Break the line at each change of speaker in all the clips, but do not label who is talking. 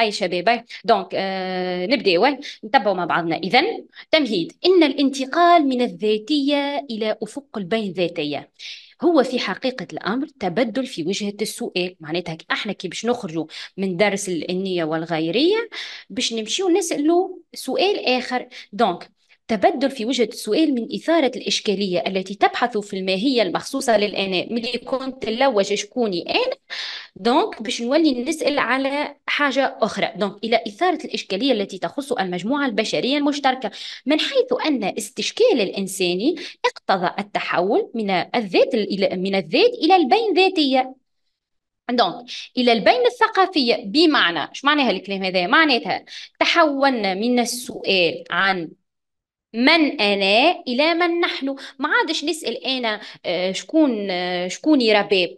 أي شباب دونك آه نبدأ وين نتبعوا مع بعضنا إذا تمهيد إن الانتقال من الذاتية إلى أفق البين ذاتية هو في حقيقة الأمر تبدل في وجهة السؤال معناتها احنا كي باش نخرجوا من درس النية والغيرية باش نمشيو نسألوا سؤال آخر دونك تبدل في وجهة السؤال من إثارة الإشكالية التي تبحث في الماهية المخصوصة للأنا ملي كنت تلوج شكوني أنا دونك باش نولي نسأل على حاجة أخرى دونك إلى إثارة الإشكالية التي تخص المجموعة البشرية المشتركة من حيث أن استشكال الإنساني اقتضى التحول من الذات إلى من الذات إلى البين ذاتية دونك الى البين الثقافيه بمعنى اش معناها الكلام هذا معناتها تحولنا من السؤال عن من انا الى من نحن ما عادش نسال انا آه، شكون شكوني رباب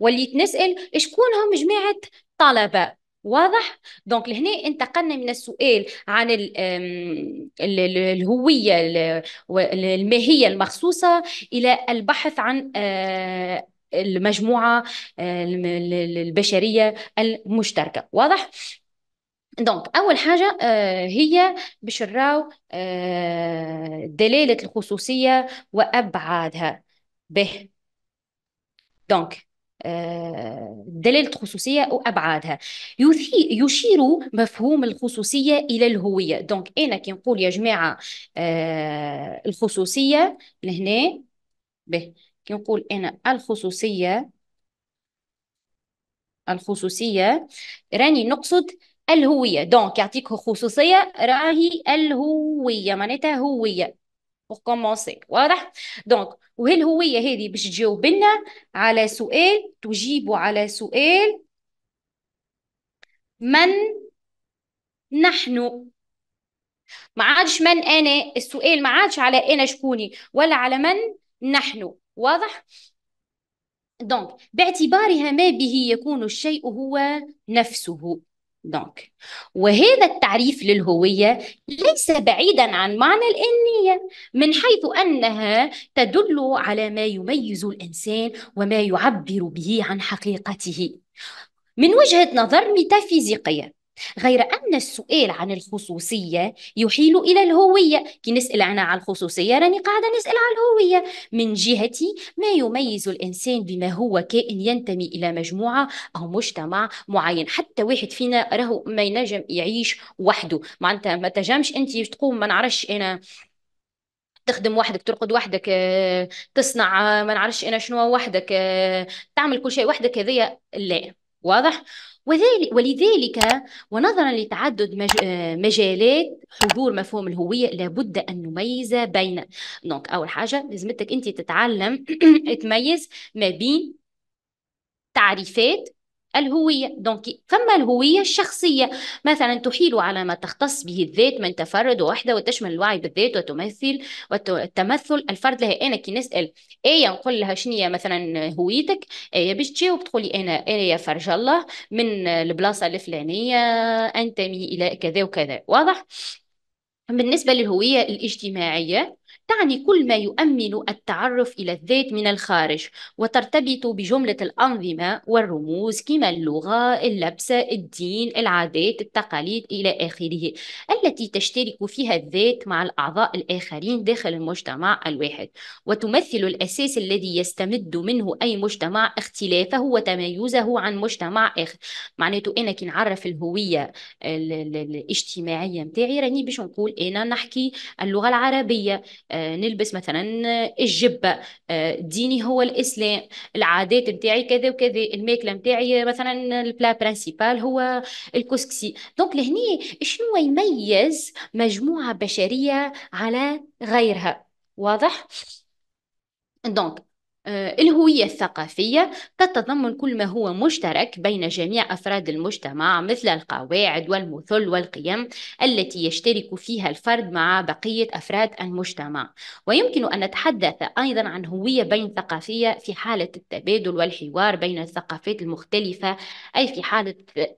وليت نسال شكون هم جماعه طلبه واضح دونك لهنا انتقلنا من السؤال عن الـ الـ الـ الهويه الماهيه المخصوصه الى البحث عن آه، المجموعه آه، البشريه المشتركه واضح دونك اول حاجه آه، هي باش نراو آه، دلاله الخصوصيه وابعادها به دونك آه، دلالة الخصوصية وأبعادها يشير مفهوم الخصوصية إلى الهوية دونك أنا كي نقول يا جماعة الخصوصية لهنا به كي نقول أنا الخصوصية الخصوصية راني نقصد الهوية دونك يعطيك خصوصية راهي الهوية معناتها هوية بور كومونسي واضح دونك وهي الهوية هذه باش تجاوبنا على سؤال تجيب على سؤال من نحن ما عادش من انا السؤال ما عادش على انا شكوني ولا على من نحن واضح دونك باعتبارها ما به يكون الشيء هو نفسه دونك وهذا التعريف للهوية ليس بعيدا عن معنى الأنية من حيث أنها تدل على ما يميز الإنسان وما يعبر به عن حقيقته من وجهة نظر ميتافيزيقية غير أن السؤال عن الخصوصية يحيل إلى الهوية كي نسأل أنا على الخصوصية راني قاعدة نسأل على الهوية من جهتي ما يميز الإنسان بما هو كائن ينتمي إلى مجموعة أو مجتمع معين حتى واحد فينا راهو ما ينجم يعيش وحده معناتها ما تجمش أنت تقوم ما نعرفش أنا تخدم وحدك ترقد وحدك آه، تصنع آه، ما نعرفش انا شنو وحدك آه، تعمل كل شيء وحدك هذيا لا واضح وذلك ولذلك ونظرا لتعدد آه، مجالات حضور مفهوم الهوية لابد أن نميز بين دونك أول حاجة لازمتك أنت تتعلم تميز ما بين تعريفات الهوية دونك فما الهوية الشخصية مثلا تحيل على ما تختص به الذات من تفرد ووحدة وتشمل الوعي بالذات وتمثل وتمثل الفرد لها أنا كي نسأل آية نقول لها شنية مثلا هويتك آية باش تجاوب تقول لي أنا آية فرج الله من البلاصة الفلانية أنتمي إلى كذا وكذا واضح بالنسبة للهوية الاجتماعية تعني كل ما يؤمن التعرف إلى الذات من الخارج وترتبط بجملة الأنظمة والرموز كما اللغة، اللبسة، الدين، العادات، التقاليد إلى آخره التي تشترك فيها الذات مع الأعضاء الآخرين داخل المجتمع الواحد وتمثل الأساس الذي يستمد منه أي مجتمع اختلافه وتميزه عن مجتمع آخر معناته أنا كي نعرف الهوية الاجتماعية متاعي راني باش نقول أنا نحكي اللغة العربية آه، نلبس مثلا آه، الجبه آه، ديني هو الاسلام العادات متاعي كذا وكذا الماكله متاعي مثلا البلا برانسيبال هو الكسكسي دونك لهني شنو يميز مجموعه بشريه على غيرها واضح دونك آه، الهوية الثقافية تتضمن كل ما هو مشترك بين جميع أفراد المجتمع مثل القواعد والمثل والقيم التي يشترك فيها الفرد مع بقية أفراد المجتمع ويمكن أن نتحدث أيضا عن هوية بين ثقافية في حالة التبادل والحوار بين الثقافات المختلفة أي في حالة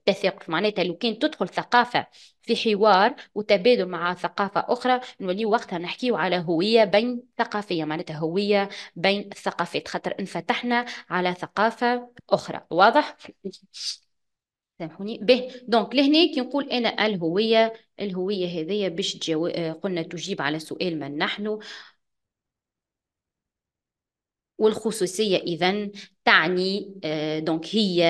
تثق معناتها لو كان تدخل ثقافة في حوار وتبادل مع ثقافة أخرى نولي وقتها نحكيو على هوية بين ثقافية معناتها هوية بين الثقافات خاطر انفتحنا على ثقافة أخرى واضح؟ سامحوني به دونك لهنا كي نقول انا الهويه الهويه هذيا باش تجاو... قلنا تجيب على سؤال من نحن والخصوصية إذا تعني دونك آه، هي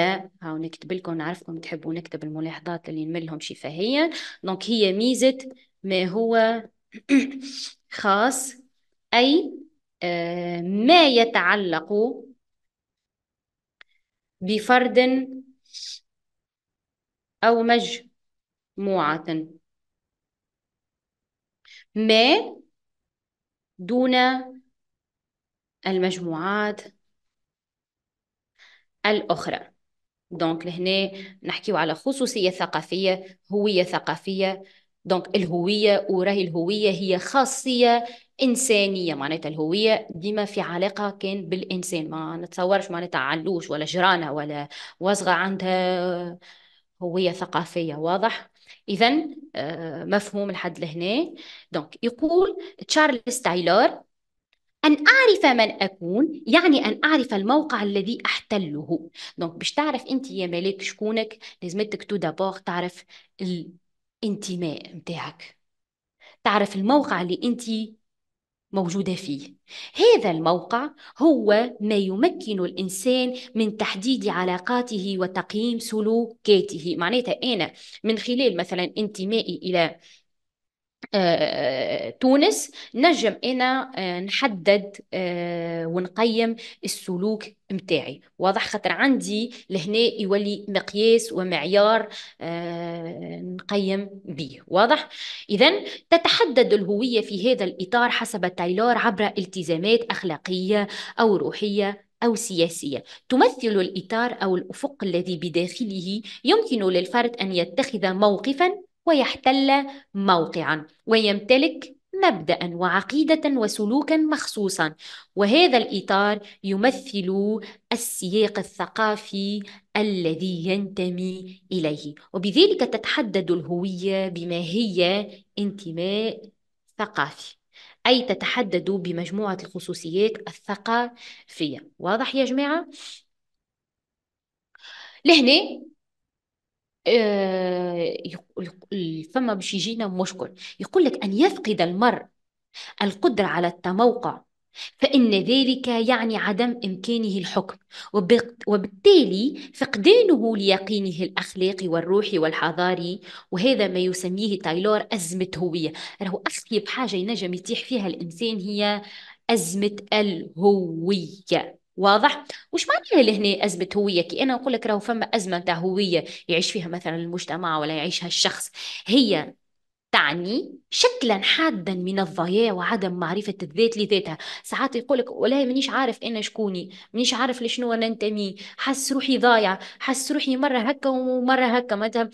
هاو نكتب لكم نعرفكم تحبوا نكتب الملاحظات اللي نملهم شفاهيا دونك هي ميزة ما هو خاص أي آه، ما يتعلق بفرد أو مجموعة ما دون المجموعات الأخرى دونك لهنا نحكيو على خصوصية ثقافية هوية ثقافية دونك الهوية وراهي الهوية هي خاصية إنسانية معناتها الهوية ديما في علاقة كان بالإنسان ما نتصورش معناتها علوش ولا جرانة ولا وصغة عندها هوية ثقافية واضح إذا آه، مفهوم لحد لهنا دونك يقول تشارلز تايلور أن أعرف من أكون يعني أن أعرف الموقع الذي أحتله دونك باش تعرف أنت يا ملك شكونك لازمتك تو دابور تعرف الانتماء متاعك تعرف الموقع اللي أنت موجودة فيه هذا الموقع هو ما يمكن الإنسان من تحديد علاقاته وتقييم سلوكاته معناتها أنا من خلال مثلا انتمائي إلى آه، تونس نجم انا آه، نحدد آه، ونقيم السلوك متاعي واضح خاطر عندي لهنا يولي مقياس ومعيار نقيم به واضح اذا تتحدد الهويه في هذا الاطار حسب تايلور عبر التزامات اخلاقيه او روحيه أو سياسية تمثل الإطار أو الأفق الذي بداخله يمكن للفرد أن يتخذ موقفا ويحتل موقعا ويمتلك مبدأ وعقيدة وسلوكا مخصوصا وهذا الإطار يمثل السياق الثقافي الذي ينتمي إليه وبذلك تتحدد الهوية بما هي انتماء ثقافي أي تتحدد بمجموعة الخصوصيات الثقافية واضح يا جماعة؟ لهنا آه، فما باش يجينا مشكل يقول لك أن يفقد المرء القدرة على التموقع فإن ذلك يعني عدم إمكانه الحكم وبالتالي فقدانه ليقينه الأخلاقي والروحي والحضاري وهذا ما يسميه تايلور أزمة هوية راهو أخيب حاجة ينجم يتيح فيها الإنسان هي أزمة الهوية واضح وش معناها لهنا أزمة هوية كي أنا نقول لك راهو فما أزمة تاع هوية يعيش فيها مثلا المجتمع ولا يعيشها الشخص هي تعني شكلا حادا من الضياع وعدم معرفة الذات لذاتها ساعات يقولك ولا مانيش عارف أنا شكوني مانيش عارف لشنو أنا ننتمي حس روحي ضايع حس روحي مرة هكا ومرة هكا مثلا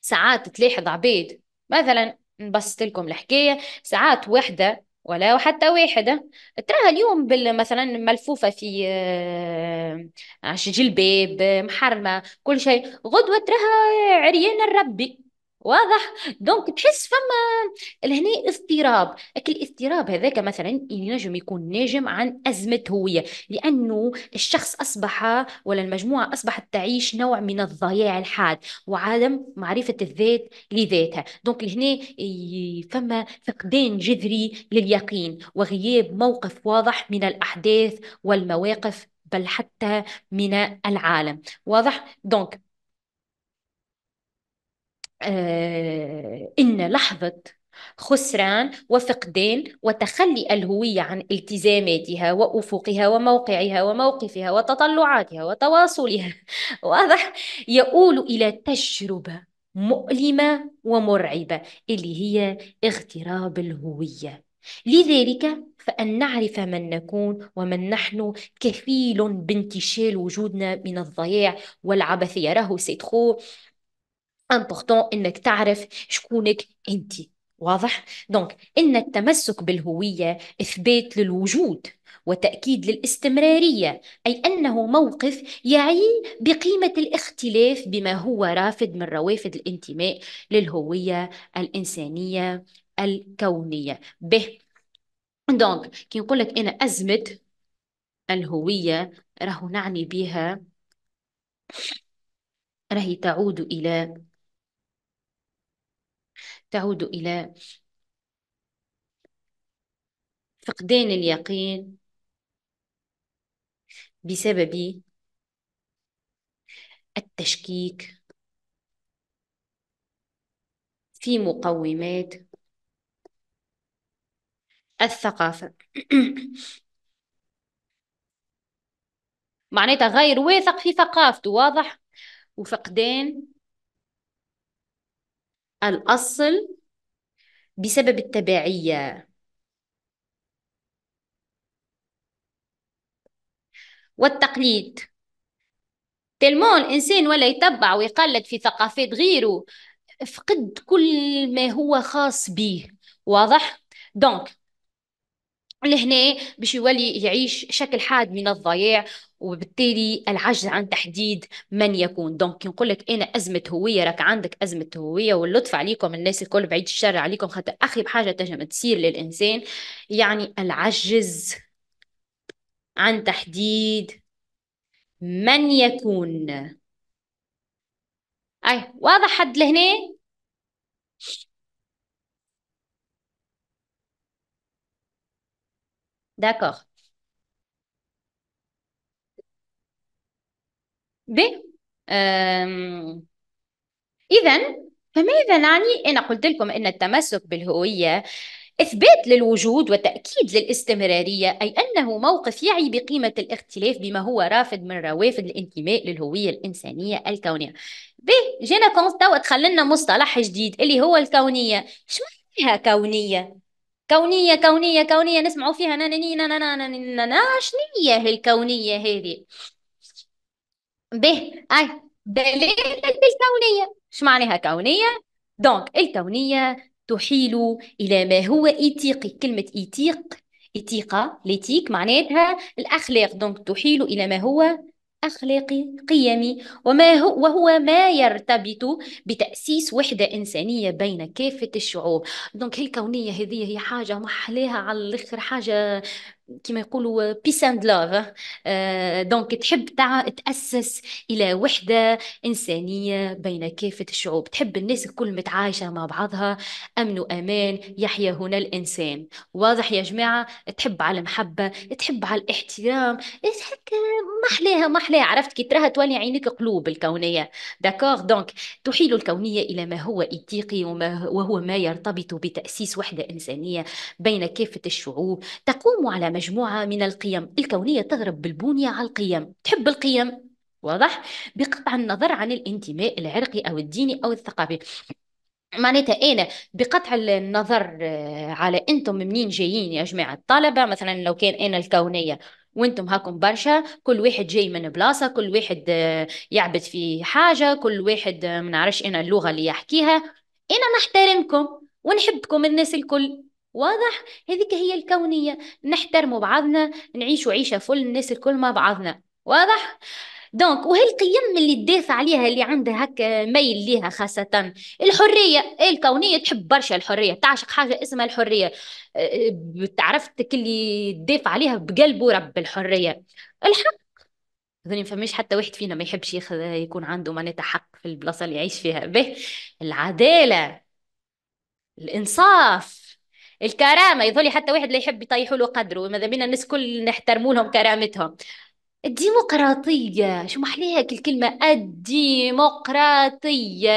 ساعات تلاحظ عبيد مثلا نبسط لكم الحكاية ساعات وحدة ولا حتى واحدة تراها اليوم مثلا ملفوفة في آه، جلباب آه، محرمة كل شيء غدوة تراها عريانة الربي واضح دونك تحس فما لهنا اضطراب اكل الاضطراب هذاك مثلا ينجم يكون ناجم عن ازمه هويه لانه الشخص اصبح ولا المجموعه اصبحت تعيش نوع من الضياع الحاد وعدم معرفه الذات لذاتها دونك لهنا فما فقدان جذري لليقين وغياب موقف واضح من الاحداث والمواقف بل حتى من العالم واضح دونك آه، إن لحظة خسران وفقدان وتخلي الهوية عن التزاماتها وأفقها وموقعها وموقفها وتطلعاتها وتواصلها واضح يؤول إلى تجربة مؤلمة ومرعبة اللي هي اغتراب الهوية لذلك فأن نعرف من نكون ومن نحن كفيل بانتشال وجودنا من الضياع والعبثية راهو آه امبورطون انك تعرف شكونك انت واضح دونك ان التمسك بالهويه اثبات للوجود وتاكيد للاستمراريه اي انه موقف يعي بقيمه الاختلاف بما هو رافد من روافد الانتماء للهويه الانسانيه الكونيه به دونك كي نقول لك انا ازمه الهويه راهو نعني بها راهي تعود الى تعود إلى فقدان اليقين بسبب التشكيك في مقومات الثقافة معناتها غير واثق في ثقافته واضح وفقدان الأصل بسبب التبعية والتقليد تلمون الإنسان ولا يتبع ويقلد في ثقافات غيره فقد كل ما هو خاص به واضح؟ دونك لهنا باش يولي يعيش شكل حاد من الضياع وبالتالي العجز عن تحديد من يكون دونك كي نقول لك انا ازمه هويه راك عندك ازمه هويه واللطف عليكم الناس الكل بعيد الشر عليكم خاطر اخي حاجه تنجم تصير للانسان يعني العجز عن تحديد من يكون اي واضح حد لهنا D'accord. ب euh, إذا فماذا نعني؟ أنا قلت لكم أن التمسك بالهوية إثبات للوجود وتأكيد للاستمرارية أي أنه موقف يعي بقيمة الاختلاف بما هو رافد من روافد الانتماء للهوية الإنسانية الكونية ب جينا كونستا توا مصطلح جديد اللي هو الكونية شو معناها كونية؟ كونية كونية كونية نسمعوا فيها ناناني نانانا شنية الكونية هذه به أي دليل الكونية اش معناها كونية دونك الكونية تحيل إلى ما هو إيتيقي كلمة إيتيق إيتيقة ليتيك معناتها الأخلاق دونك تحيل إلى ما هو أخلاقي قيمي وما هو وهو ما يرتبط بتأسيس وحدة إنسانية بين كافة الشعوب دونك الكونية هذه هي حاجة محليها على الآخر حاجة كما يقولوا بيس اند لاف دونك تحب تع... تأسس إلى وحدة إنسانية بين كافة الشعوب تحب الناس الكل متعايشة مع بعضها أمن وأمان يحيا هنا الإنسان واضح يا جماعة تحب على المحبة تحب على الاحترام تحب ما أحلاها ما أحلاها عرفت كي تراها تولي عينك قلوب الكونية داكوغ دونك تحيل الكونية إلى ما هو إيتيقي وما... وهو ما يرتبط بتأسيس وحدة إنسانية بين كافة الشعوب تقوم على مجموعة من القيم الكونية تضرب بالبنية على القيم تحب القيم واضح بقطع النظر عن الانتماء العرقي أو الديني أو الثقافي معناتها انا بقطع النظر آه، على انتم منين جايين يا جماعه الطلبه مثلا لو كان انا الكونيه وانتم هاكم برشا كل واحد جاي من بلاصه كل واحد آه، يعبد في حاجه كل واحد آه، منعرفش انا اللغه اللي يحكيها انا نحترمكم ونحبكم الناس الكل واضح هذيك هي الكونيه نحترموا بعضنا نعيشوا عيشه فل الناس الكل مع بعضنا واضح دونك وهالقيم اللي تدافع عليها اللي عندها هكا ميل ليها خاصة الحرية إيه الكونية تحب برشا الحرية تعشق حاجة اسمها الحرية أه، أه، تعرفتك اللي تدافع عليها بقلب ورب الحرية الحق ما فماش حتى واحد فينا ما يحبش ياخذ يكون عنده معناتها حق في البلاصه اللي يعيش فيها به العداله الانصاف الكرامه يظل حتى واحد لا يحب يطيحوا له قدره ماذا بينا الناس كل نحترموا لهم كرامتهم الديمقراطية شو محليها الكلمة الديمقراطية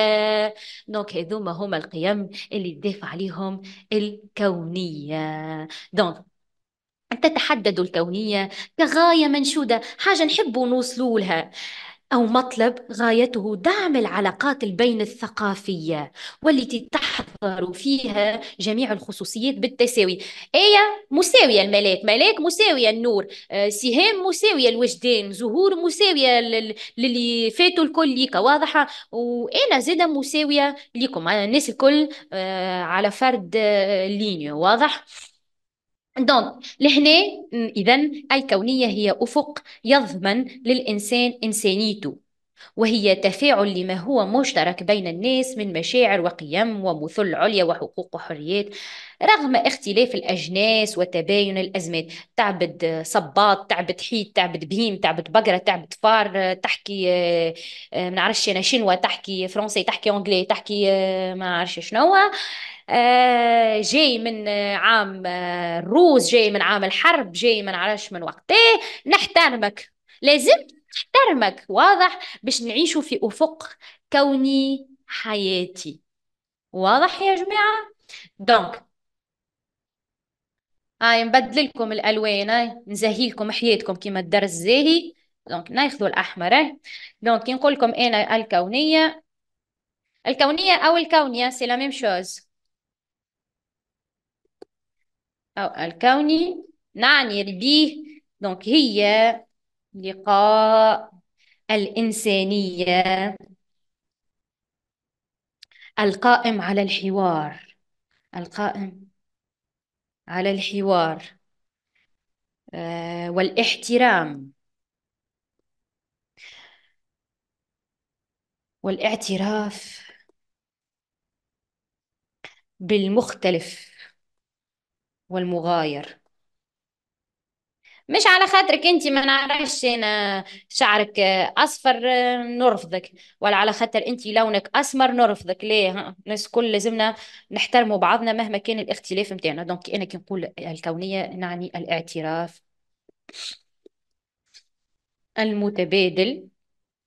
دونك هذوما هما القيم اللي تدافع عليهم الكونية دونك تتحدد الكونية كغاية منشودة حاجة نحبوا نوصلوا لها أو مطلب غايته دعم العلاقات البين الثقافية والتي تحضر فيها جميع الخصوصيات بالتساوي آية مساوية الملاك ملاك مساوية النور آه، سهام مساوية الوجدان زهور مساوية للي فاتوا الكل ليكا واضحة وأنا زادة مساوية ليكم أنا الناس الكل آه، على فرد آه، لينيو واضح دونك لهنا اذا الكونيه هي افق يضمن للانسان انسانيته وهي تفاعل لما هو مشترك بين الناس من مشاعر وقيم ومثل عليا وحقوق وحريات رغم اختلاف الأجناس وتباين الأزمات تعبد صباط تعبد حيد تعبد بهيم تعبد بقرة تعبد فار تحكي آه، ما نعرفش أنا شنوة تحكي فرنسي تحكي أنجلي تحكي آه، ما نعرفش شنو آه، جاي من عام آه، الروس جاي من عام الحرب جاي من علاش من وقت إيه، نحترمك لازم نحترمك واضح باش نعيشوا في أفق كوني حياتي واضح يا جماعة دونك هاي آه، نبدل لكم الالوان نزهي لكم حياتكم كيما الدرس زاهي دونك ناخذوا الاحمر دونك كي نقول لكم انا الكونيه الكونيه او الكونيه سي لا ميم شوز أو الكوني نعني به دونك هي لقاء الإنسانية القائم على الحوار القائم على الحوار آه، والاحترام والاعتراف بالمختلف والمغاير مش على خاطرك انت ما نعرفش انا شعرك اصفر نرفضك ولا على خاطر انت لونك اسمر نرفضك ليه الناس كل لازمنا نحترموا بعضنا مهما كان الاختلاف نتاعنا دونك انا كي نقول الكونيه نعني الاعتراف المتبادل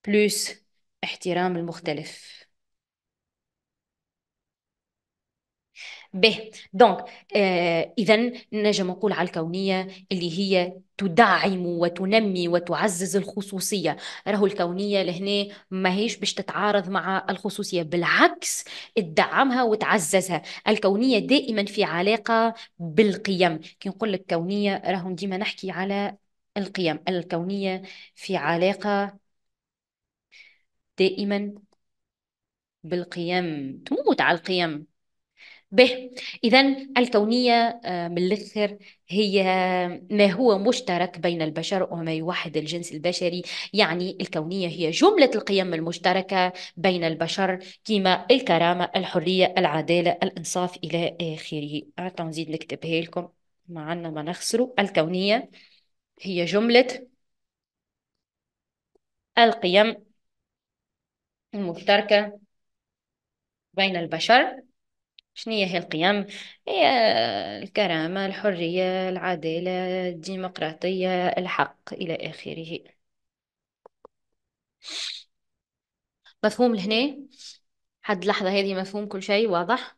بلس احترام المختلف به دونك آه اذا نجم نقول على الكونيه اللي هي تدعم وتنمي وتعزز الخصوصية راهو الكونية لهنا ماهيش باش تتعارض مع الخصوصية بالعكس تدعمها وتعززها الكونية دائما في علاقة بالقيم كي نقول لك كونية راهو ديما نحكي على القيم الكونية في علاقة دائما بالقيم تموت على القيم به إذا الكونية آه، من الآخر هي ما هو مشترك بين البشر وما يوحد الجنس البشري يعني الكونية هي جملة القيم المشتركة بين البشر كما الكرامة الحرية العدالة الإنصاف إلى آخره أعطوا نزيد نكتبها لكم ما عنا ما نخسره الكونية هي جملة القيم المشتركة بين البشر شنو هي القيم هي الكرامة الحرية العدالة الديمقراطية الحق إلى آخره مفهوم لهنا حد اللحظة هذه مفهوم كل شيء واضح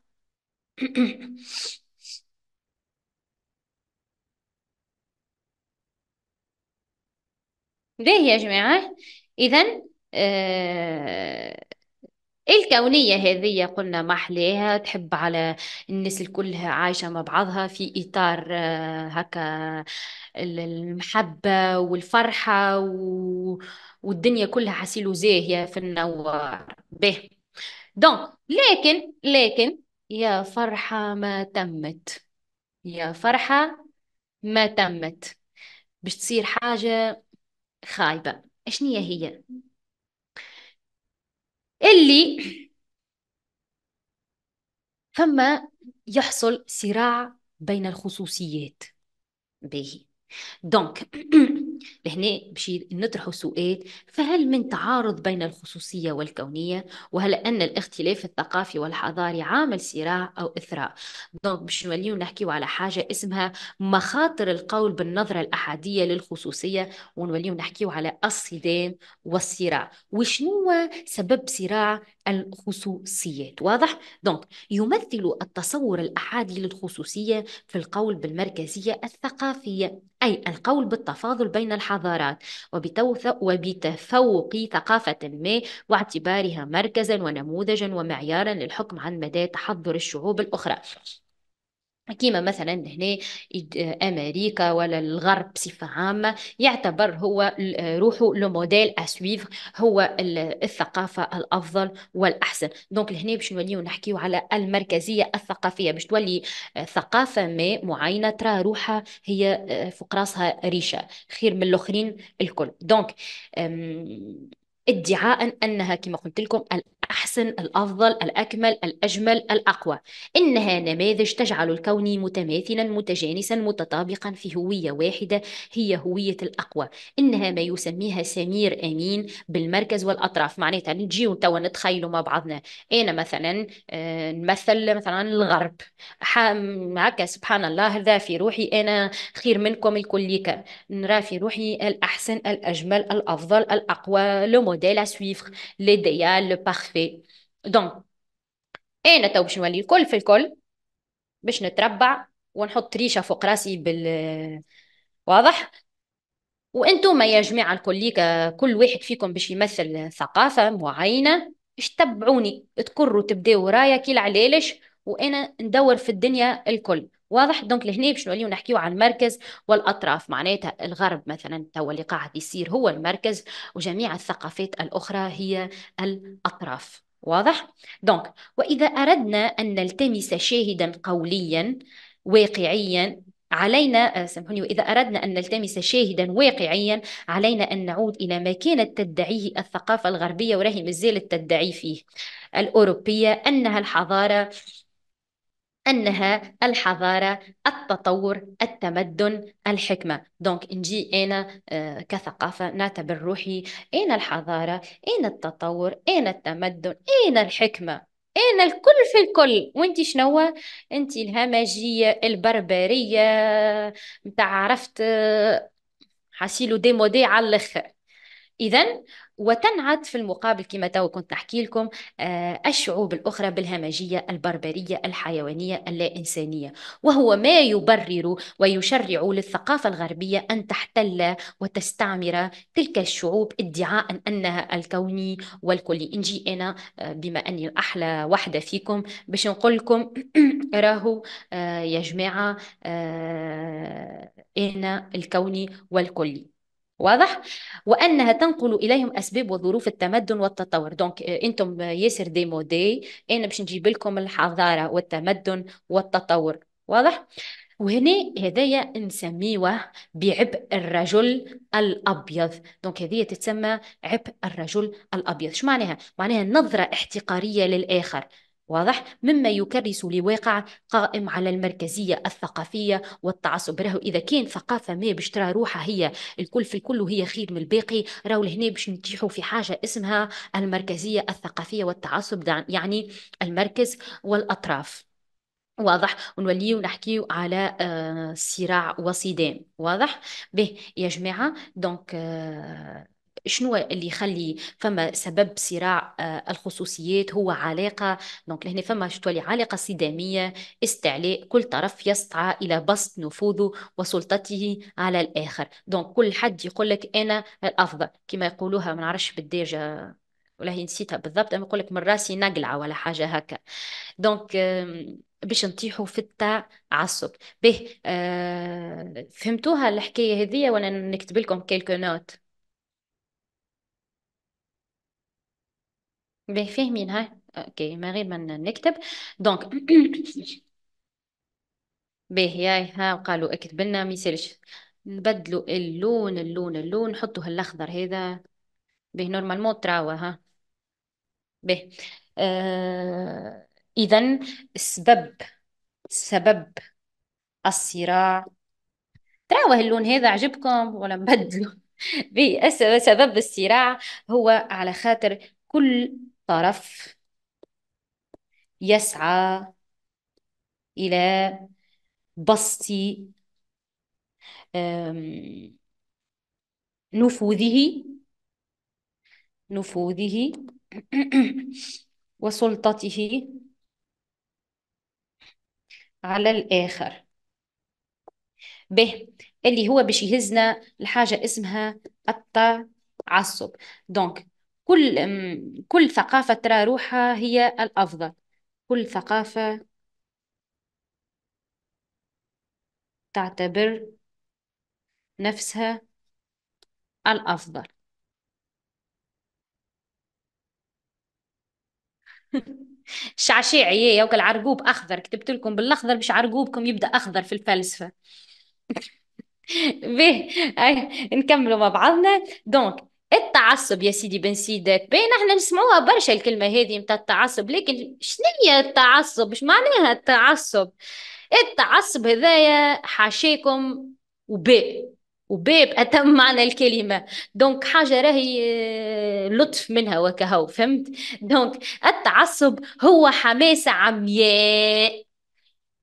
باهي يا جماعة إذا آه إيه الكونية هذه قلنا محليها تحب على الناس الكلها عايشة مع بعضها في إطار آه، هكا المحبة والفرحة و... والدنيا كلها حسيل وزاهية في النوار به دونك لكن لكن يا فرحة ما تمت يا فرحة ما تمت باش تصير حاجة خايبة اشنية هي اللي فما يحصل صراع بين الخصوصيات به دونك لهنا باش نطرحوا سؤال فهل من تعارض بين الخصوصية والكونية وهل أن الاختلاف الثقافي والحضاري عامل صراع أو إثراء دونك باش نوليو نحكيو على حاجة اسمها مخاطر القول بالنظرة الأحادية للخصوصية ونوليو نحكيو على الصدام والصراع وشنو سبب صراع الخصوصيات واضح دونك يمثل التصور الأحادي للخصوصية في القول بالمركزية الثقافية أي القول بالتفاضل بين الحضارات وبتفوق ثقافة ما واعتبارها مركزا ونموذجا ومعيارا للحكم عن مدى تحضر الشعوب الأخرى كيما مثلا هنا امريكا ولا الغرب بصفه عامه يعتبر هو روحه لو موديل ا هو الثقافه الافضل والاحسن دونك لهنا باش نوليو نحكيو على المركزيه الثقافيه باش تولي ثقافه ما معينه ترى روحها هي آه، فوق راسها ريشه خير من الاخرين الكل دونك ادعاء أنها كما قلت لكم الأحسن الأفضل الأكمل الأجمل الأقوى إنها نماذج تجعل الكون متماثلا متجانسا متطابقا في هوية واحدة هي هوية الأقوى إنها ما يسميها سمير أمين بالمركز والأطراف معناتها نجيو توا نتخيلوا مع بعضنا أنا مثلا آه، نمثل مثلا الغرب هكا سبحان الله هذا في روحي أنا خير منكم الكل نرى في روحي الأحسن الأجمل الأفضل الأقوى لومو modèle à suivre l'idéal le parfait دونك انا تو باش نولي الكل في الكل باش نتربع ونحط ريشه فوق راسي بال واضح وانتم يا جماعه الكليكا كل واحد فيكم باش يمثل ثقافه معينه باش تبعوني تكروا تبداو ورايا كي العلالش وانا ندور في الدنيا الكل واضح دونك لهنا باش نوليو نحكيو على المركز والاطراف معناتها الغرب مثلا توا اللي قاعد يصير هو المركز وجميع الثقافات الاخرى هي الاطراف واضح دونك واذا اردنا ان نلتمس شاهدا قوليا واقعيا علينا آه، سامحوني وإذا أردنا أن نلتمس شاهدا واقعيا علينا أن نعود إلى ما كانت تدعيه الثقافة الغربية وراهي مازالت تدعي فيه الأوروبية أنها الحضارة أنها الحضارة التطور التمدن الحكمة دونك نجي أنا آه، كثقافة نعتبر روحي أنا الحضارة أنا التطور أنا التمدن أنا الحكمة انا الكل في الكل وانت شنو انت الهمجيه البربريه متاع عرفت حاسيلو ديمودي على الاخر اذا وتنعت في المقابل كما تو كنت نحكي لكم آه، الشعوب الأخرى بالهمجية البربرية الحيوانية اللا إنسانية وهو ما يبرر ويشرع للثقافة الغربية أن تحتل وتستعمر تلك الشعوب ادعاء أنها الكوني والكلي انجي أنا آه، بما أني احلى وحدة فيكم باش نقول لكم راهو آه، يا جماعة أنا الكوني والكلي واضح وانها تنقل اليهم اسباب وظروف التمدن والتطور دونك آه، انتم آه، ياسر دي مودي انا باش نجيب لكم الحضاره والتمدن والتطور واضح وهنا هذايا نسميوه بعبء الرجل الابيض دونك هذه تتسمى عبء الرجل الابيض شو معناها معناها نظره احتقاريه للاخر واضح مما يكرس لواقع قائم على المركزية الثقافية والتعصب راهو إذا كان ثقافة ما باش ترى روحها هي الكل في الكل وهي خير من الباقي راهو لهنا باش نتيحوا في حاجة اسمها المركزية الثقافية والتعصب يعني المركز والأطراف واضح ونولي نحكيو على آه، صراع وصدام واضح به يا جماعة دونك آه شنو اللي يخلي فما سبب صراع آه، الخصوصيات هو علاقه دونك لهنا فما تولي علاقه صداميه استعلاء كل طرف يسعى الى بسط نفوذه وسلطته على الاخر دونك كل حد يقول لك انا الافضل كما يقولوها ما نعرفش بالدرجة ولا هي نسيتها بالضبط اما يقول لك من راسي نقلعه ولا حاجه هكا دونك باش نطيحوا في التعصب به آه فهمتوها الحكايه هذيا وانا نكتب لكم كيلكو نوت باهي فاهمين هاي اوكي من غير ما نكتب دونك باهي يا ها قالوا اكتب لنا ما يصيرش نبدلوا اللون اللون اللون نحطوا هالاخضر هذا به نورمالمون تراوى ها بيه آه اذا سبب سبب الصراع تراوا اللون هذا عجبكم ولا نبدلو سبب الصراع هو على خاطر كل طرف يسعى إلى بسط نفوذه نفوذه وسلطته على الآخر به اللي هو باش يهزنا لحاجة اسمها التعصب دونك كل كل ثقافة ترى روحها هي الأفضل كل ثقافة تعتبر نفسها الأفضل شعشيعي يا وكل عرقوب أخضر كتبت لكم بالأخضر مش عرقوبكم يبدأ أخضر في الفلسفة به نكملوا مع بعضنا دونك التعصب يا سيدي بن سيدك بين احنا نسمعوها برشا الكلمة هذه متاع التعصب لكن شنو هي التعصب مش معناها التعصب التعصب هذايا حاشاكم وباء وباب أتم معنى الكلمة دونك حاجة راهي آه، لطف منها وكهو فهمت دونك التعصب هو حماسة عمياء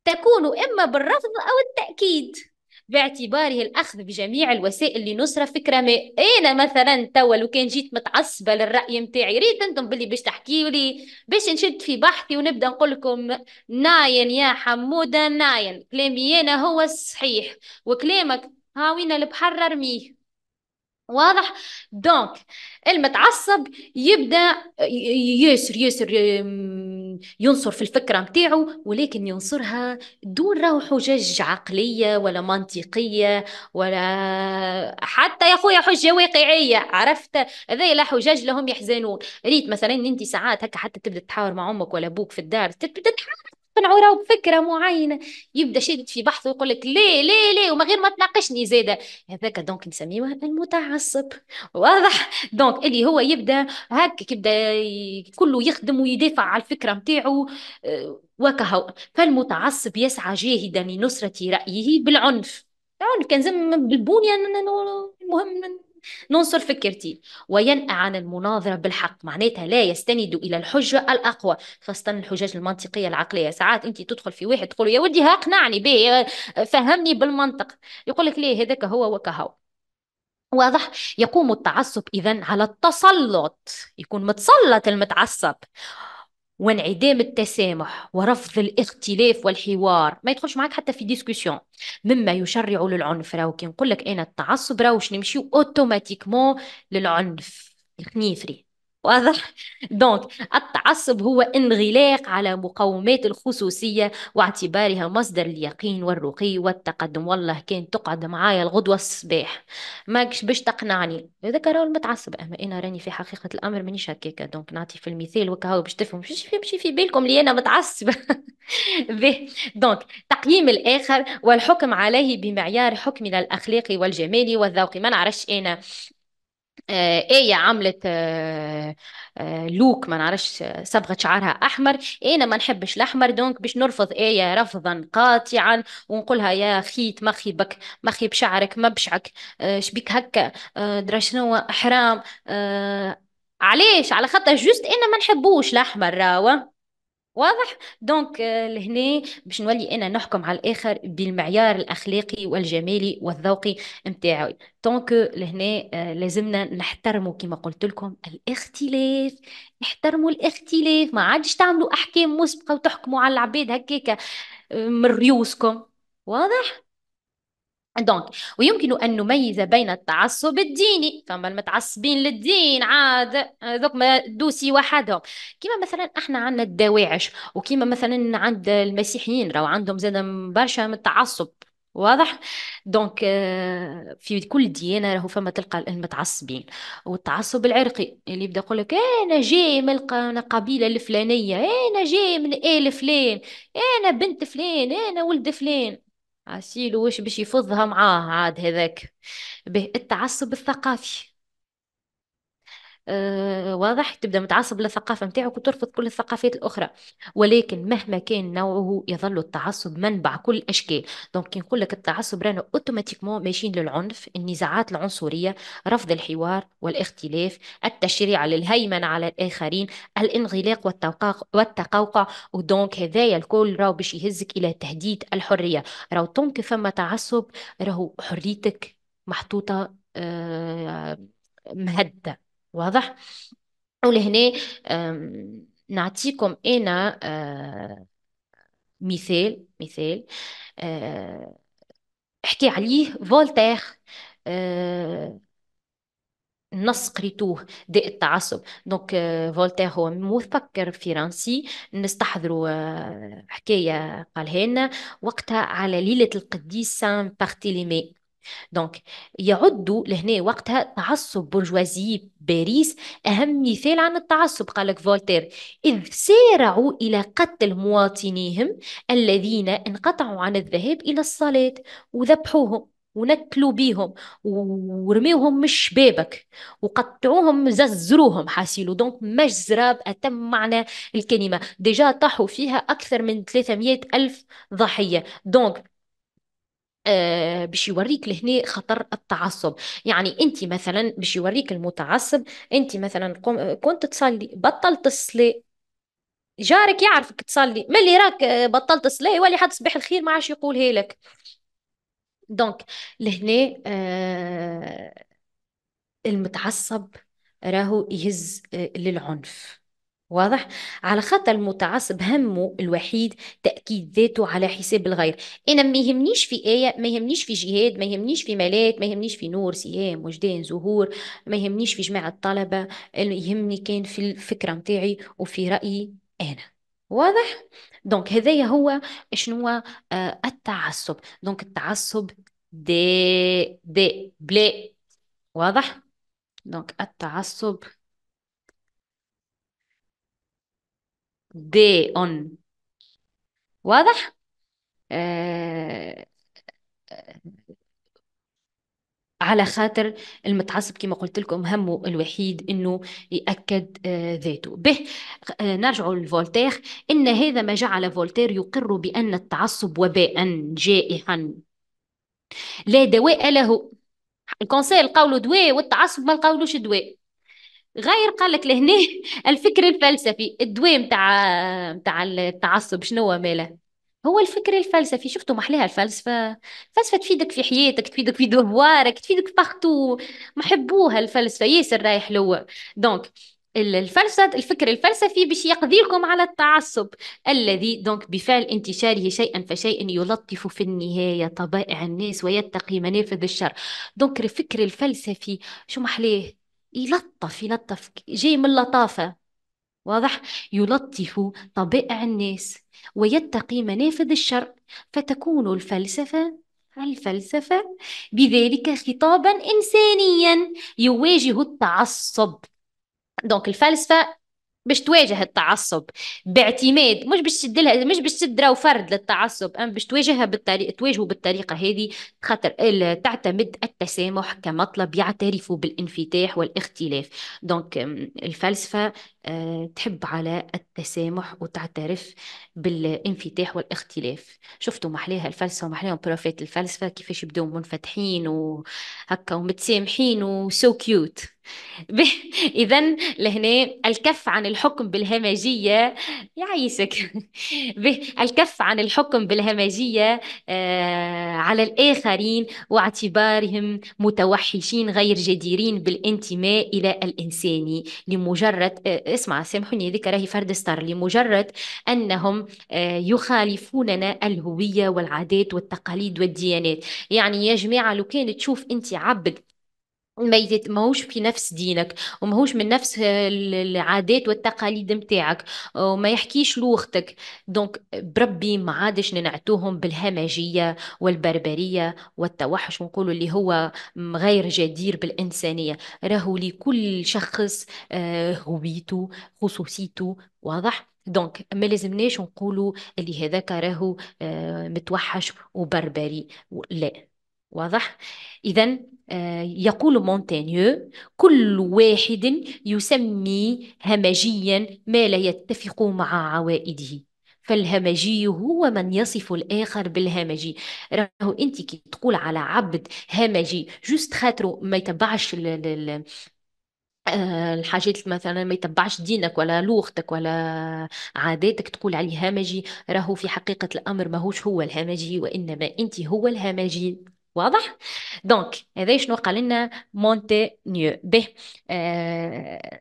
تكون إما بالرفض أو التأكيد باعتباره الأخذ بجميع الوسائل لنصرة فكرة ما أنا مثلا توا لو كان جيت متعصبة للرأي نتاعي ريت أنتم باللي باش تحكيوا لي باش نشد في بحثي ونبدأ نقول لكم ناين يا حمودة ناين كلامي أنا هو الصحيح وكلامك ها وين البحر رميه واضح دونك المتعصب يبدا يسر, يسر ينصر في الفكرة نتاعو ولكن ينصرها دون راهو حجج عقلية ولا منطقية ولا حتى يا خويا حجة واقعية عرفت هذا لا حجج لهم يحزنون ريت مثلا انت ساعات هكا حتى تبدا تحاور مع امك ولا ابوك في الدار تبدا تحاور قنعوا راهو بفكره معينه يبدا شادد في بحثه ويقول لك ليه ليه ليه وما غير ما تناقشني زاده هذاك دونك نسميه المتعصب واضح دونك اللي هو يبدا هكا يبدا كله يخدم ويدافع على الفكره نتاعو آه، وكهو فالمتعصب يسعى جاهدا لنصره رايه بالعنف العنف كان زم بالبنيه المهم ننصر فكرتي وينأى عن المناظرة بالحق معناتها لا يستند إلى الحجة الأقوى خاصة الحجج المنطقية العقلية ساعات أنت تدخل في واحد تقول يا ودي ها اقنعني به فهمني بالمنطق يقول لك ليه هذاك هو وكهو واضح يقوم التعصب إذا على التسلط يكون متسلط المتعصب وانعدام التسامح ورفض الاختلاف والحوار ما يدخلش معاك حتى في ديسكوسيون مما يشرع للعنف راهو كي نقول لك انا التعصب راهو باش نمشيو اوتوماتيكمون للعنف الخنيفري واضح دونك التعصب هو انغلاق على مقومات الخصوصية واعتبارها مصدر اليقين والرقي والتقدم والله كان تقعد معايا الغدوة الصباح ماكش باش تقنعني هذاك راهو المتعصب اما انا راني في حقيقة الامر مانيش هكاكا دونك نعطي في المثال وكهو باش تفهم مش في, في بالكم لي انا متعصبة دونك تقييم الاخر والحكم عليه بمعيار حكمنا الاخلاقي والجمالي والذوقي ما نعرفش انا آه، ايه عملت آه آه لوك ما نعرفش صبغت شعرها احمر إيه، انا ما نحبش الاحمر دونك باش نرفض ايه رفضا قاطعا ونقولها يا خيت مخي بك مخي بشعرك ما بشعك آه شبيك هكا آه، درا شنو حرام آه، علاش على خاطر جوست انا ما نحبوش الاحمر راهو واضح دونك آه، لهنا باش نولي انا نحكم على الاخر بالمعيار الاخلاقي والجمالي والذوقي نتاعي دونك لهنا آه، لازمنا نحترموا كما قلت لكم الاختلاف نحترموا الاختلاف ما عادش تعملوا احكام مسبقه وتحكموا على العباد هكاك آه، من ريوسكم واضح دونك ويمكن أن نميز بين التعصب الديني فما المتعصبين للدين عاد آه، ذوك دوسي وحدهم كيما مثلا احنا عندنا الدواعش وكيما مثلا عند المسيحيين راهو عندهم زاد برشا من التعصب واضح دونك آه، في كل ديانه راهو فما تلقى المتعصبين والتعصب العرقي اللي يبدا يقول لك إيه، انا جاي من القبيله الفلانيه إيه، انا جاي من ال فلان إيه، انا بنت فلان انا ولد فلان عسيل واش باش يفضها معاه عاد هذاك به التعصب الثقافي آه، واضح تبدا متعصب للثقافه نتاعك وترفض كل الثقافات الاخرى ولكن مهما كان نوعه يظل التعصب منبع كل الاشكال دونك كي نقول لك التعصب رانا اوتوماتيكمون ماشيين للعنف النزاعات العنصريه رفض الحوار والاختلاف التشريع للهيمنه على الاخرين الانغلاق والتوقع والتقوقع ودونك هذايا الكل راهو باش يهزك الى تهديد الحريه راهو دونك فما تعصب راهو حريتك محطوطه آه، مهدده واضح ولهنا نعطيكم انا آه، مثال مثال آه، احكي عليه فولتير آه، نص قريتوه داء التعصب دونك فولتير هو مفكر فرنسي نستحضروا حكايه قالها لنا وقتها على ليله القديس سان بارتيليمي دونك يعدوا لهنا وقتها تعصب برجوازي باريس أهم مثال عن التعصب قال لك فولتير إذ سارعوا إلى قتل مواطنيهم الذين انقطعوا عن الذهاب إلى الصلاة وذبحوهم ونكلوا بيهم ورميوهم من الشبابك وقطعوهم ززروهم حاسيلو دونك مجزرة بأتم معنى الكلمة ديجا طاحوا فيها أكثر من 300 ألف ضحية دونك آه، باش يوريك لهنا خطر التعصب يعني انت مثلا باش يوريك المتعصب انت مثلا كنت تصلي بطلت الصلاه جارك يعرفك تصلي ملي راك آه، بطلت الصلاه يولي حد صباح الخير ما عادش يقولها لك دونك لهنا آه المتعصب راهو يهز آه للعنف واضح على خاطر المتعصب همه الوحيد تاكيد ذاته على حساب الغير انا ما يهمنيش في ايه ما يهمنيش في جهاد ما يهمنيش في ملاك ما يهمنيش في نور سيام وجدان زهور ما يهمنيش في جماعه طلبه يهمني كان في الفكره نتاعي وفي رايي انا واضح دونك هذايا هو شنو آه، التعصب دونك التعصب دي دي بلا واضح دونك التعصب دي اون واضح آه... على خاطر المتعصب كما قلت لكم همه الوحيد انه ياكد آه، ذاته به آه، نرجع لفولتير ان هذا ما جعل فولتير يقر بان التعصب وباء جائحا لا دواء له الكونسيل قوله دواء والتعصب ما قولوش دواء غير قال لك لهنا الفكر الفلسفي الدواء نتاع نتاع التعصب شنو ماله هو الفكر الفلسفي شفتوا محلاها الفلسفة الفلسفة تفيدك في حياتك تفيدك في دوارك تفيدك بارتو محبوها الفلسفة ياسر رايح لو دونك الفلسفة الفكر الفلسفي باش يقضي لكم على التعصب الذي دونك بفعل انتشاره شيئا فشيء يلطف في النهاية طبائع الناس ويتقي منافذ الشر دونك الفكر الفلسفي شو محلاه يلطف يلطف جاي من اللطافة واضح يلطف طبائع الناس ويتقي منافذ الشر فتكون الفلسفة الفلسفة بذلك خطابا إنسانيا يواجه التعصب دونك الفلسفة باش تواجه التعصب باعتماد مش باش تشد لها مش باش تشد راهو فرد للتعصب اما باش تواجهها بالطريقه تواجهه بالطريقه هذه خاطر تعتمد التسامح كمطلب يعترف بالانفتاح والاختلاف دونك الفلسفه آه، تحب على التسامح وتعترف بالانفتاح والاختلاف شفتوا محلاها الفلسفه ومحليهم بروفيت الفلسفه كيفاش يبدو منفتحين وهكا ومتسامحين وسو كيوت إذا لهنا الكف عن الحكم بالهمجية يعيشك الكف عن الحكم بالهمجية آه، على الآخرين واعتبارهم متوحشين غير جديرين بالانتماء إلى الإنساني لمجرد آه، اسمع سامحوني هذيك راهي فرد ستار لمجرد أنهم آه، يخالفوننا الهوية والعادات والتقاليد والديانات يعني يا جماعة لو كان تشوف أنت عبد ما يت... ماهوش في نفس دينك وماهوش من نفس العادات والتقاليد نتاعك وما يحكيش لوختك دونك بربي ما عادش ننعتوهم بالهمجيه والبربريه والتوحش ونقولوا اللي هو غير جدير بالانسانيه راهو لكل شخص آه، هويته خصوصيته واضح دونك ما لازمناش نقولوا اللي هذاك راهو آه، متوحش وبربري لا واضح إذا آه، يقول مونتانيو كل واحد يسمي همجيا ما لا يتفق مع عوائده فالهمجي هو من يصف الآخر بالهمجي راهو أنت كي تقول على عبد همجي جست خاطرو ما يتبعش آه، الحاجات مثلا ما يتبعش دينك ولا لغتك ولا عاداتك تقول عليه همجي راهو في حقيقة الأمر ماهوش هو الهمجي وإنما أنت هو الهمجي واضح دونك هذا شنو قال لنا مونتينيو به آه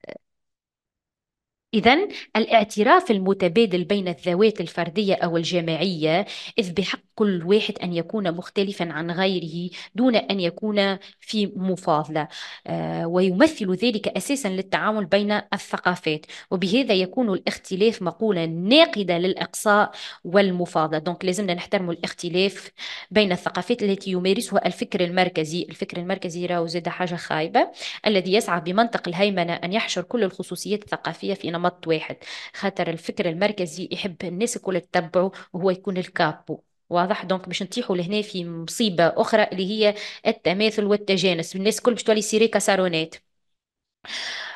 إذا الاعتراف المتبادل بين الذوات الفردية أو الجماعية إذ بحق كل واحد أن يكون مختلفا عن غيره دون أن يكون في مفاضلة آه، ويمثل ذلك أساسا للتعامل بين الثقافات وبهذا يكون الاختلاف مقولة ناقدة للإقصاء والمفاضلة دونك لازمنا نحترم الاختلاف بين الثقافات التي يمارسها الفكر المركزي الفكر المركزي راهو زاد حاجة خايبة الذي يسعى بمنطق الهيمنة أن يحشر كل الخصوصيات الثقافية في نمط واحد خاطر الفكر المركزي يحب الناس الكل تتبعه وهو يكون الكابو واضح دونك باش نطيحوا لهنا في مصيبه اخرى اللي هي التماثل والتجانس الناس الكل باش تولي سيري كاسارونات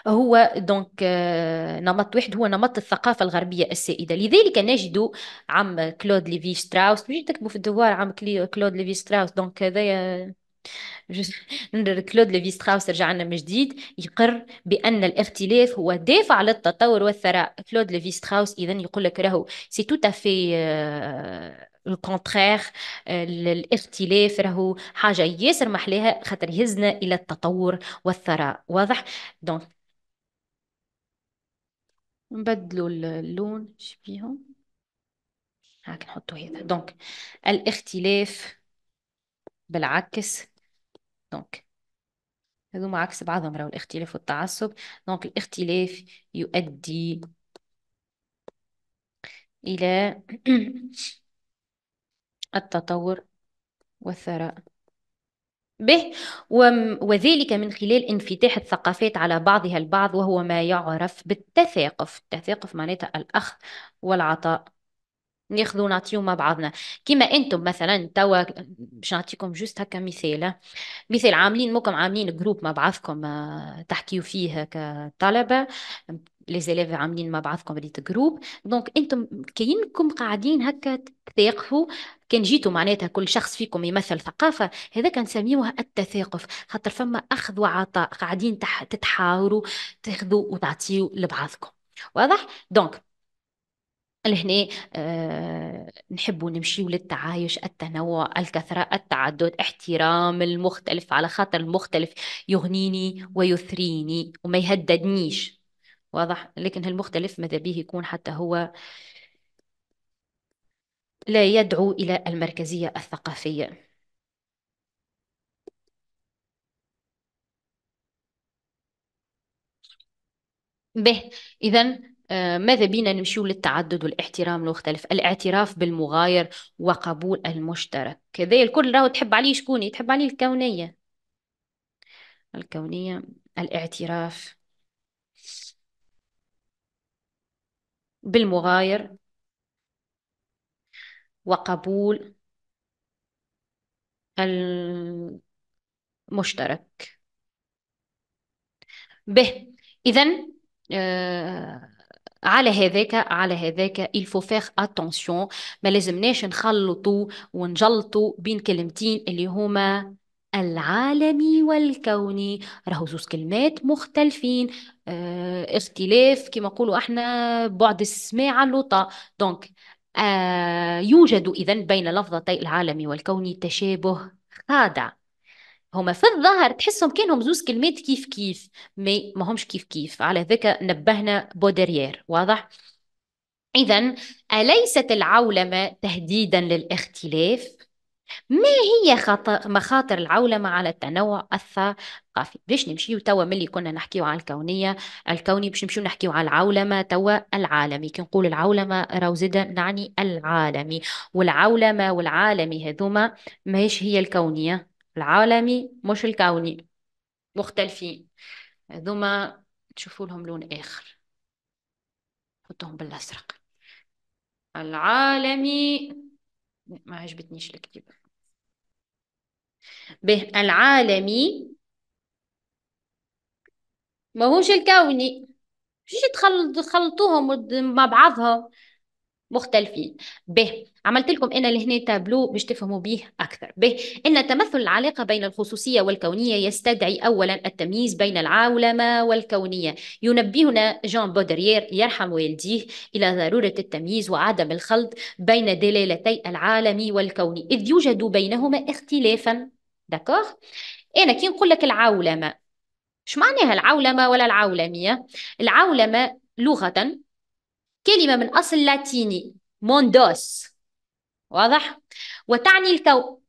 هو دونك آه، نمط واحد هو نمط الثقافة الغربية السائدة لذلك نجد عم كلود ليفي ستراوس مش تكتبوا في الدوار عم كلود ليفي ستراوس دونك هذايا كلود ليفي ستراوس رجع لنا من جديد يقر بان الاختلاف هو دافع للتطور والثراء كلود ليفي ستراوس اذا يقول لك راهو سي توت افي الكونترير آه، الاختلاف راهو حاجه ياسر محلاها خاطر يهزنا الى التطور والثراء واضح دونك نبدلوا اللون شبيهم هاك نحطوا هذا دونك الاختلاف بالعكس دونك هذو عكس بعضهم راهو الاختلاف والتعصب دونك الاختلاف يؤدي الى التطور والثراء به وذلك من خلال انفتاح الثقافات على بعضها البعض وهو ما يعرف بالتثاقف التثاقف معناتها الأخذ والعطاء ناخذوا نعطيو مع بعضنا كما انتم مثلا توا باش نعطيكم جوست هكا مثال آه، مثال عاملين موكم عاملين جروب مع بعضكم آه، تحكيو فيه كطلبة لي زيليف عاملين مع بعضكم ريت جروب دونك انتم كاينكم قاعدين هكا تثاقفوا كان جيتوا معناتها كل شخص فيكم يمثل ثقافة هذا كنسميوها التثاقف خاطر فما أخذ وعطاء قاعدين تح... تتحاوروا تاخذوا وتعطيوا لبعضكم واضح دونك لهنا أه نحب نمشيو للتعايش التنوع الكثرة التعدد احترام المختلف على خاطر المختلف يغنيني ويثريني وما يهددنيش واضح لكن المختلف ماذا به يكون حتى هو لا يدعو إلى المركزية الثقافية به إذا آه، ماذا بينا نمشيو للتعدد والاحترام المختلف الاعتراف بالمغاير وقبول المشترك كذا الكل راهو تحب عليه شكون تحب عليه الكونية الكونية الاعتراف بالمغاير وقبول المشترك ب إذا آه، على هذاك على هذاك il faut faire attention ما لازمناش نخلطوا ونجلطوا بين كلمتين اللي هما العالمي والكوني راهو زوز كلمات مختلفين آه اختلاف كما نقولوا احنا بعد السماع على دونك آه يوجد اذا بين لفظتي العالمي والكوني تشابه خادع هما في الظاهر تحسهم كانهم زوز كلمات كيف كيف مي ما همش كيف كيف على ذكا نبهنا بودريير واضح إذا أليست العولمة تهديدا للاختلاف ما هي خطر مخاطر العولمة على التنوع الثقافي باش نمشيو توا ملي كنا نحكيو على الكونية الكوني باش نمشيو نحكيو على العولمة توا العالمي كي نقول العولمة راهو زادة نعني العالمي والعولمة والعالمي هذوما ماهيش هي الكونية العالمي مش الكوني مختلفين هذوما تشوفوا لهم لون آخر حطهم بالأزرق العالمي ما عجبتنيش الكتيبة به العالمي ماهوش الكوني مش تخلطوهم مع بعضهم مختلفين ب عملت لكم انا لهنا تابلو باش تفهموا به اكثر ب ان تمثل العلاقه بين الخصوصيه والكونيه يستدعي اولا التمييز بين العولمه والكونيه ينبهنا جان بودريير يرحم والديه الى ضروره التمييز وعدم الخلط بين دلالتي العالمي والكوني اذ يوجد بينهما اختلافا داكوغ انا كي نقول لك العولمه اش معناها العولمه ولا العولميه العولمه لغه كلمة من أصل لاتيني موندوس واضح؟ وتعني الكون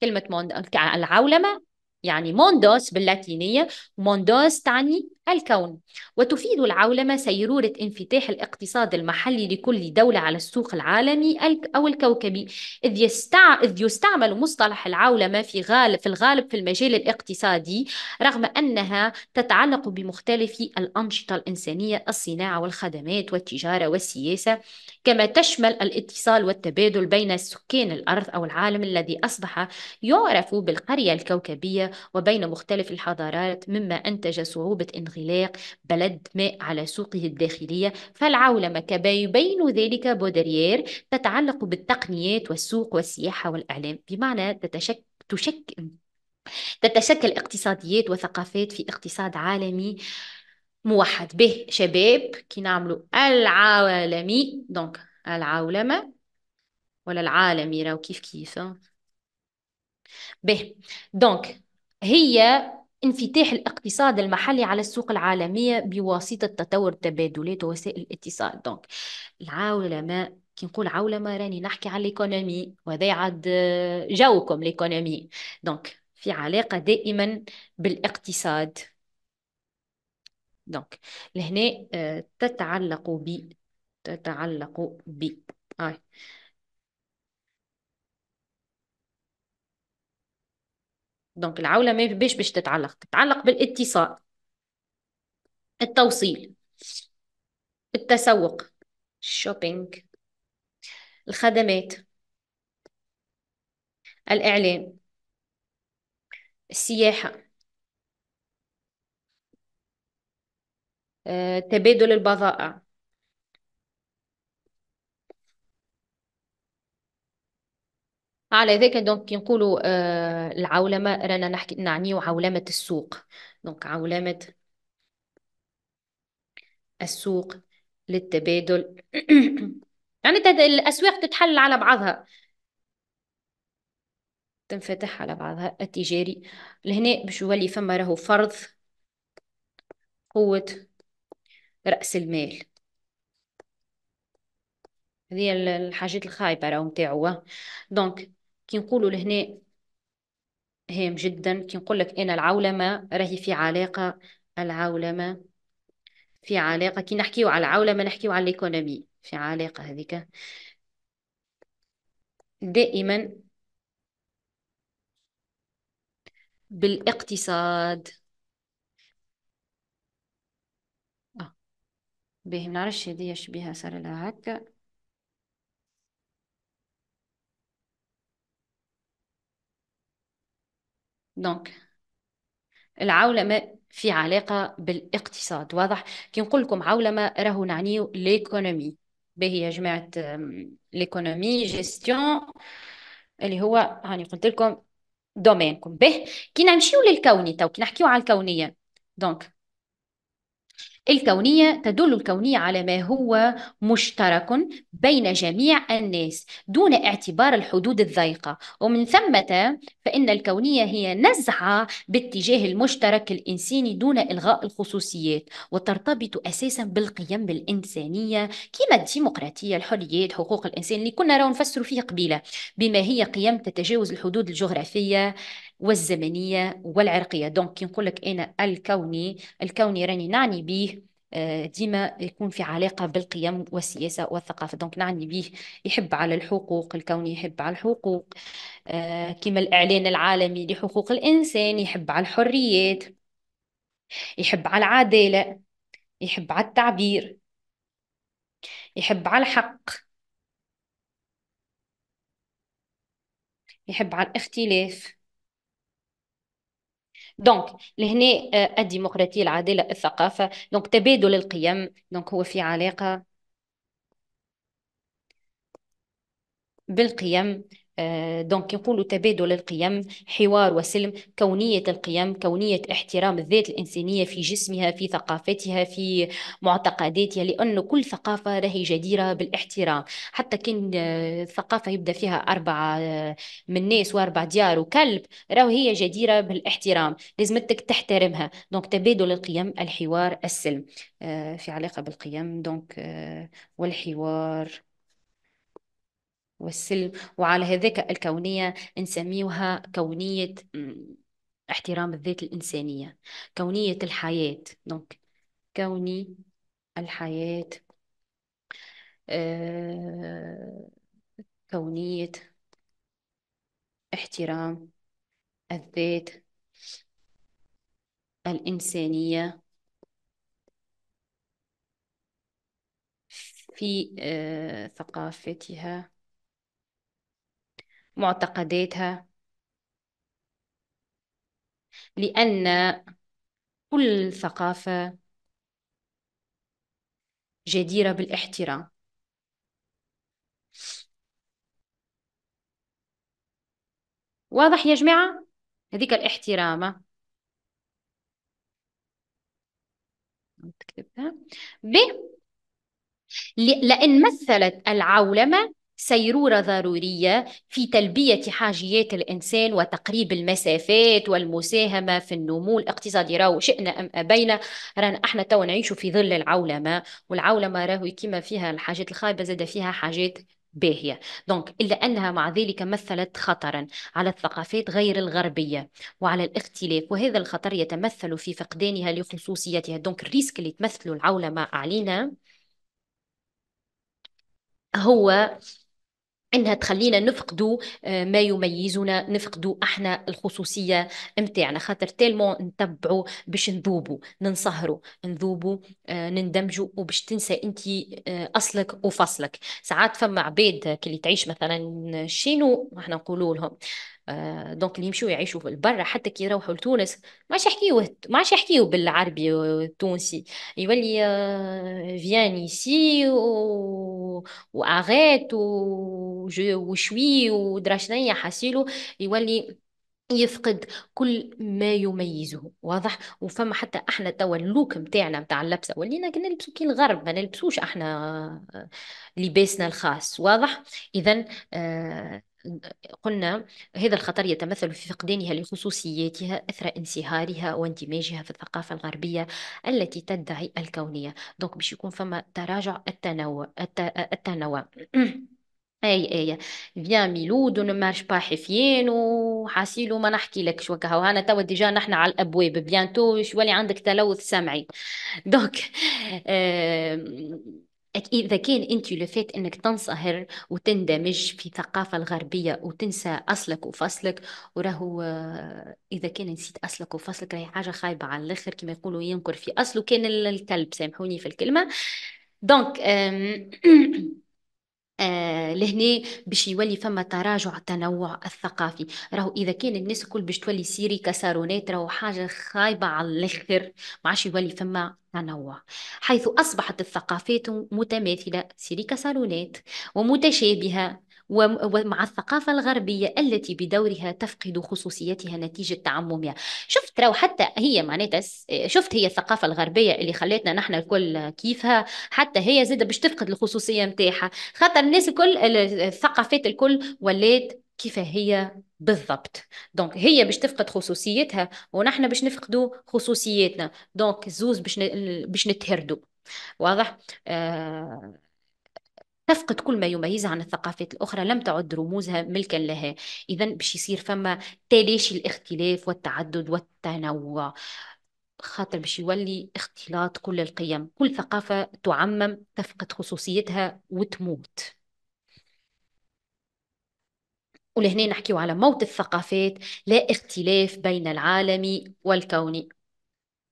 كلمة موند... العولمة يعني موندوس باللاتينية موندوس تعني الكون وتفيد العولمة سيرورة انفتاح الاقتصاد المحلي لكل دولة على السوق العالمي أو الكوكبي إذ, يستع... إذ يستعمل مصطلح العولمة في, غالب في الغالب في المجال الاقتصادي رغم أنها تتعلق بمختلف الأنشطة الإنسانية الصناعة والخدمات والتجارة والسياسة كما تشمل الاتصال والتبادل بين سكان الأرض أو العالم الذي أصبح يعرف بالقرية الكوكبية وبين مختلف الحضارات مما أنتج صعوبة إنغ... الانغلاق بلد ماء على سوقه الداخلية فالعولمة كما يبين ذلك بودريير تتعلق بالتقنيات والسوق والسياحة والإعلام بمعنى تتشك... تشكل تتشكل اقتصاديات وثقافات في اقتصاد عالمي موحد به شباب كي نعملوا العالمي دونك العولمة ولا العالمي راهو كيف كيف به دونك هي انفتاح الاقتصاد المحلي على السوق العالمية بواسطة تطور التبادلات ووسائل الاتصال دونك العولمة كي نقول عولمة راني نحكي على الايكونومي وهذا عاد آه، جوكم الايكونومي دونك في علاقة دائما بالاقتصاد دونك لهنا آه، تتعلق ب تتعلق ب آه. دونك العولمة باش باش تتعلق تتعلق بالاتصال التوصيل التسوق الشوبينج الخدمات الإعلام السياحة آه، تبادل البضائع على ذاك دونك كي نقولوا آه العولمه رانا نحكي نعنيو عولمه السوق دونك عولمه السوق للتبادل يعني الاسواق تتحل على بعضها تنفتح على بعضها التجاري لهنا باش يولي فما راهو فرض قوة رأس المال هذه الحاجات الخايبة راهو نتاعو دونك كي نقولوا لهنا هام جدا كي نقول لك انا العولمه راهي في علاقه العولمه في علاقه كي نحكيو على العولمه نحكيو على الايكونومي في علاقه هذيك دائما بالاقتصاد آه. نعرفش منعرفش اش شبيها صار لها هكا دونك العولمه في علاقه بالاقتصاد واضح كي نقول لكم عولمه راهو نعنيو ليكونومي باهي يا جماعه ليكونومي جيستيون اللي هو هاني قلت لكم دومينكم به كي نمشيو للكوني تو كي نحكيو على الكونيه دونك الكونية تدل الكونية على ما هو مشترك بين جميع الناس دون اعتبار الحدود الضيقة ومن ثمة فإن الكونية هي نزعة باتجاه المشترك الإنساني دون إلغاء الخصوصيات وترتبط أساسا بالقيم الإنسانية كما الديمقراطية الحريات حقوق الإنسان اللي كنا راو نفسروا فيه قبيلة بما هي قيم تتجاوز الحدود الجغرافية والزمنية والعرقية دونك كي نقول لك أنا الكوني الكوني راني نعني به آه، ديما يكون في علاقة بالقيم والسياسة والثقافة دونك نعني به يحب على الحقوق الكوني يحب على الحقوق آه، كما الإعلان العالمي لحقوق الإنسان يحب على الحريات يحب على العدالة يحب على التعبير يحب على الحق يحب على الاختلاف دونك لهنا آه، الديمقراطيه العادله الثقافه دونك تبادل القيم دونك هو في علاقه بالقيم آه، دونك نقولوا تبادل القيم حوار وسلم كونية القيم كونية احترام الذات الإنسانية في جسمها في ثقافتها في معتقداتها لأن كل ثقافة راهي جديرة بالاحترام حتى كان الثقافة آه، يبدأ فيها أربعة آه، من ناس وأربع ديار وكلب راه هي جديرة بالاحترام لازمتك تحترمها دونك تبادل القيم الحوار السلم في علاقة بالقيم دونك والحوار والسلم وعلى هذاك الكونية نسميوها كونية احترام الذات الإنسانية كونية الحياة دونك كوني الحياة آه، كونية احترام الذات الإنسانية في آه، ثقافتها معتقداتها لأن كل ثقافة جديرة بالاحترام واضح يا جماعة هذيك الاحترام ب لأن مثلت العولمة سيروره ضروريه في تلبيه حاجيات الانسان وتقريب المسافات والمساهمه في النمو الاقتصادي راهو شئنا ام ابينا رانا احنا تو نعيشوا في ظل العولمه والعولمه راهو كيما فيها الحاجات الخايبه زاد فيها حاجات باهية دونك إلا أنها مع ذلك مثلت خطرا على الثقافات غير الغربية وعلى الاختلاف وهذا الخطر يتمثل في فقدانها لخصوصيتها دونك الريسك اللي تمثله العولمة علينا هو انها تخلينا نفقدوا آه، ما يميزنا نفقدوا احنا الخصوصيه نتاعنا خاطر تيلمون نتبعوا باش نذوبوا ننصهروا نذوبوا آه، نندمجوا وباش تنسى انت آه، اصلك وفصلك ساعات فما عباد كي تعيش مثلا شينو احنا نقولوا لهم آه، دونك اللي يمشيو يعيشوا في البرة حتى كي يروحوا لتونس ما عادش يحكيو ما عادش يحكيو بالعربي التونسي يولي آه، فيان يسي و... واغات و... وشوي ودراشنية حاسيلو يولي يفقد كل ما يميزه واضح وفما حتى احنا توا اللوك نتاعنا نتاع اللبسه ولينا نلبسو كي الغرب ما نلبسوش احنا آه، لباسنا الخاص واضح اذا آه قلنا هذا الخطر يتمثل في فقدانها لخصوصياتها أثر انصهارها واندماجها في الثقافة الغربية التي تدعي الكونية دونك باش يكون فما تراجع التنوع التنوع اي اي بيان ميلود ونمارش با حفيان وحاسيلو ما نحكي شو وكهو انا توا ديجا نحن على الابواب بيانتو شوالي عندك تلوث سمعي دونك آه إذا كان أنت فات أنك تنصهر وتندمج في الثقافة الغربية وتنسى أصلك وفصلك وراهو إذا كان نسيت أصلك وفصلك راهي حاجة خايبة على الآخر كما يقولوا ينكر في أصله كان الكلب سامحوني في الكلمة دونك آه لهنا باش يولي فما تراجع التنوع الثقافي راهو اذا كان الناس الكل باش تولي سيري كسارونات راهو حاجه خايبه على الاخر ما عادش يولي فما تنوع حيث اصبحت الثقافات متماثله سيري كسارونات ومتشابهه ومع الثقافة الغربية التي بدورها تفقد خصوصيتها نتيجة تعممها شفت رو حتى هي معناتها شفت هي الثقافة الغربية اللي خلتنا نحن الكل كيفها حتى هي زادة باش تفقد الخصوصية متاحة خاطر الناس الكل الثقافات الكل ولات كيف هي بالضبط دونك هي باش تفقد خصوصيتها ونحن باش نفقدوا خصوصيتنا دونك زوز باش باش نتهردوا واضح آه تفقد كل ما يميزها عن الثقافات الأخرى لم تعد رموزها ملكا لها إذا باش يصير فما تلاشي الاختلاف والتعدد والتنوع خاطر باش يولي اختلاط كل القيم كل ثقافة تعمم تفقد خصوصيتها وتموت ولهنا نحكيو على موت الثقافات لا اختلاف بين العالم والكوني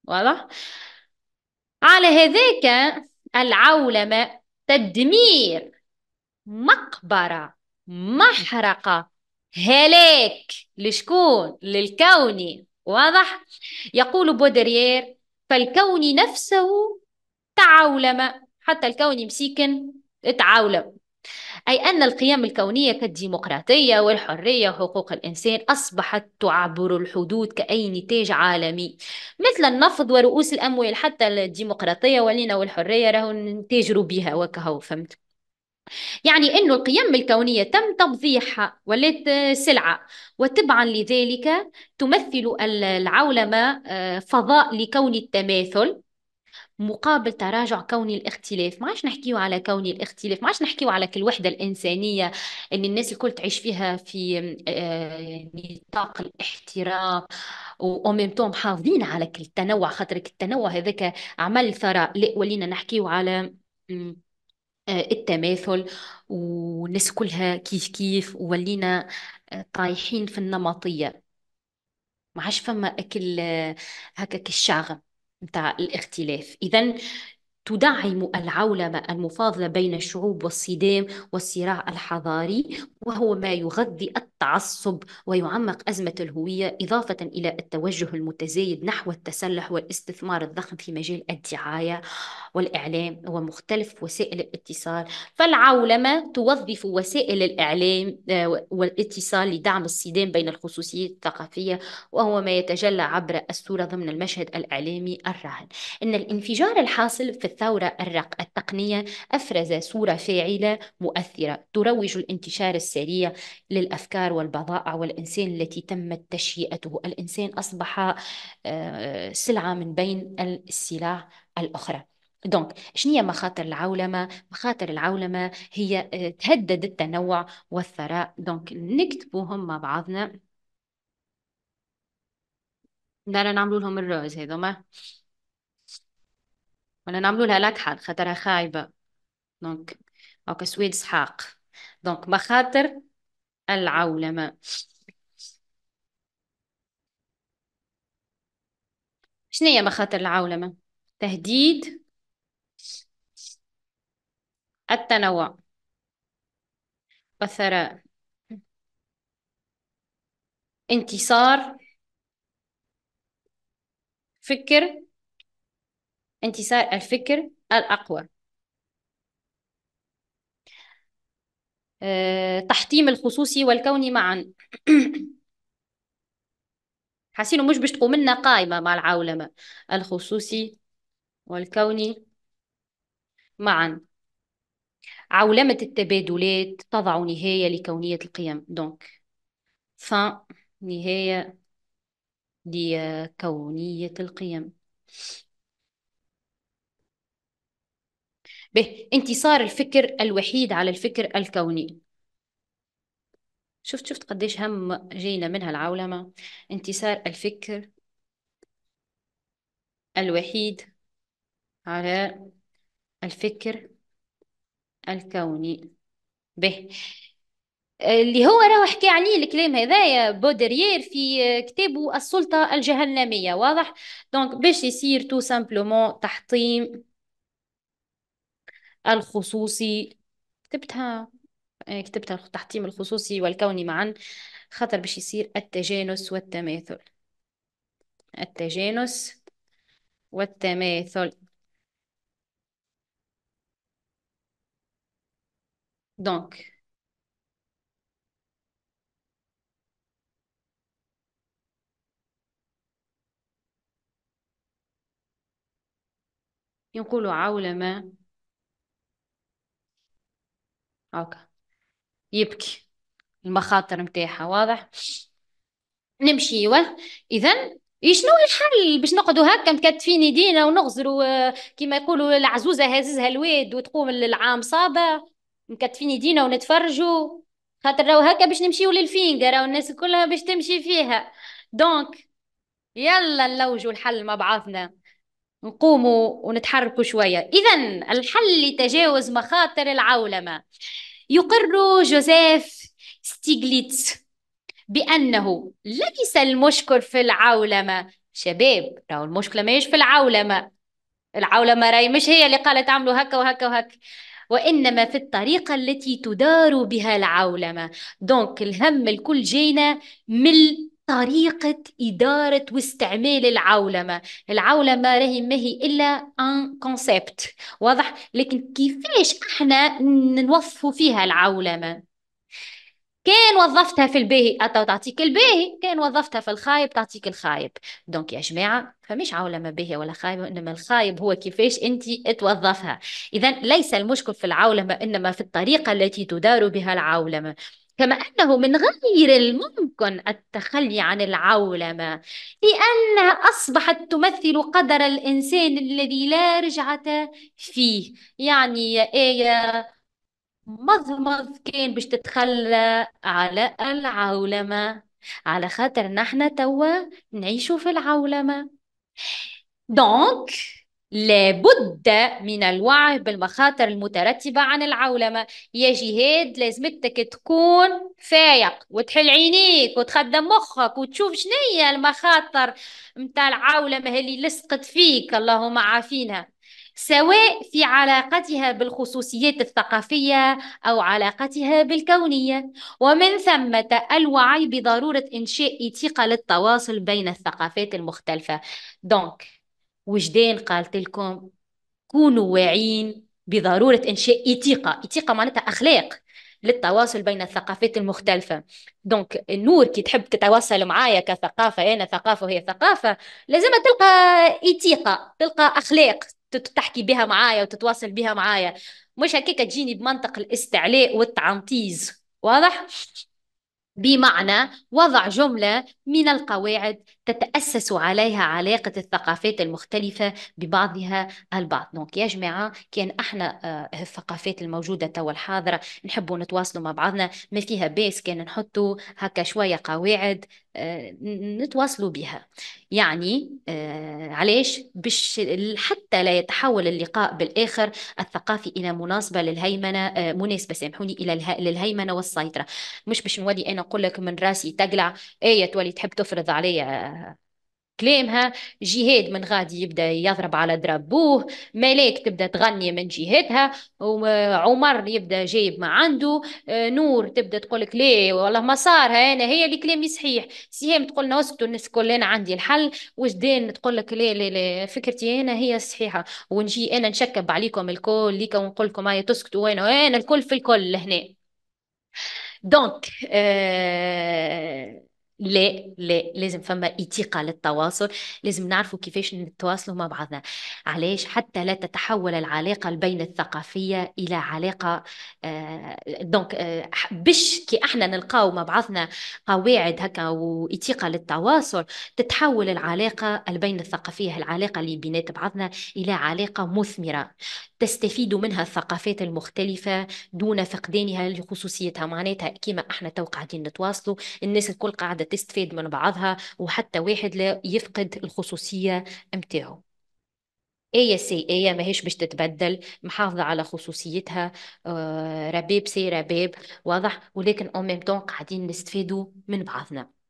واضح على هذاك العولمة تدمير مقبرة محرقة هلاك لشكون للكون واضح يقول بودريير فالكون نفسه تعولم حتى الكون مسيكن تعولم أي أن القيم الكونية كالديمقراطية والحرية وحقوق الإنسان أصبحت تعبر الحدود كأي نتاج عالمي مثل النفط ورؤوس الأموال حتى الديمقراطية ولينا والحرية راهو نتاجروا بها وكهو فهمت يعني أن القيم الكونية تم تبضيحها ولات آه، سلعة وتبعا لذلك تمثل العولمة آه، فضاء لكون التماثل مقابل تراجع كوني الاختلاف ما عادش نحكيو على كوني الاختلاف ما عادش نحكيو على الوحده الانسانيه ان الناس الكل تعيش فيها في آه، نطاق الاحترام و ميم توم محافظين على التنوع خاطر التنوع هذاك عمل ثراء لا ولينا نحكيو على آه، التماثل والناس كلها كيف كيف ولينا آه، طايحين في النمطية ما عادش فما أكل هكاك الشعغم نتاع الاختلاف اذا تدعم العولمة المفاضلة بين الشعوب والصدام والصراع الحضاري وهو ما يغذي التعصب ويعمق أزمة الهوية إضافة إلى التوجه المتزايد نحو التسلح والاستثمار الضخم في مجال الدعاية والإعلام ومختلف وسائل الاتصال فالعولمة توظف وسائل الإعلام آه، والاتصال لدعم الصدام بين الخصوصيات الثقافية وهو ما يتجلى عبر الصورة ضمن المشهد الإعلامي الراهن إن الانفجار الحاصل في الثورة الرق التقنية أفرز صورة فاعلة مؤثرة تروج الانتشار السريع للأفكار والبضائع والإنسان التي تمت تشيئته الإنسان أصبح آه، سلعة من بين السلع الأخرى دونك شنو مخاطر العولمه مخاطر العولمه هي آه، تهدد التنوع والثراء دونك نكتبوهم مع بعضنا نرى نعملوا لهم الروز هذوما ولا نعملوا لها لكحه خاطرها خايبه دونك اوك سويد سحاق دونك مخاطر العولمه شنو هي مخاطر العولمه تهديد التنوع والثراء انتصار فكر انتصار الفكر الأقوى آه، تحطيم الخصوصي والكوني معا حاسينو مش باش تقوم لنا قائمة مع العولمة الخصوصي والكوني معا عولمة التبادلات تضع نهاية لكونية القيم دونك ف نهاية لكونية القيم به انتصار الفكر الوحيد على الفكر الكوني شفت شفت قديش هم جينا منها العولمة انتصار الفكر الوحيد على الفكر الكوني به اللي هو راه حكى عليه الكلام هذايا بودريير في كتابه السلطة الجهنمية واضح دونك باش يصير تو سامبلومون تحطيم الخصوصي كتبتها آه، كتبتها تحطيم الخصوصي والكوني معا خطر باش يصير التجانس والتماثل التجانس والتماثل دونك ينقول عولمة اوكي يبكي المخاطر متاعها واضح نمشي و اذا شنو الحل باش نقعدوا هكا مكتفين يدينا ونغزروا آه، كيما يقولوا العزوزه هاززها الواد وتقوم العام صابه مكتفين يدينا ونتفرجوا خاطر راهو هكا باش نمشيو للفينغا راهو الناس كلها باش تمشي فيها دونك يلا نلوجوا الحل مع بعضنا نقوموا ونتحركوا شويه اذا الحل لتجاوز مخاطر العولمه يقر جوزيف ستيغليتس بأنه ليس المشكل في العولمة شباب راهو المشكلة ماهيش في العولمة العولمة راهي مش هي اللي قالت عملوا هكا وهكا وهكا وإنما في الطريقة التي تدار بها العولمة دونك الهم الكل جينا من طريقة إدارة واستعمال العولمة العولمة راهي ما هي إلا ان كونسيبت واضح لكن كيفاش احنا نوظفوا فيها العولمة كان وظفتها في الباهي أتو تعطيك الباهي كان وظفتها في الخايب تعطيك الخايب دونك يا جماعة فمش عولمة باهية ولا خايبة إنما الخايب هو كيفاش أنت توظفها إذا ليس المشكل في العولمة إنما في الطريقة التي تدار بها العولمة كما أنه من غير الممكن التخلي عن العولمة لأنها أصبحت تمثل قدر الإنسان الذي لا رجعة فيه يعني يا آية مضمض كان باش تتخلى على العولمة على خاطر نحن توا نعيشوا في العولمة دونك لابد من الوعي بالمخاطر المترتبة عن العولمة يا جهاد لازمتك تكون فايق وتحل عينيك وتخدم مخك وتشوف شنية المخاطر متاع العولمة اللي لصقت فيك اللهم عافينها سواء في علاقتها بالخصوصيات الثقافية أو علاقتها بالكونية ومن ثمة الوعي بضرورة إنشاء ثقة للتواصل بين الثقافات المختلفة دونك وجدان قالت لكم كونوا واعين بضرورة إنشاء إتيقة إتيقة معناتها أخلاق للتواصل بين الثقافات المختلفة دونك النور كي تحب تتواصل معايا كثقافة أنا ثقافة وهي ثقافة لازم تلقى إتيقة تلقى أخلاق تحكي بها معايا وتتواصل بها معايا مش هكاك تجيني بمنطق الاستعلاء والتعنطيز واضح؟ بمعنى وضع جملة من القواعد تتأسس عليها علاقة الثقافات المختلفة ببعضها البعض دونك يا جماعة كان احنا آه، الثقافات الموجودة توا الحاضرة نحبوا نتواصلوا مع بعضنا ما فيها باس كان نحطوا هكا شوية قواعد آه، نتواصلوا بها يعني آه، علاش باش حتى لا يتحول اللقاء بالآخر الثقافي إلى مناسبة للهيمنة مناسبة سامحوني إلى للهيمنة والسيطرة مش باش نولي أنا نقول لك من راسي تقلع ايه تولي تحب تفرض عليا كلامها جهاد من غادي يبدا يضرب على درابوه بوه ملاك تبدا تغني من جهتها وعمر يبدا جايب ما عنده آه، نور تبدا تقول لك لا والله ما صارها انا هي اللي كلامي صحيح سهام تقول لنا اسكتوا الناس كل انا عندي الحل وجدان تقول لك لا لا لا فكرتي انا هي الصحيحه ونجي انا نشكب عليكم الكل ليك ونقول لكم هاي تسكتوا وين انا الكل في الكل هنا دونك آه euh, لا لا لازم فما إتيقة للتواصل لازم نعرفوا كيفاش نتواصلوا مع بعضنا علاش حتى لا تتحول العلاقة بين الثقافية إلى علاقة آه دونك آه باش كي احنا نلقاو مع بعضنا قواعد هكا وإتيقة للتواصل تتحول العلاقة بين الثقافية العلاقة اللي بينات بعضنا إلى علاقة مثمرة تستفيد منها الثقافات المختلفة دون فقدانها لخصوصيتها معناتها كيما احنا تو قاعدين نتواصلوا الناس الكل قاعدة قاعدة تستفيد من بعضها وحتى واحد لا يفقد الخصوصية متاعه آية سيئة ماهيش باش تتبدل محافظة على خصوصيتها آه، رباب سي رباب واضح ولكن أو ميم قاعدين نستفيدوا من بعضنا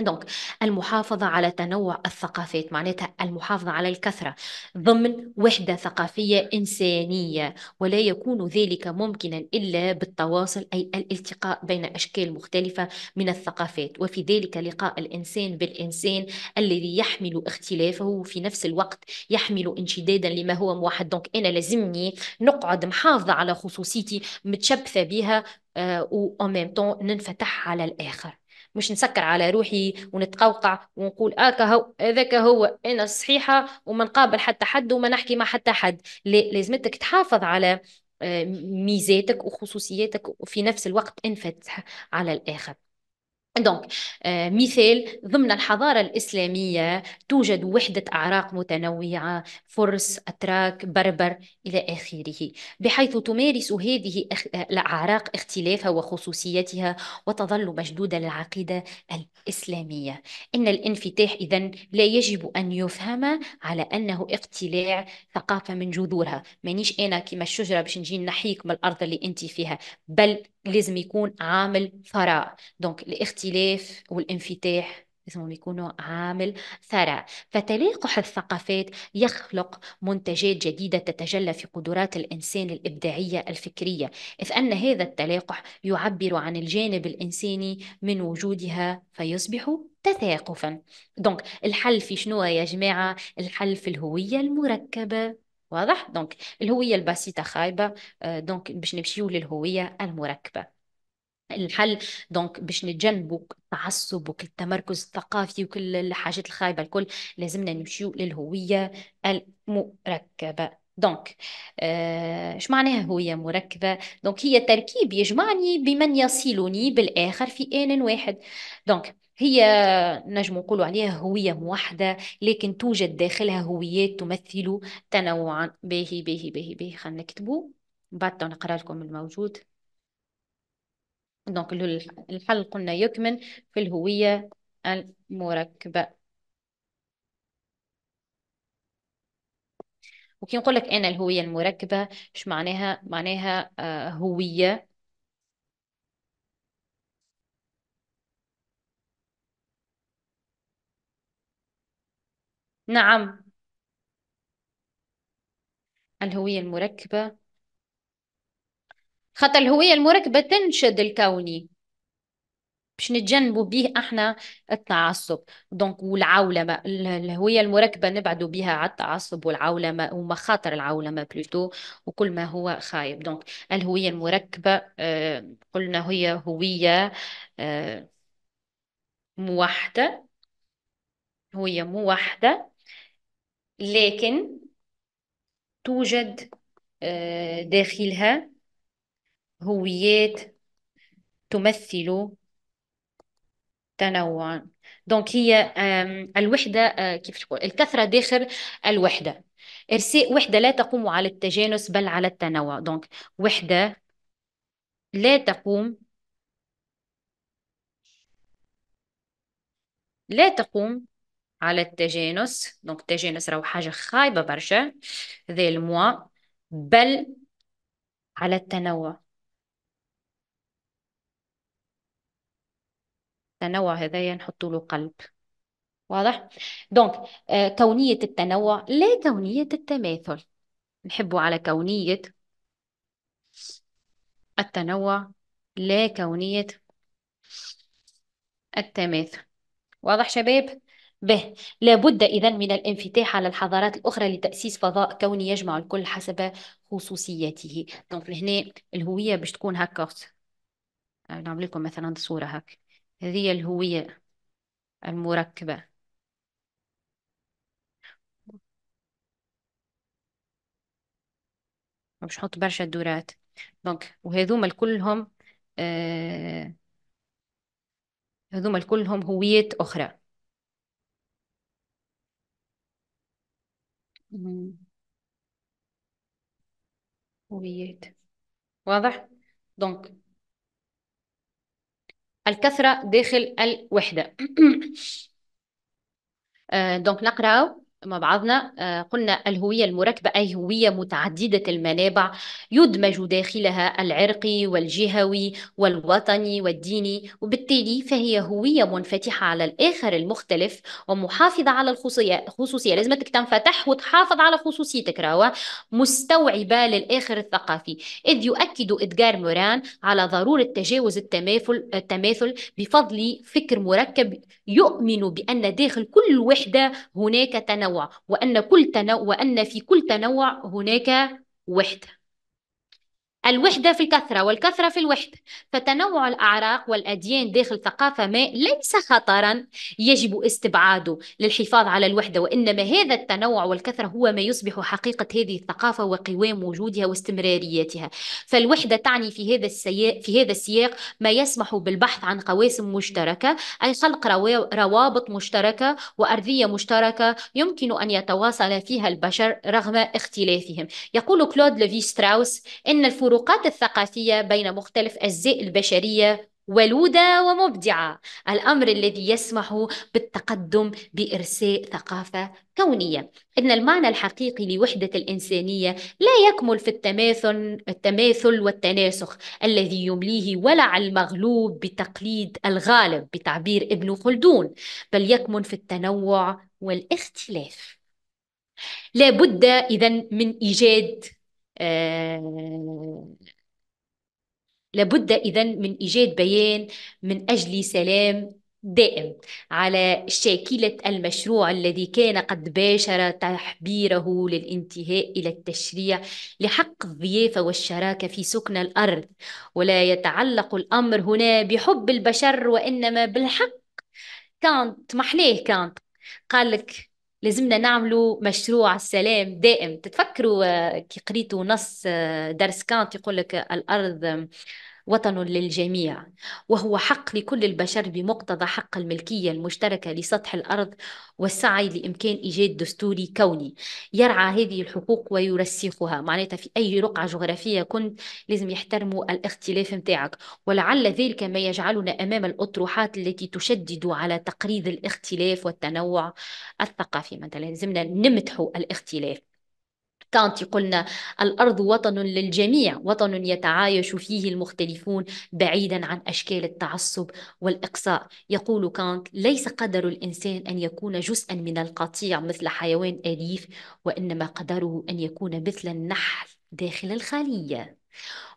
دونك المحافظة على تنوع الثقافات معناتها المحافظة على الكثرة ضمن وحدة ثقافية إنسانية ولا يكون ذلك ممكنا إلا بالتواصل أي الالتقاء بين أشكال مختلفة من الثقافات وفي ذلك لقاء الإنسان بالإنسان الذي يحمل اختلافه في نفس الوقت يحمل انشدادا لما هو موحد دونك أنا لازمني نقعد محافظة على خصوصيتي متشبثة بها أو أو ميم ننفتح على الآخر مش نسكر على روحي ونتقوقع ونقول آكا آه، هو هذاك هو أنا صحيحة وما نقابل حتى حد وما نحكي مع حتى حد لازمتك تحافظ على آه، ميزاتك وخصوصياتك وفي نفس الوقت انفتح على الآخر دونك euh, مثال ضمن الحضارة الإسلامية توجد وحدة أعراق متنوعة فرس أتراك بربر إلى آخره بحيث تمارس هذه الأعراق اختلافها وخصوصيتها وتظل مشدودة للعقيدة الإسلامية إن الانفتاح إذا لا يجب أن يفهم على أنه اقتلاع ثقافة من جذورها مانيش أنا كما الشجرة باش نجي نحيك من الأرض اللي أنت فيها بل لازم يكون عامل ثراء دونك الاختلاف والانفتاح لازمهم يكونوا عامل ثراء فتلاقح الثقافات يخلق منتجات جديدة تتجلى في قدرات الإنسان الإبداعية الفكرية إذ أن هذا التلاقح يعبر عن الجانب الإنساني من وجودها فيصبح تثاقفا دونك الحل في شنو يا جماعة الحل في الهوية المركبة واضح دونك الهويه البسيطه خايبه آه، دونك باش نمشيو للهويه المركبه الحل دونك باش نتجنبوا التعصب وكل التمركز الثقافي وكل الحاجات الخايبه الكل لازمنا نمشيو للهويه المركبه دونك آه، اش آه، معناها هوية مركبة دونك هي تركيب يجمعني بمن يصلني بالآخر في آن واحد دونك هي نجم نقول عليها هوية موحدة لكن توجد داخلها هويات تمثل تنوعا باهي باهي باهي باهي خلينا نكتبو بعد نقرا لكم الموجود دونك الحل قلنا يكمن في الهوية المركبة وكي نقول لك انا الهويه المركبه اش معناها معناها آه هويه نعم الهوية المركبة خاطر الهوية المركبة تنشد الكوني باش نتجنبوا به احنا التعصب دونك والعولمة الهوية المركبة نبعدوا بها على التعصب والعولمة ومخاطر العولمة بلوتو وكل ما هو خايب دونك الهوية المركبة آه، قلنا هي هوية آه، موحدة هوية موحدة لكن توجد آه، داخلها هويات تمثل تنوعا دونك هي الوحدة آه، كيف تقول الكثرة داخل الوحدة إرساء وحدة لا تقوم على التجانس بل على التنوع دونك وحدة لا تقوم لا تقوم على التجانس دونك التجانس راهو حاجة خايبة برشا ذي الموا بل على التنوع التنوع هذايا نحط له قلب واضح دونك آه كونية التنوع لا كونية التماثل نحبوا على كونية التنوع لا كونية التماثل واضح شباب به لابد إذا من الانفتاح على الحضارات الأخرى لتأسيس فضاء كوني يجمع الكل حسب خصوصياته دونك هنا الهوية باش تكون هكا آه، نعمل لكم مثلا صورة هكا هذه الهوية المركبة باش نحط برشا دورات دونك وهذوما الكلهم آه هذوما كلهم هويات أخرى مم. هويات واضح دونك الكثرة داخل الوحدة آه، دونك نقراو مع بعضنا آه، قلنا الهوية المركبة أي هوية متعددة المنابع يدمج داخلها العرقي والجهوي والوطني والديني وبالتالي فهي هوية منفتحة على الآخر المختلف ومحافظة على الخصوصية خصوصية لازمتك تنفتح وتحافظ على خصوصيتك راوة مستوعبة للآخر الثقافي إذ يؤكد إدغار موران على ضرورة تجاوز التماثل التماثل بفضل فكر مركب يؤمن بأن داخل كل وحدة هناك تنوع التنوع وأن كل تنوع وأن في كل تنوع هناك وحدة الوحدة في الكثرة والكثرة في الوحدة فتنوع الأعراق والأديان داخل ثقافة ما ليس خطرا يجب استبعاده للحفاظ على الوحدة وإنما هذا التنوع والكثرة هو ما يصبح حقيقة هذه الثقافة وقوام وجودها واستمراريتها فالوحدة تعني في هذا السياق في هذا السياق ما يسمح بالبحث عن قواسم مشتركة أي خلق روابط مشتركة وأرضية مشتركة يمكن أن يتواصل فيها البشر رغم اختلافهم يقول كلود ليفي ستراوس إن الفروق الفروقات الثقافية بين مختلف أجزاء البشرية ولودة ومبدعة الأمر الذي يسمح بالتقدم بإرساء ثقافة كونية إن المعنى الحقيقي لوحدة الإنسانية لا يكمل في التماثل, التماثل والتناسخ الذي يمليه ولع المغلوب بتقليد الغالب بتعبير ابن خلدون بل يكمن في التنوع والاختلاف لا بد إذن من إيجاد آه، لابد إذا من إيجاد بيان من أجل سلام دائم على شاكلة المشروع الذي كان قد باشر تحبيره للانتهاء إلى التشريع لحق الضيافة والشراكة في سكن الأرض ولا يتعلق الأمر هنا بحب البشر وإنما بالحق كانت محليه كانت قال لك لازمنا نعملوا مشروع السلام دائم تتفكروا آه، كي قريتوا نص آه، درس كانت يقول لك الارض وطن للجميع وهو حق لكل البشر بمقتضى حق الملكية المشتركة لسطح الأرض والسعي لإمكان إيجاد دستوري كوني يرعى هذه الحقوق ويرسخها معناتها في أي رقعة جغرافية كنت لازم يحترموا الاختلاف متاعك ولعل ذلك ما يجعلنا أمام الأطروحات التي تشدد على تقريض الاختلاف والتنوع الثقافي مثلا لازمنا نمتحوا الاختلاف كانت قلنا الأرض وطن للجميع وطن يتعايش فيه المختلفون بعيدا عن أشكال التعصب والإقصاء يقول كانت ليس قدر الإنسان أن يكون جزءا من القطيع مثل حيوان أليف وإنما قدره أن يكون مثل النحل داخل الخلية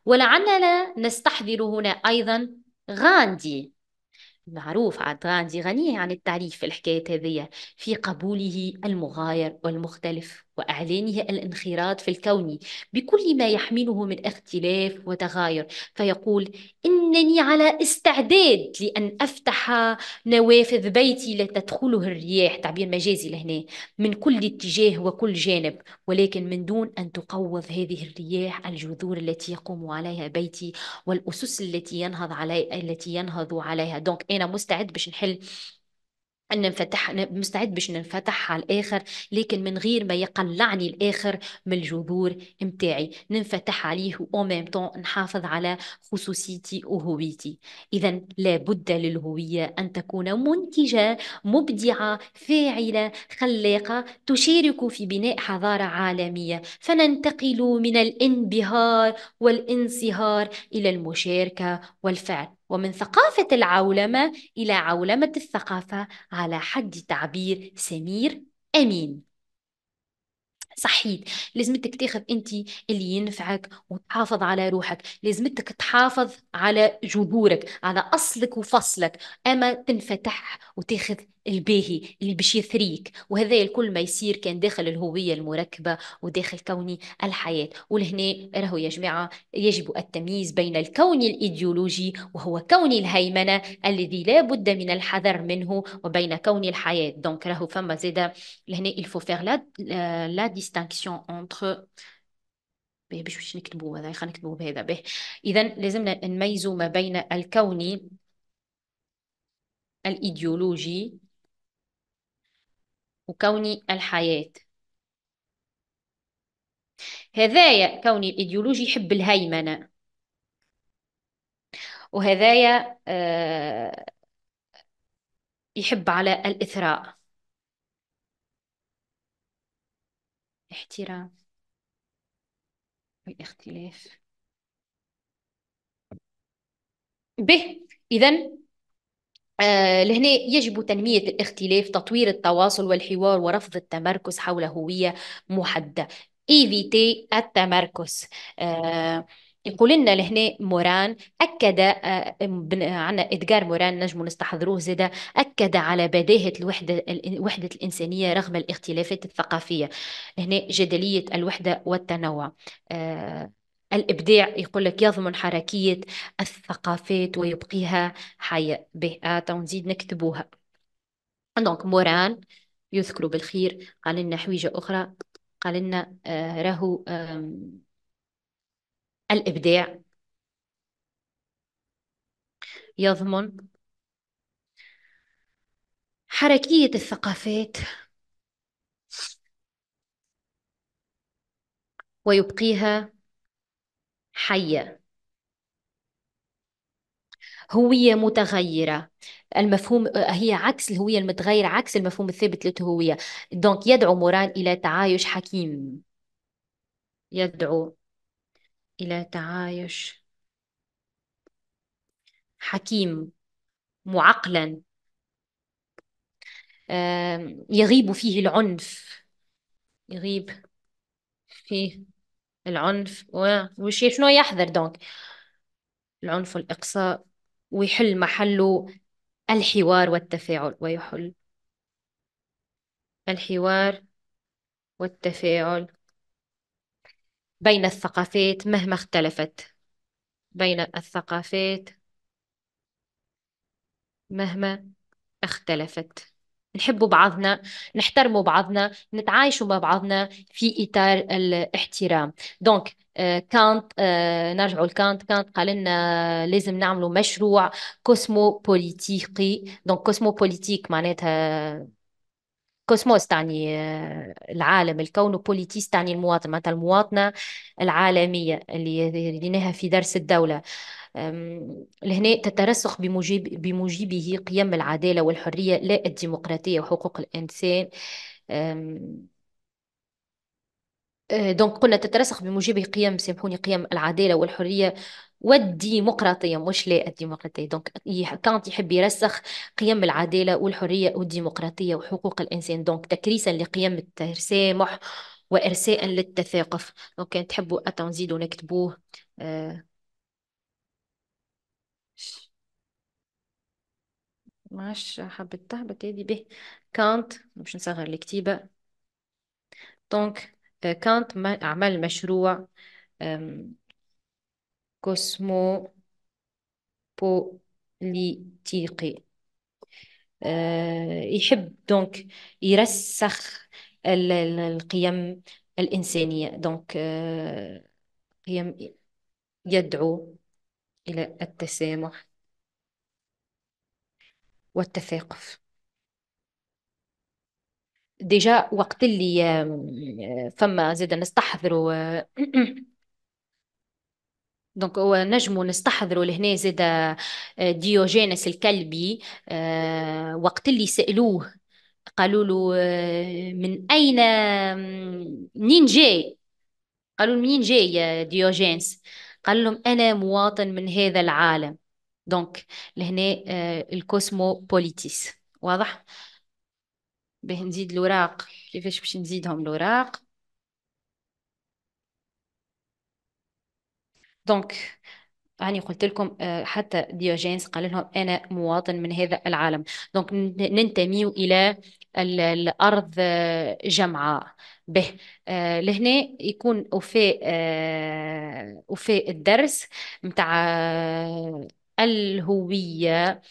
ولعلنا نستحضر هنا أيضا غاندي معروف عاد غاندي غني عن التعريف في الحكاية هذه في قبوله المغاير والمختلف وأعلانها الانخراط في الكون بكل ما يحمله من اختلاف وتغاير فيقول إنني على استعداد لأن أفتح نوافذ بيتي لتدخله الرياح تعبير مجازي لهنا من كل اتجاه وكل جانب ولكن من دون أن تقوض هذه الرياح الجذور التي يقوم عليها بيتي والأسس التي ينهض علي التي ينهض عليها دونك أنا مستعد باش نحل أن نفتح مستعد باش ننفتح على الآخر لكن من غير ما يقلعني الآخر من الجذور متاعي ننفتح عليه أو ميم طون نحافظ على خصوصيتي وهويتي إذا لابد للهوية أن تكون منتجة مبدعة فاعلة خلاقة تشارك في بناء حضارة عالمية فننتقل من الانبهار والانصهار إلى المشاركة والفعل ومن ثقافة العولمة إلى عولمة الثقافة على حد تعبير سمير أمين صحيت لازمتك تاخذ انت اللي ينفعك وتحافظ على روحك لازمتك تحافظ على جذورك على اصلك وفصلك اما تنفتح وتاخذ الباهي اللي باش يثريك وهذا الكل ما يصير كان داخل الهوية المركبة وداخل كوني الحياة ولهنا راهو يا جماعة يجب التمييز بين الكون الإيديولوجي وهو كون الهيمنة الذي لا بد من الحذر منه وبين كون الحياة دونك راهو فما زادة لهنا الفو فيغ لا لا ديستانكسيون انتر به باش باش نكتبوا هذا خلينا نكتبوا بهذا به اذا لازمنا نميزوا ما بين الكوني الايديولوجي وكوني الحياة هذايا كوني الإيديولوجي يحب الهيمنة وهذايا آه، يحب على الإثراء احترام والاختلاف به إذن آه، لهنا يجب تنمية الاختلاف تطوير التواصل والحوار ورفض التمركز حول هوية محددة إيفيتي التمركز آه، يقول لنا لهنا موران أكد آه عن إدغار موران نجم نستحضروه زيدا أكد على بداهة الوحدة وحدة الإنسانية رغم الاختلافات الثقافية هنا جدلية الوحدة والتنوع آه، الإبداع يقول لك يضمن حركية الثقافات ويبقيها حية به ونزيد نكتبوها دونك موران يذكر بالخير قال لنا حويجة أخرى قال لنا آه راهو آه الإبداع يضمن حركية الثقافات ويبقيها حية هوية متغيرة المفهوم هي عكس الهوية المتغيرة عكس المفهوم الثابت للهوية دونك يدعو موران إلى تعايش حكيم يدعو إلى تعايش حكيم معقلا يغيب فيه العنف يغيب فيه العنف وشي شنو يحذر دونك العنف والإقصاء ويحل محله الحوار والتفاعل ويحل الحوار والتفاعل بين الثقافات مهما اختلفت بين الثقافات مهما اختلفت نحبوا بعضنا نحترموا بعضنا نتعايشوا مع بعضنا في إطار الاحترام دونك كانت euh, euh, نرجعوا لكانت كانت قال لنا لازم نعملوا مشروع كوسموبوليتيقي دونك كوسموبوليتيك معناتها كوسموس تعني آه، العالم الكون بوليتيس تعني المواطن معناتها المواطنة العالمية اللي ريناها في درس الدولة لهنا تترسخ بموجب بموجبه قيم العدالة والحرية لا الديمقراطية وحقوق الإنسان أه، دونك قلنا تترسخ بموجبه قيم سامحوني قيم العدالة والحرية والديمقراطية مش لا الديمقراطية دونك كانت يحب يرسخ قيم العدالة والحرية والديمقراطية وحقوق الإنسان دونك تكريسا لقيم التسامح وإرساء للتثاقف دونك تحبوا أتا نزيدوا نكتبوه آه معاش حبيتها بتادي به كانت باش نصغر الكتيبة دونك آه، كانت عمل مشروع كوسمو بوليتيقي آه، يحب دونك يرسخ القيم الإنسانية دونك آه، قيم يدعو إلى التسامح والتثاقف ديجا وقت اللي آه، فما زيد نستحضروا آه، دونك نجمو نستحضروا لهنا زيد آه، ديوجينس الكلبي وقت اللي سألوه قالوا له من أين منين جاي قالوا منين جاي ديوجينس قال لهم أنا مواطن من هذا العالم دونك لهنا الكوسموبوليتيس واضح باه نزيد الوراق كيفاش باش نزيدهم الوراق دونك راني يعني قلت لكم آه، حتى ديوجينس قال لهم انا مواطن من هذا العالم دونك ننتمي الى الارض آه، جمعاء به آه، لهنا يكون وفاء وفاء الدرس متاع الهوية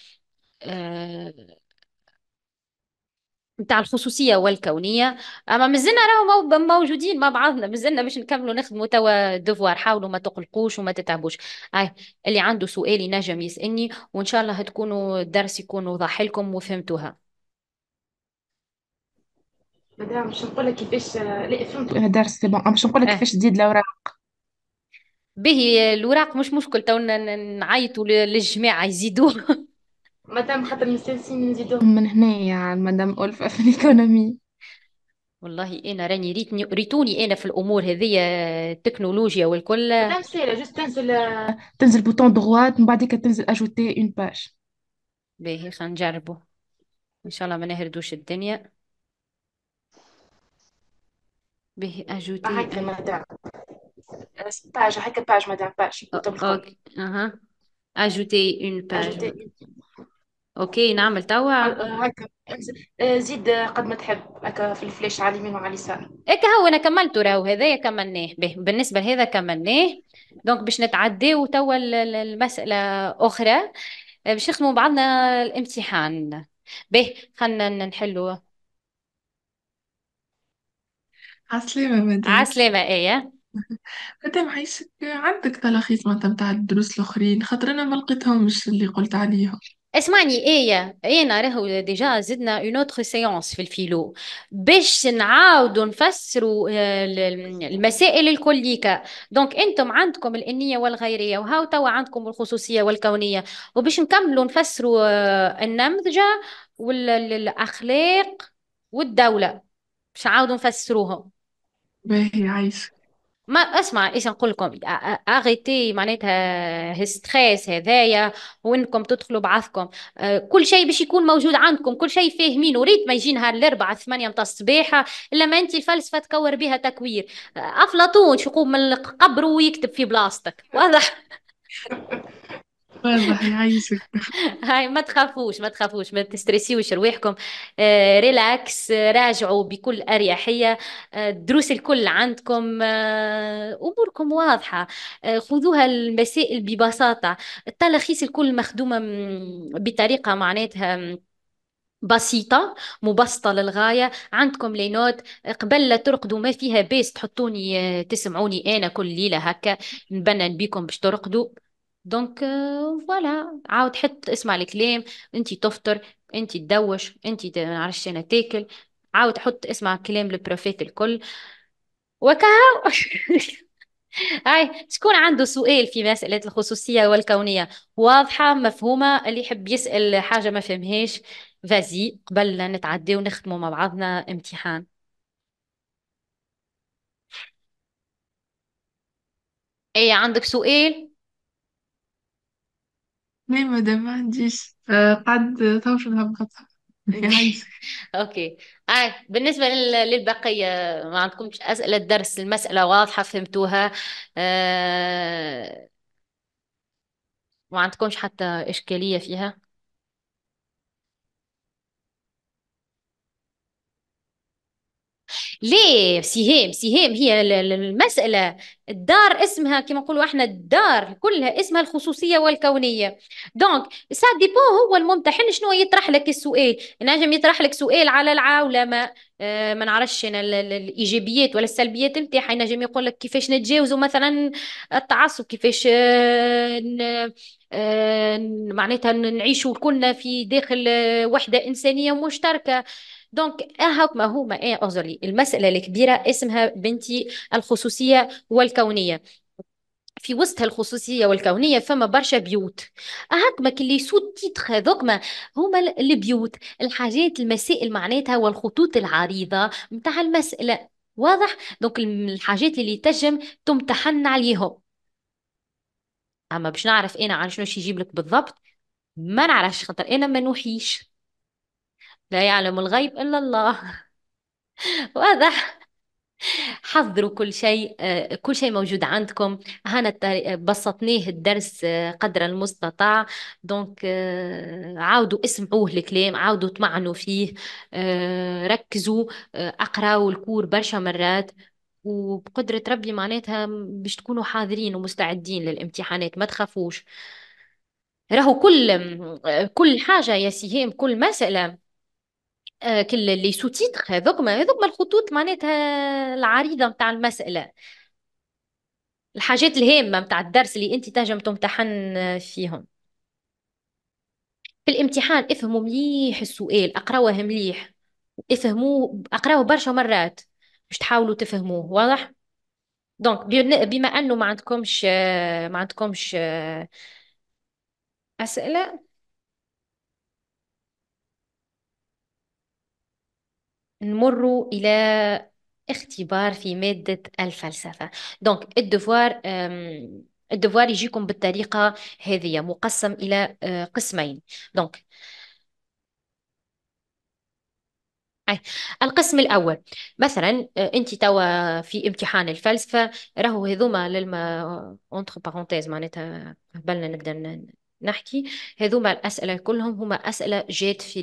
نتاع آه، الخصوصية والكونية أما مازلنا راهو موجودين مع بعضنا مازلنا باش نكملوا نخدموا توا دفوار حاولوا ما تقلقوش وما تتعبوش أي اللي عنده سؤال ينجم يسألني وإن شاء الله تكونوا الدرس يكون واضح لكم وفهمتوها
مدام مش نقول لك كيفاش لا فهمت الدرس سي بون مش نقول لك آه. كيفاش تزيد الاوراق
باهي الوراق مش مشكل تو نعيطوا للجماعه يزيدوه
مادام خاطر مستانسين نزيدوه من هنا يا مدام ألفة في الإيكونومي
والله انا راني ريتني ريتوني انا في الامور هذيا التكنولوجيا والكل مادام سيرة جوست تنزل آه،
تنزل بوتون دغوات من بعدك تنزل اجوتي اون باج
باهي خلينا نجربوا ان شاء الله ما نهردوش الدنيا باهي اجوتي
Euh, page, page, madame, page. Oh, okay. Uh-huh. Ajouter une page. Ajouter une... اوكي نعمل توا هكا زيد قد ما تحب هكا في الفلاش على اليمين وعلى اليسار
هكا هو انا كملته راهو هذايا كملناه به بالنسبه لهذا كملناه دونك باش نتعداو توا المساله اخرى باش نخدموا بعضنا الامتحان به خلينا نحلو عسلامة مدام عسلامة ايه
مادام معيشك عندك تلخيص ما تاع الدروس الاخرين خاطر انا ما لقيتهمش اللي قلت عليهم اسمعني
ايه, إيه، انا راهو ديجا زدنا اون اوتر سيونس في الفيلو باش نعاودوا نفسروا آه، المسائل الكليكا دونك انتم عندكم الانيه والغيريه وهاو توا عندكم الخصوصيه والكونيه وباش نكملوا نفسروا آه، النمذجه والاخلاق والدوله باش نعاودوا نفسروهم باهي عايشك ما اسمع ايش نقول لكم اغيتي معناتها هستريس هذايا وانكم تدخلوا بعضكم كل شيء باش يكون موجود عندكم كل شيء فاهمين وريت ما يجي نهار الاربعاء ثمانية متاع الصباح الا ما انت الفلسفة تكور بها تكوير افلاطون شقوم من قبره ويكتب في بلاصتك واضح
يعيشك
هاي ما تخافوش ما تخافوش ما تستريسيوش رواحكم آه، ريلاكس آه، راجعوا بكل أريحية الدروس آه، الكل عندكم أموركم واضحة خذوها المسائل ببساطة التلخيص الكل مخدومة بطريقة معناتها بسيطة مبسطة للغاية عندكم لي نوت قبل لا ترقدوا ما فيها بيس تحطوني تسمعوني أنا كل ليلة هكا نبنن بيكم باش ترقدوا دونك فوالا euh, عاود حط اسمع الكلام انت تفطر انت تدوش انت نعرفش انا تاكل عاود حط اسمع كلام البروفيت الكل وكهو هاي شكون عنده سؤال في مسألة الخصوصية والكونية واضحة مفهومة اللي يحب يسأل حاجة ما فهمهاش فازي قبل نتعدي ونختموا مع بعضنا امتحان اي عندك
سؤال ليه دام ما عنديش قد قعد طوش نهبط يعيط
اوكي آه بالنسبة للبقية ما عندكمش أسئلة الدرس المسألة واضحة فهمتوها آه ما عندكمش حتى إشكالية فيها ليه سهام سهام هي المسألة الدار اسمها كما نقولوا احنا الدار كلها اسمها الخصوصية والكونية دونك سا ديبو هو الممتحن شنو يطرح لك السؤال نجم يطرح لك سؤال على العولمة آه، ما نعرفش انا الايجابيات ولا السلبيات نتاعها نجم يقول لك كيفاش نتجاوزوا مثلا التعصب كيفاش آه، آه، معناتها نعيشوا كلنا في داخل وحدة إنسانية مشتركة دونك هاكما هما ايه اعذرلي المساله الكبيره اسمها بنتي الخصوصيه والكونيه في وسط الخصوصية والكونية فما برشا بيوت هكما كلي سو تيتخ هذوكما هما البيوت الحاجات المسائل معناتها والخطوط العريضة متاع المسألة واضح دونك الحاجات اللي تجم تمتحن عليهم اما باش نعرف انا عن شنو يجيب لك بالضبط ما نعرفش خاطر انا ما نوحيش لا يعلم الغيب إلا الله واضح حضروا كل شيء آه، كل شيء موجود عندكم هنا بسطناه الدرس آه، قدر المستطاع دونك آه، عاودوا اسمعوه الكلام عاودوا تمعنوا فيه ركزوا اقراوا الكور برشا مرات وبقدرة ربي معناتها باش تكونوا حاضرين ومستعدين للامتحانات ما تخافوش راهو كل كل حاجة يا سهام كل مسألة آه، كل لي سو تيتر هذوك ما هذوك ما الخطوط معناتها العريضه نتاع المساله الحاجات الهامه نتاع الدرس اللي انت تنجم تمتحن آه، فيهم في الامتحان افهموا مليح السؤال اقراوه مليح افهموه اقراوه برشا مرات باش تحاولوا تفهموه واضح دونك بما انه ما عندكمش آه، ما عندكمش اسئله نمر إلى اختبار في مادة الفلسفة دونك الدفوار الدفوار يجيكم بالطريقة هذه مقسم إلى euh, قسمين دونك أي. القسم الأول مثلا آه، أنت توا في امتحان الفلسفة راهو هذوما للما اونتر بارونتيز معناتها قبلنا نبدا نحكي هذوما الأسئلة كلهم هما أسئلة جات في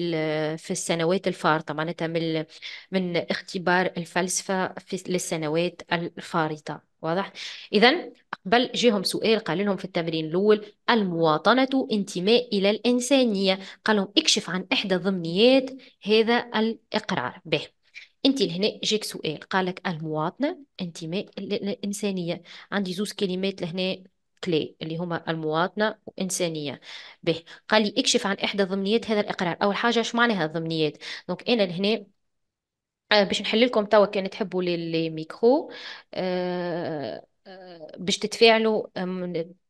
في السنوات الفارطة معناتها من من اختبار الفلسفة في للسنوات الفارطة واضح إذا قبل جاهم سؤال قال لهم في التمرين الأول المواطنة انتماء إلى الإنسانية قال لهم اكشف عن إحدى ضمنيات هذا الإقرار به انت لهنا جاك سؤال قالك المواطنه انتماء الانسانيه عندي زوز كلمات لهنا قلي اللي هما المواطنة وإنسانية به قال لي اكشف عن إحدى ضمنيات هذا الإقرار أول حاجة شو معناها الضمنيات دونك أنا لهنا آه، باش نحل لكم توا كان تحبوا للميكرو آه،, أه باش تتفاعلوا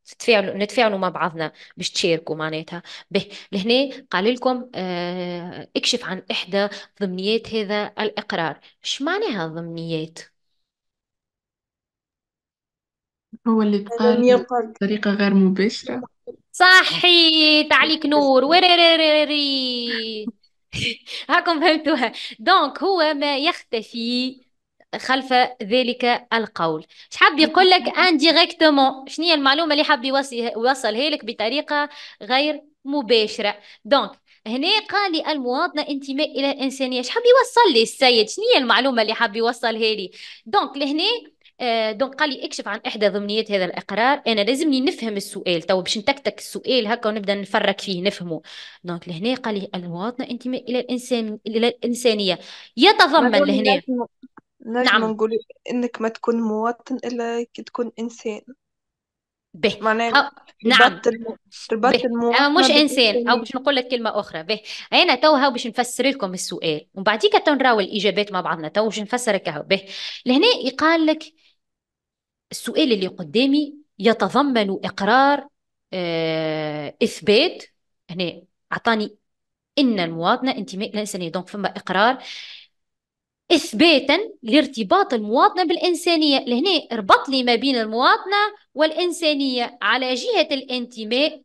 تتفاعلوا نتفاعلوا مع بعضنا باش تشاركوا معناتها به لهنا قال لكم آه، اكشف عن احدى ضمنيات هذا الاقرار اش معناها الضمنيات
هو اللي لم قال بطريقة غير مباشرة
صحي تعليك نور وريريريري هاكم فهمتوها دونك هو ما يختفي خلف ذلك القول حاب يقول لك انديريكتومون شنو هي المعلومه اللي حاب يوصلها لك بطريقه غير مباشره دونك هنا قال لي المواطنة انتماء إلى الإنسانية شحاب يوصل لي السيد شنو هي المعلومة اللي حاب يوصلها لي دونك لهنا آه، دونك قال لي اكشف عن احدى ضمنيات هذا الاقرار انا لازمني نفهم السؤال تو باش نتكتك السؤال هكا ونبدا نفرك فيه نفهمه دونك لهنا قال لي المواطنه انتماء الى الانسان الى الانسانيه يتضمن لهنا نجم
نعم نقول انك ما تكون مواطن الا كي تكون انسان به معناها نعم ربط المواطنه مش انسان او
باش نقول لك كلمه اخرى به انا توها باش نفسر لكم السؤال ومن بعديك تو نراو الاجابات مع بعضنا تو باش نفسر هكا به لهنا يقال لك السؤال اللي قدامي يتضمن إقرار آه، إثبات هنا أعطاني إن المواطنة انتماء الإنسانية دونك فما إقرار إثباتا لارتباط المواطنة بالإنسانية لهنا ربط لي ما بين المواطنة والإنسانية على جهة الانتماء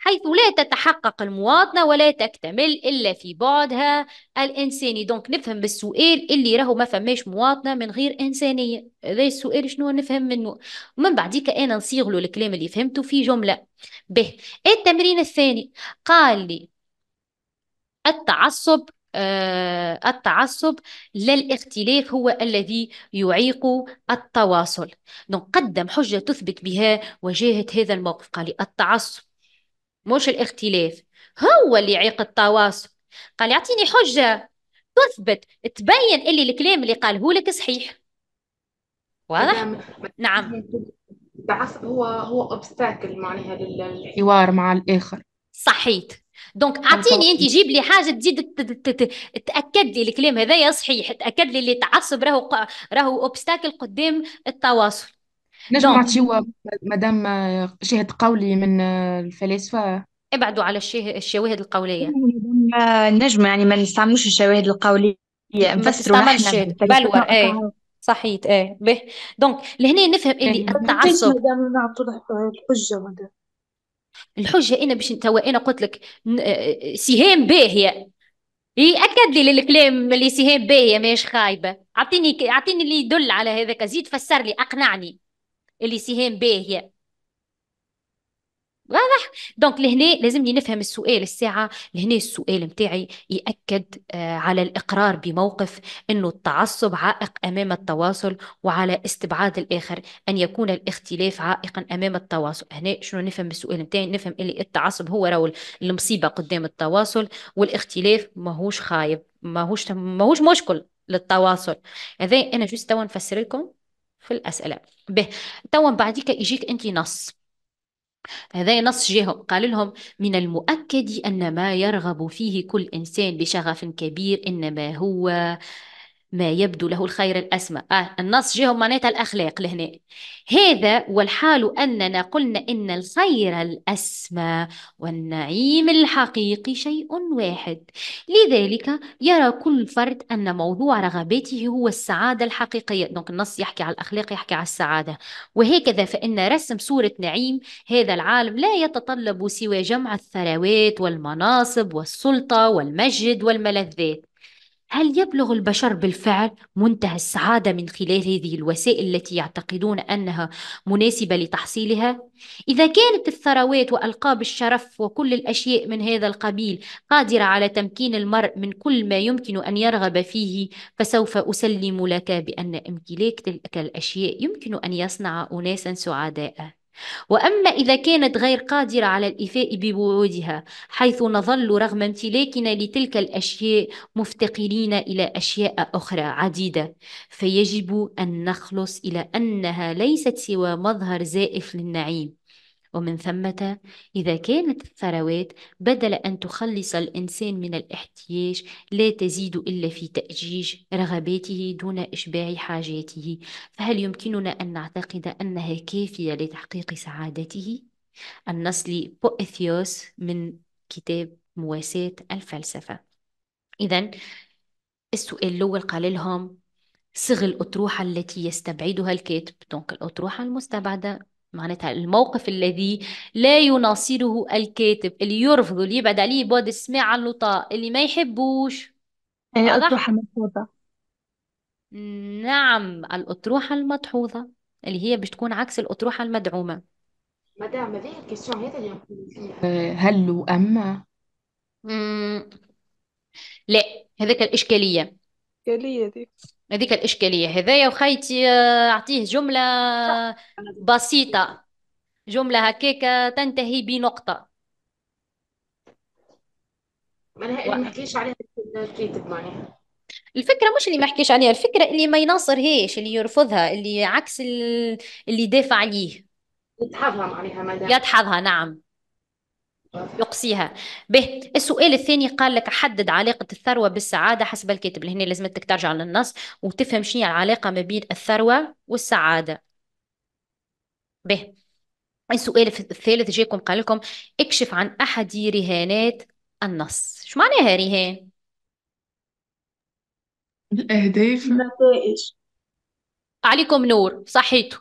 حيث لا تتحقق المواطنة ولا تكتمل إلا في بعدها الإنساني دونك نفهم بالسؤال اللي راهو ما فماش مواطنة من غير إنسانية هذا السؤال شنو نفهم منه ومن بعديك أنا نصيغ له الكلام اللي فهمته في جملة به التمرين الثاني قال لي التعصب آه التعصب لا الاختلاف هو الذي يعيق التواصل نقدم حجة تثبت بها وجاهة هذا الموقف قال لي التعصب مش الاختلاف هو اللي يعيق التواصل قال يعطيني حجة تثبت تبين اللي الكلام اللي قاله لك
صحيح واضح؟ نعم هو هو اوبستاكل معناها للحوار مع الاخر صحيت دونك اعطيني انت جيب
لي حاجه تزيد تاكد لي الكلام هذايا صحيح تاكد لي اللي تعصب راهو راهو اوبستاكل قدام التواصل
نجم نعطيو مدام شاهد قولي من الفلاسفة
ابعدوا على الشواهد القولية
آه، نجم يعني ما نستعملوش الشواهد القولية نفسروا ما نحن تستعملش بلور ايه
صحيت ايه به دونك لهنا نفهم اللي التعصب إيه.
نعطوا الحجة
الحجة أنا باش توا أنا قلت لك آه، سهام باهية هي أكد لي للكلام اللي سهام باهية ماهيش خايبة أعطيني أعطيني اللي يدل على هذاك زيد فسر لي أقنعني اللي سهام باهيه واضح دونك لهنا لازمني نفهم السؤال الساعة لهنا السؤال متاعي يأكد آه، على الإقرار بموقف أنه التعصب عائق أمام التواصل وعلى استبعاد الآخر أن يكون الاختلاف عائقا أمام التواصل هنا شنو نفهم السؤال متاعي نفهم اللي التعصب هو راهو المصيبة قدام التواصل والاختلاف ماهوش خايب ماهوش ماهوش مشكل للتواصل هذا أنا جوست توا نفسر لكم في الاسئله به توا بعديك يجيك انت نص هذا نص جاهم قال لهم من المؤكد أن ما يرغب فيه كل إنسان بشغف كبير إنما هو ما يبدو له الخير الأسمى آه النص جيهم معناتها الأخلاق لهنا هذا والحال أننا قلنا إن الخير الأسمى والنعيم الحقيقي شيء واحد لذلك يرى كل فرد أن موضوع رغباته هو السعادة الحقيقية دونك النص يحكي على الأخلاق يحكي على السعادة وهكذا فإن رسم صورة نعيم هذا العالم لا يتطلب سوى جمع الثروات والمناصب والسلطة والمجد والملذات هل يبلغ البشر بالفعل منتهى السعادة من خلال هذه الوسائل التي يعتقدون أنها مناسبة لتحصيلها؟ إذا كانت الثروات وألقاب الشرف وكل الأشياء من هذا القبيل قادرة على تمكين المرء من كل ما يمكن أن يرغب فيه فسوف أسلم لك بأن امتلاك تلك الأشياء يمكن أن يصنع أناسا سعداء وأما إذا كانت غير قادرة على الإيفاء بوعودها حيث نظل رغم امتلاكنا لتلك الأشياء مفتقرين إلى أشياء أخرى عديدة فيجب أن نخلص إلى أنها ليست سوى مظهر زائف للنعيم ومن ثمة إذا كانت الثروات بدل أن تخلص الإنسان من الاحتياج لا تزيد إلا في تأجيج رغباته دون إشباع حاجاته فهل يمكننا أن نعتقد أنها كافية لتحقيق سعادته؟ النص لبوئثيوس من كتاب مواساة الفلسفة إذا السؤال الأول قال لهم صغ الأطروحة التي يستبعدها الكاتب دونك الأطروحة المستبعدة معناتها الموقف الذي لا يناصره الكاتب اللي يرفضه اللي يبعد عليه بعد السماع على اللطاء اللي ما يحبوش
هي يعني أطروحة واضح؟
نعم الأطروحة المدحوظة اللي هي باش تكون عكس الأطروحة المدعومة
مدام هذه الكيسيون هذا اللي نقول فيها
آه، هل
وأما
لا هذاك الإشكالية الإشكالية دي هذيك الإشكالية هذايا وخيتي آه، أعطيه جملة بسيطة جملة هكاك تنتهي بنقطة
معناها اللي ما حكيش عليها الكاتب معناها
الفكرة مش اللي ما حكيش عليها الفكرة اللي ما يناصرهاش اللي يرفضها اللي عكس اللي دافع عليه يدحضها معناها مدام يدحضها نعم يقصيها به السؤال الثاني قال لك حدد علاقة الثروة بالسعادة حسب الكاتب لهنا لازمتك ترجع للنص وتفهم شنو العلاقة ما بين الثروة والسعادة به السؤال الثالث جاكم قال لكم اكشف عن أحد رهانات النص شو معناها رهان؟
الأهداف النتائج
عليكم نور صحيتوا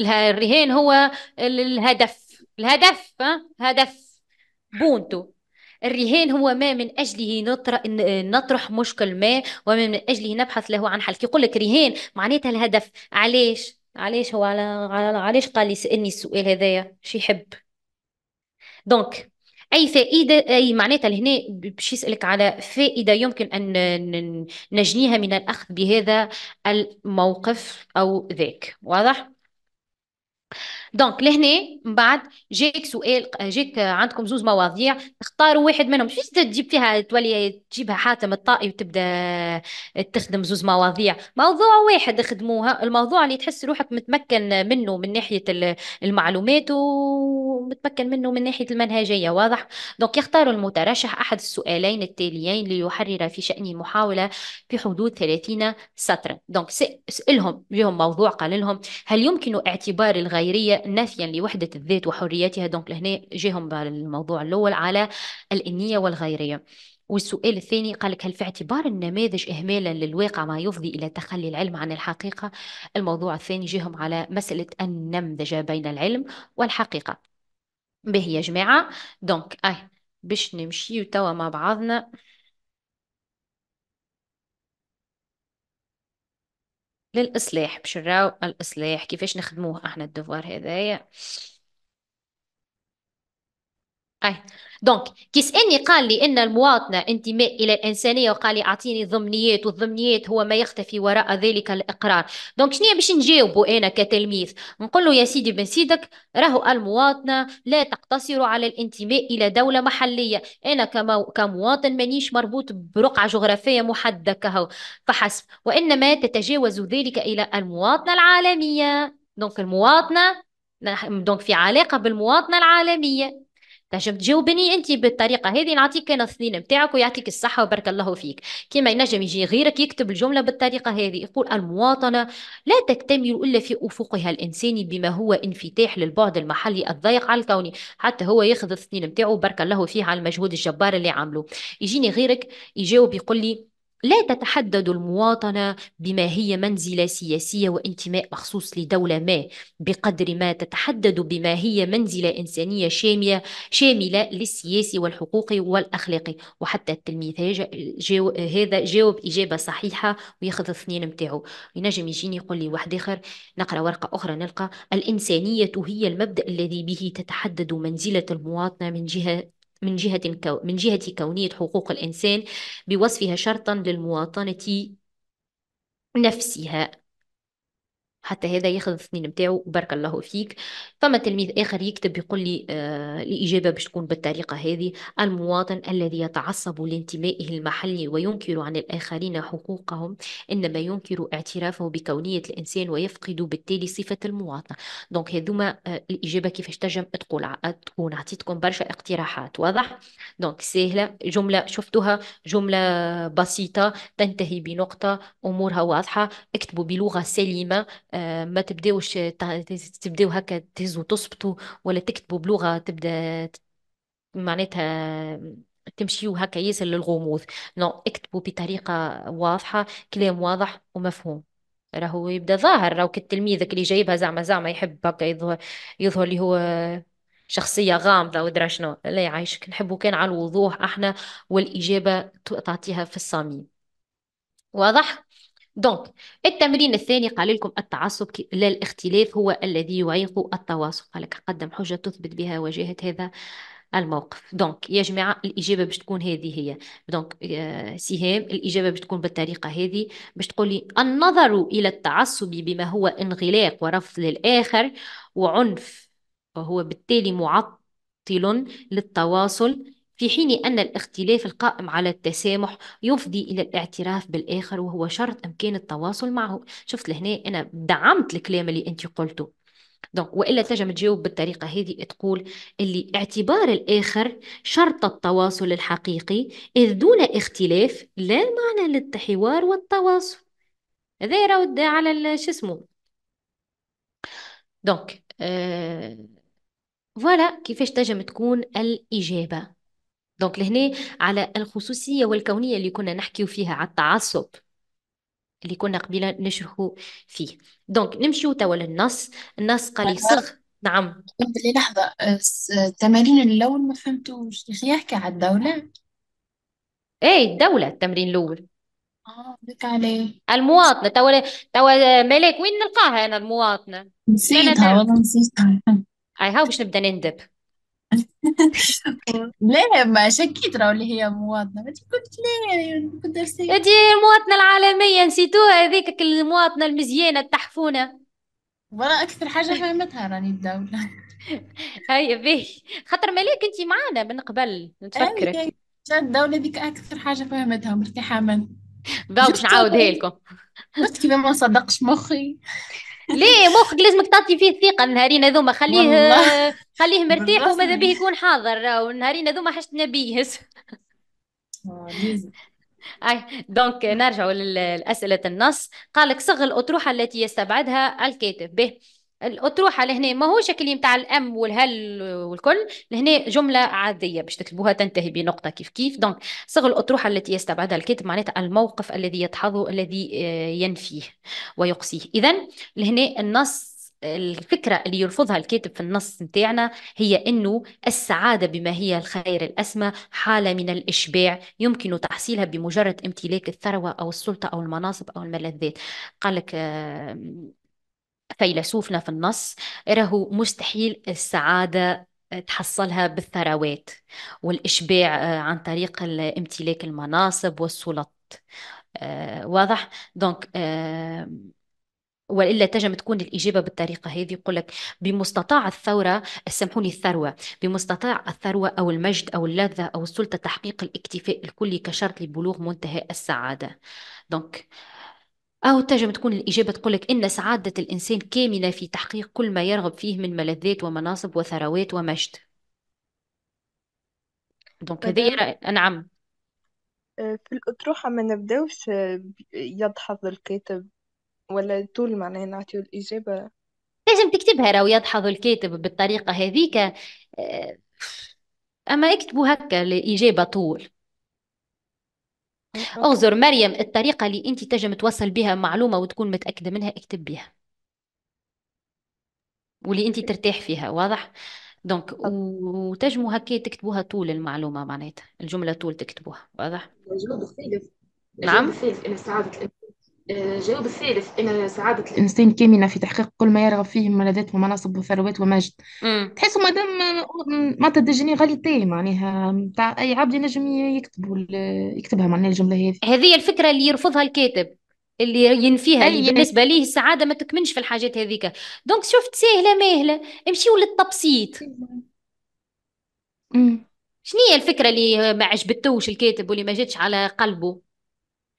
الرهان هو الهدف الهدف ها هدف بونتو الرهان هو ما من أجله نطرح, نطرح مشكل ما وما من أجله نبحث له عن حل يقول لك رهان معناتها الهدف علاش علاش هو على, علاش قال لي سألني السؤال هذايا شي يحب دونك اي فائده اي معناتها لهنا باش يسالك على فائده يمكن ان نجنيها من الاخذ بهذا الموقف او ذاك واضح دونك لهنا من بعد جاك سؤال جاك عندكم زوز مواضيع اختاروا واحد منهم شو تجيب فيها تولي تجيبها حاتم الطائي وتبدا تخدم زوز مواضيع موضوع واحد خدموها الموضوع اللي تحس روحك متمكن منه من ناحيه المعلومات ومتمكن منه من ناحيه المنهجيه واضح دونك يختار المترشح احد السؤالين التاليين ليحرر في شان المحاوله في حدود 30 سطرا دونك اسالهم بهم موضوع قال لهم هل يمكن اعتبار الغيريه نفيا نافيا لوحدة الذات وحريتها دونك لهنا جاهم بالموضوع الأول على الإنية والغيرية والسؤال الثاني قال لك هل في اعتبار النماذج إهمالا للواقع ما يفضي إلى تخلي العلم عن الحقيقة الموضوع الثاني جاهم على مسألة النمذجة بين العلم والحقيقة به يا جماعة دونك أي باش نمشيو توا مع بعضنا للإصلاح بشراو الإصلاح كيفاش نخدموه احنا الدوار هذايا أي دونك كيسالني قال لي ان المواطنه انتماء الى الانسانيه وقال لي اعطيني الضمنيات والضمنيات هو ما يختفي وراء ذلك الاقرار دونك شنو باش نجاوبه انا كتلميذ نقول له يا سيدي بن سيدك راهو المواطنه لا تقتصر على الانتماء الى دوله محليه انا كمواطن مانيش مربوط برقعه جغرافيه محدده كهو فحسب وانما تتجاوز ذلك الى المواطنه العالميه دونك المواطنه دونك في علاقه بالمواطنه العالميه تنجم تجاوبني انت بالطريقه هذه نعطيك انا الثنين نتاعك ويعطيك الصحه وبارك الله فيك كما ينجم يجي غيرك يكتب الجمله بالطريقه هذه يقول المواطنه لا تكتمل الا في افقها الانساني بما هو انفتاح للبعد المحلي الضيق على الكون حتى هو ياخذ الثنين نتاعو بارك الله فيه على المجهود الجبار اللي عمله يجيني غيرك يجاوب يقول لي لا تتحدد المواطنة بما هي منزلة سياسية وانتماء مخصوص لدولة ما بقدر ما تتحدد بما هي منزلة إنسانية شامية شاملة للسياسي والحقوقي والأخلاقي وحتى التلميذ هذا جاوب إجابة صحيحة وياخذ اثنين متاعه ينجم يجيني يقول لي واحد آخر نقرأ ورقة أخرى نلقى الإنسانية هي المبدأ الذي به تتحدد منزلة المواطنة من جهة من جهة كو من جهة كونية حقوق الإنسان بوصفها شرطا للمواطنة نفسها حتى هذا ياخذ السنين نتاعو بارك الله فيك فما تلميذ اخر يكتب يقول لي آه الاجابه باش تكون بالطريقه هذه المواطن الذي يتعصب لانتمائه المحلي وينكر عن الاخرين حقوقهم انما ينكر اعترافه بكونيه الانسان ويفقد بالتالي صفه المواطنه دونك هذوما آه الاجابه كيفاش تنجم تقول تكون عطيتكم برشا اقتراحات واضح دونك سهله جمله شفتوها جمله بسيطه تنتهي بنقطه امورها واضحه اكتبوا بلغه سليمه آه آه، ما تبداوش تبداو هكا تهزوا تصبتوا ولا تكتبوا بلغة تبدا معناتها تمشيو هكا ياسر للغموض نو اكتبوا بطريقة واضحة كلام واضح ومفهوم راهو يبدا ظاهر راهو كالتلميذك اللي جايبها زعما زعما يحب هكا يظهر يظهر اللي هو شخصية غامضة ودرا شنو لا يعيشك نحبو كان على الوضوح احنا والإجابة تعطيها في الصميم واضح دونك التمرين الثاني قال لكم التعصب لا الاختلاف هو الذي يعيق التواصل قال لك قدم حجة تثبت بها وجاهة هذا الموقف دونك يا جماعه الاجابه باش تكون هذه هي دونك آه، سهام الاجابه باش تكون بالطريقه هذه باش تقول لي النظر الى التعصب بما هو انغلاق ورفض للاخر وعنف وهو بالتالي معطل للتواصل في حين أن الاختلاف القائم على التسامح يفضي إلى الاعتراف بالآخر وهو شرط إمكان التواصل معه شفت لهنا أنا دعمت الكلام اللي أنت قلته دونك والا تنجم تجاوب بالطريقه هذه تقول اللي اعتبار الاخر شرط التواصل الحقيقي اذ دون اختلاف لا معنى للحوار والتواصل هذا يرد على شو اسمه دونك فوالا آه، كيفاش تنجم تكون الاجابه دونك لهنا على الخصوصية والكونية اللي كنا نحكيو فيها على التعصب اللي كنا قبيله نشرحو فيه دونك نمشيو توا للنص النص قال يصغ نعم لحظة
التمارين اللون ما فهمتوش يا يحكي على الدولة
ايه الدولة التمرين الأول اه بك عليه المواطنة توا توا ملاك وين نلقاها أنا المواطنة نسيتها والله نسيتها أي هاو باش نبدا نندب لا ما شكيت راه اللي هي مواطنه قلت
لا يعني كنت درسي دي المواطنه العالميه
نسيتوها هذيك المواطنه المزيانه التحفونه ولا اكثر حاجه
فهمتها راني الدوله
هاي به خاطر مالك انت معانا من قبل نتفكرك الدوله ذيك اكثر حاجه فهمتها مرتاحه من
باش نعاودها لكم
شفت كيف ما صدقش مخي ليه مخك لازمك تعطي فيه الثقه النهارين هذوما خليه خليه مرتاح وماذا به يكون حاضر والنهارين هذوما حشتنا بيه آه، اي دونك نرجعوا لاسئله النص قالك صغ الاطروحه التي يستبعدها الكاتب به الاطروحه لهنا ماهوش شكل يمتع الام والهل والكل لهنا جمله عاديه باش تكتبوها تنتهي بنقطه كيف كيف دونك صغر الاطروحه التي يستبعدها الكاتب معناتها الموقف الذي يدحضه الذي آه، ينفيه ويقصيه اذا لهنا النص الفكرة اللي يرفضها الكاتب في النص نتاعنا هي أنه السعادة بما هي الخير الأسمى حالة من الإشباع يمكن تحصيلها بمجرد امتلاك الثروة أو السلطة أو المناصب أو الملذات قال لك آه، فيلسوفنا في النص إره مستحيل السعادة آه، تحصلها بالثروات والإشباع آه، عن طريق امتلاك المناصب والسلطات آه، واضح دونك والا تجم تكون الاجابه بالطريقه هذه يقول لك بمستطاع الثوره سامحوني الثروه بمستطاع الثروه او المجد او اللذه او السلطه تحقيق الاكتفاء الكلي كشرط لبلوغ منتهى السعاده دونك أو تجم تكون الإجابة تقول لك إن سعادة الإنسان كامنة في تحقيق كل ما يرغب فيه من ملذات ومناصب وثروات ومجد دونك هذه نعم
في الأطروحة ما نبداوش آه، يدحض الكاتب ولا طول معناها نعطيو الإجابة
لازم تكتبها راهو يدحض الكاتب بالطريقة هذيك آه، أما اكتبوا هكا الإجابة طول اغزر مريم الطريقة اللي أنت تجم توصل بها معلومة وتكون متأكدة منها اكتب بها واللي أنت ترتاح فيها واضح دونك وتجموا هكا تكتبوها طول المعلومة معناتها الجملة طول تكتبوها واضح
نعم الجواب الثالث أن سعادة الإنسان كامنة في تحقيق كل ما يرغب فيه من ملاذات ومناصب وثروات ومجد تحسوا مادام ما تدجني غاليتي معناها تاع أي عبد ينجم يكتب يكتبها معناها الجملة هذه هذه الفكرة اللي يرفضها الكاتب اللي ينفيها اللي يعني بالنسبة ليه
السعادة ما تكمنش في الحاجات هذيك دونك شفت ساهله ماهلة امشيوا للتبسيط شنو هي الفكرة اللي ما عجبتوش الكاتب واللي ما جاتش على قلبه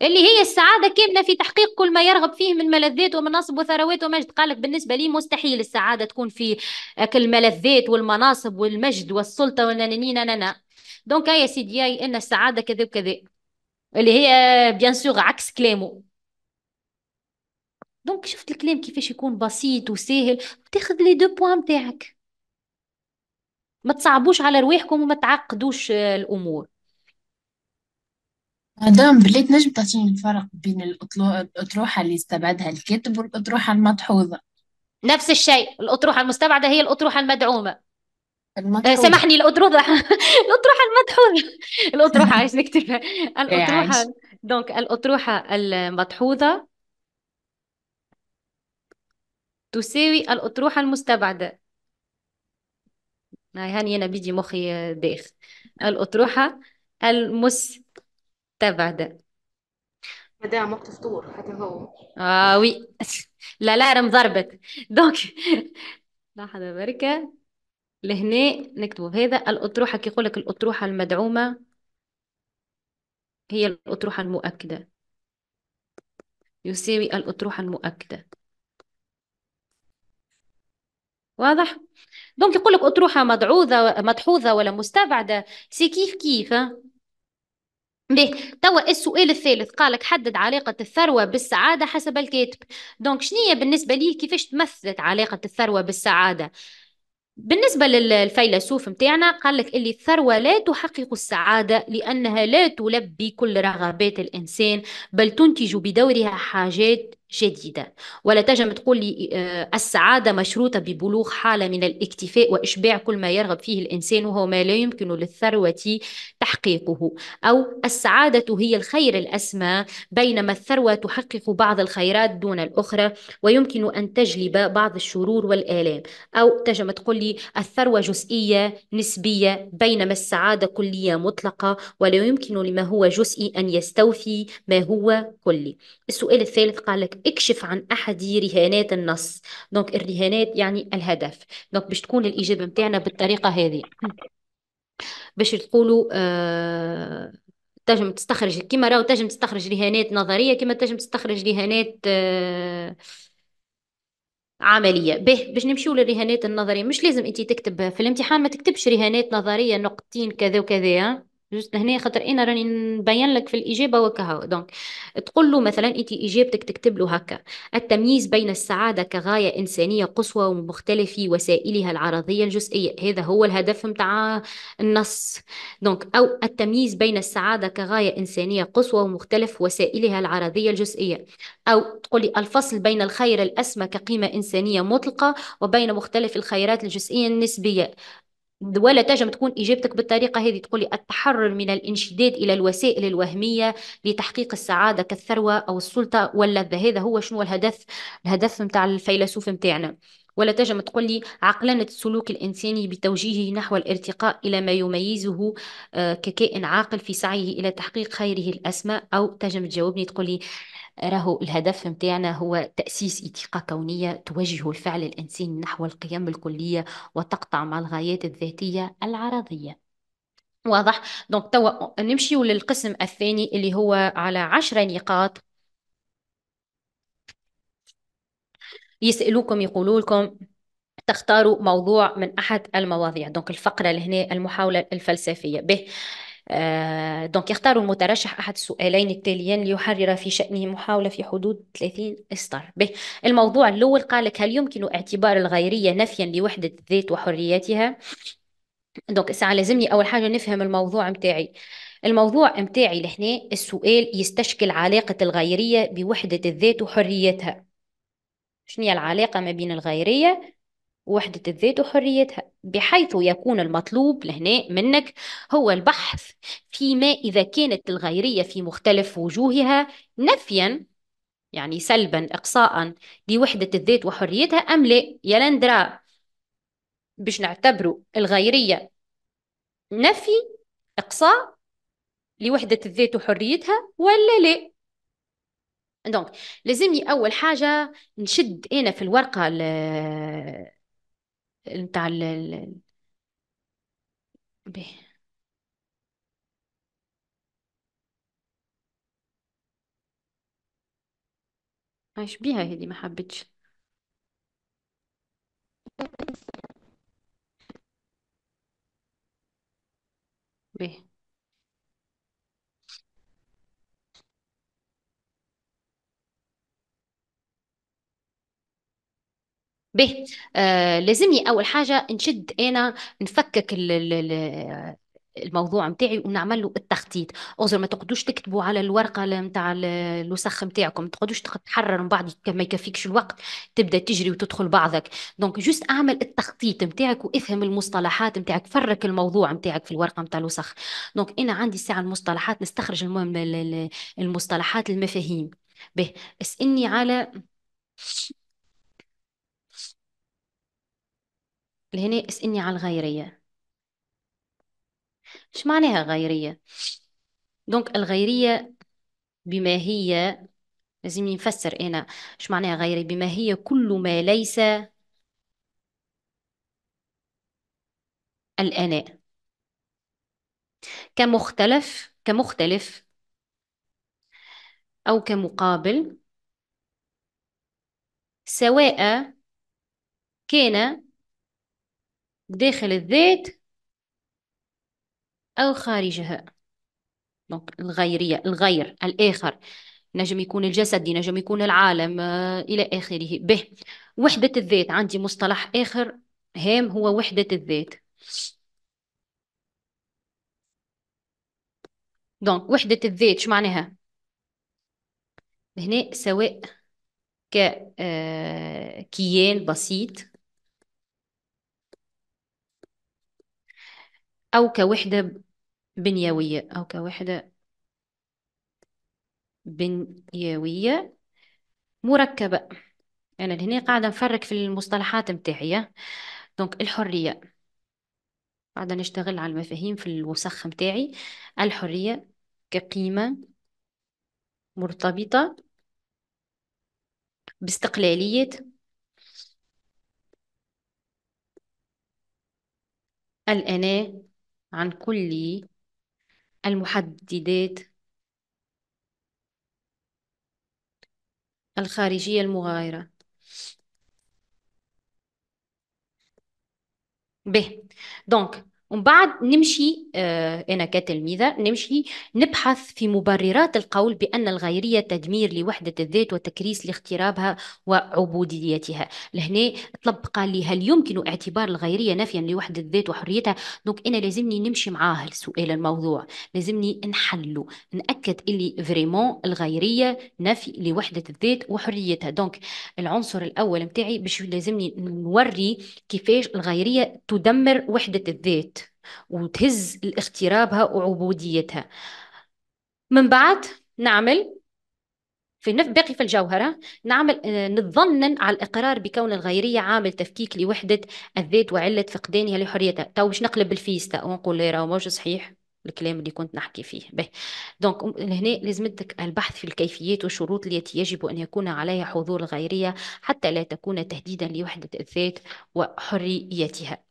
اللي هي السعادة كاملة في تحقيق كل ما يرغب فيه من ملذات ومناصب وثروات ومجد قالك بالنسبة لي مستحيل السعادة تكون في الملذات آه، والمناصب والمجد والسلطة والنانينا نانا دونك يا سيدي ان السعادة كذا وكذا اللي هي بيان آه، سور عكس كلامه دونك شفت الكلام كيفاش يكون بسيط وسهل تاخذ لي دو بوان تاعك ما تصعبوش على رواحكم وما تعقدوش آه، الامور مدام بليت تنجم تعطيني الفرق بين الأطروحة اللي استبعدها الكاتب والأطروحة المدحوظة نفس الشيء الأطروحة المستبعدة هي الأطروحة المدعومة المدحوظة. سمحني آه، سامحني الأطروحة الأطروحة المدحوظة الأطروحة عايز نكتبها الأطروحة إيه، دونك الأطروحة المدحوظة تساوي الأطروحة المستبعدة هاي هاني أنا بيجي مخي داخل الأطروحة المستبعدة
فطور
اه وي لا لا l'alarme ضربت. دونك لحظة بركة. لهنا نكتبوا هذا الأطروحة كي يقول لك الأطروحة المدعومة هي الأطروحة المؤكدة يساوي الأطروحة المؤكدة واضح؟ دونك يقول لك أطروحة مدعوذة مدحوظة ولا مستبعدة سي كيف كيف به توا السؤال الثالث قالك حدد علاقة الثروة بالسعادة حسب الكاتب دونك شنية بالنسبة ليه كيفاش تمثلت علاقة الثروة بالسعادة بالنسبة للفيلسوف متاعنا قالك اللي الثروة لا تحقق السعادة لأنها لا تلبي كل رغبات الإنسان بل تنتج بدورها حاجات جديدة ولا تجم تقول لي آه، السعادة مشروطة ببلوغ حالة من الاكتفاء وإشباع كل ما يرغب فيه الإنسان وهو ما لا يمكن للثروة تحقيقه أو السعادة هي الخير الأسمى بينما الثروة تحقق بعض الخيرات دون الأخرى ويمكن أن تجلب بعض الشرور والآلام أو تجم تقول لي الثروة جزئية نسبية بينما السعادة كلية مطلقة ولا يمكن لما هو جزئي أن يستوفي ما هو كلي السؤال الثالث قال لك اكشف عن احدي رهانات النص دونك الرهانات يعني الهدف دونك باش تكون الاجابه نتاعنا بالطريقه هذه باش تقولوا آه تنجم تستخرج كيما راهو تنجم تستخرج رهانات نظريه كيما تنجم تستخرج رهانات آه عمليه به باش نمشيو للرهانات النظريه مش لازم انت تكتب في الامتحان ما تكتبش رهانات نظريه نقطتين كذا وكذا جست لهنا خاطر انا راني نبين لك في الاجابه وكها دونك تقول له مثلا انت اجابتك تكتب له هكا التمييز بين السعاده كغايه انسانيه قصوى ومختلف وسائلها العرضيه الجزئيه هذا هو الهدف متاع النص دونك او التمييز بين السعاده كغايه انسانيه قصوى ومختلف وسائلها العرضيه الجزئيه او تقولي الفصل بين الخير الاسمى كقيمه انسانيه مطلقه وبين مختلف الخيرات الجزئيه النسبيه ولا تجم تكون إجابتك بالطريقة هذه تقولي التحرر من الانشداد إلى الوسائل الوهمية لتحقيق السعادة كالثروة أو السلطة واللذة هذا هو شنو الهدف الهدف نتاع الفيلسوف نتاعنا ولا تجم تقولي عقلنة السلوك الإنساني بتوجيهه نحو الارتقاء إلى ما يميزه آه، ككائن عاقل في سعيه إلى تحقيق خيره الأسمى أو تجم تجاوبني تقولي لي راهو الهدف متاعنا هو تأسيس إتيقة كونية توجه الفعل الإنساني نحو القيم الكلية وتقطع مع الغايات الذاتية العرضية واضح دونك توا نمشيو للقسم الثاني اللي هو على عشرة نقاط يسألوكم يقولوا لكم تختاروا موضوع من أحد المواضيع دونك الفقرة لهنا المحاولة الفلسفية به آه، دونك يختار المترشح أحد السؤالين التاليين ليحرر في شأنه محاولة في حدود 30 اسطر به الموضوع الأول قالك هل يمكن اعتبار الغيرية نفيا لوحدة الذات وحريتها دونك الساعة لازمني أول حاجة نفهم الموضوع متاعي الموضوع متاعي لهنا السؤال يستشكل علاقة الغيرية بوحدة الذات وحريتها شنو هي العلاقة ما بين الغيرية وحدة الذات وحريتها بحيث يكون المطلوب لهنا منك هو البحث فيما إذا كانت الغيرية في مختلف وجوهها نفيا يعني سلبا إقصاء لوحدة الذات وحريتها أم لا لندرا باش نعتبروا الغيرية نفي إقصاء لوحدة الذات وحريتها ولا لا دونك لازمني أول حاجة نشد أنا في الورقة بتاع ال ال- ب- عايش بيها هي دي ما حبيتش به به آه لازمني اول حاجه نشد انا نفكك ال الموضوع متاعي ونعمل له التخطيط اوزر ما تقعدوش تكتبوا على الورقه نتاع الوسخ نتاعكم ما تقعدوش تحرر من بعد ما يكفيكش الوقت تبدا تجري وتدخل بعضك دونك جوست اعمل التخطيط نتاعك وافهم المصطلحات نتاعك فرك الموضوع نتاعك في الورقه نتاع الوسخ دونك انا عندي ساعه المصطلحات نستخرج المهم المصطلحات المفاهيم به اسالني على لهنا اسألني على الغيرية شو معناها غيرية دونك الغيرية بما هي لازم نفسر انا شو معناها غيرية بما هي كل ما ليس الاناء كمختلف كمختلف او كمقابل سواء كان داخل الذات أو خارجها دونك الغيرية الغير الآخر نجم يكون الجسد نجم يكون العالم آه، إلى آخره به وحدة الذات عندي مصطلح آخر هام هو وحدة الذات دونك وحدة الذات شو معناها هنا سواء آه، كيان بسيط أو كوحدة بنيوية أو كوحدة بنيوية مركبة أنا يعني هنا قاعدة نفرق في المصطلحات متاعي دونك الحرية قاعدة نشتغل على المفاهيم في الوسخ متاعي الحرية كقيمة مرتبطة باستقلالية الأنا عن كل المحددات الخارجية المغايرة ب دونك ومن بعد نمشي آه، أنا كتلميذة نمشي نبحث في مبررات القول بأن الغيرية تدمير لوحدة الذات وتكريس لاغترابها وعبوديتها لهنا طلب قال لي هل يمكن اعتبار الغيرية نفيا لوحدة الذات وحريتها دونك أنا لازمني نمشي معاه السؤال الموضوع لازمني نحلو نأكد اللي فريمون الغيرية نفي لوحدة الذات وحريتها دونك العنصر الأول متاعي باش لازمني نوري كيفاش الغيرية تدمر وحدة الذات وتهز اغترابها وعبوديتها من بعد نعمل في نفس باقي في الجوهرة نعمل آه، نتظنن على الإقرار بكون الغيرية عامل تفكيك لوحدة الذات وعلة فقدانها لحريتها تو باش نقلب الفيستا ونقول لي راهو مش صحيح الكلام اللي كنت نحكي فيه به دونك هنا لازمتك البحث في الكيفيات والشروط التي يجب أن يكون عليها حضور الغيرية حتى لا تكون تهديدا لوحدة الذات وحريتها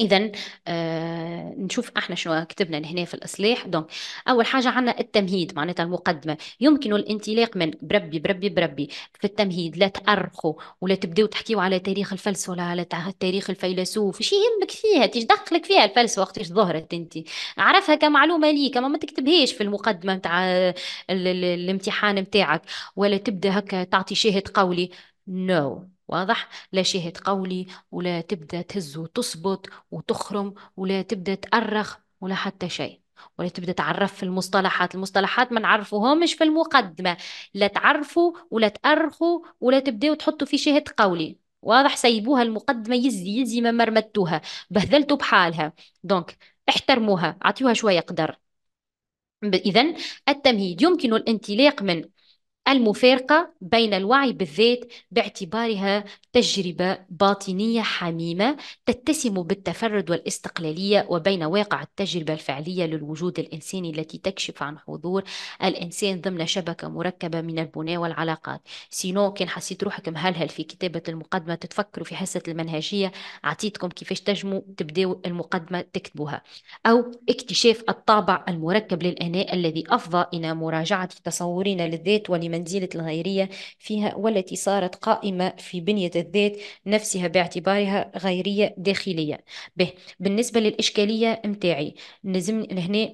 اذا آه نشوف احنا شنو كتبنا هنا في الاصلاح دونك اول حاجه عندنا التمهيد معناتها المقدمه يمكن الانطلاق من بربي بربي بربي في التمهيد لا تارخوا ولا تبداو تحكيو على تاريخ الفلسفه ولا على تاريخ الفيلسوف ايش يهمك فيها تيش دخلك فيها الفلسفه وقت ظهرت انت عرفها كمعلومه ليك اما ما تكتبهاش في المقدمه نتاع الامتحان نتاعك ولا تبدا هكا تعطي شاهد قولي نو no. واضح لا شاهد قولي ولا تبدا تهز وتصبط وتخرم ولا تبدا تأرخ ولا حتى شيء ولا تبدا تعرف في المصطلحات المصطلحات ما نعرفوهمش في المقدمه لا تعرفوا ولا تأرخوا ولا تبداو تحطوا في شاهد قولي واضح سيبوها المقدمه يزي يزي ما مرمتوها بهذلتوا بحالها دونك احترموها اعطيوها شويه قدر اذا التمهيد يمكن الانطلاق من المفارقة بين الوعي بالذات باعتبارها تجربة باطنية حميمة تتسم بالتفرد والاستقلالية وبين واقع التجربة الفعلية للوجود الإنساني التي تكشف عن حضور الإنسان ضمن شبكة مركبة من البناء والعلاقات سينو كان حسيت روحك مهلهل في كتابة المقدمة تتفكروا في حصة المنهجية عطيتكم كيفاش تجموا تبداوا المقدمة تكتبوها أو اكتشاف الطابع المركب للأناء الذي أفضى إلى مراجعة تصورنا للذات ولم منزلة الغيرية فيها والتي صارت قائمة في بنية الذات نفسها باعتبارها غيرية داخلية به بالنسبة للإشكالية متاعي نزم هنا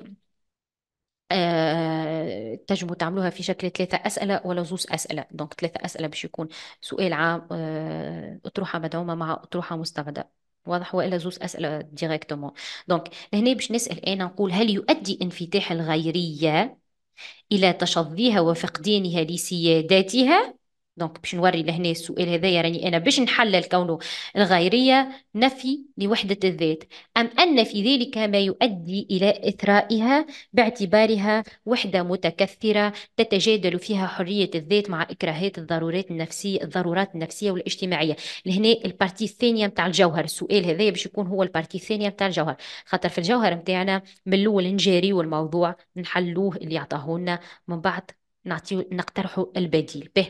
آه، تجمو تعملوها في شكل ثلاثة أسئلة ولا زوز أسئلة دونك ثلاثة أسئلة باش يكون سؤال عام آه، أطروحة مدعومة مع أطروحة مستغدة واضح والا زوز اسئله ديريكتومون دونك هنا باش نسال انا نقول هل يؤدي انفتاح الغيريه إلى تشظيها وفقدانها لسياداتها دونك باش نوري لهنا السؤال هذايا راني انا باش نحلل كونه الغيريه نفي لوحده الذات ام ان في ذلك ما يؤدي الى اثرائها باعتبارها وحده متكثره تتجادل فيها حريه الذات مع اكراهات الضرورات النفسيه الضرورات النفسيه والاجتماعيه لهنا البارتي الثانيه نتاع الجوهر السؤال هذايا باش يكون هو البارتي الثانيه نتاع الجوهر خاطر في الجوهر نتاعنا من الاول نجاريو الموضوع نحلوه اللي عطاهولنا من بعد نعطيو نقترحوا البديل به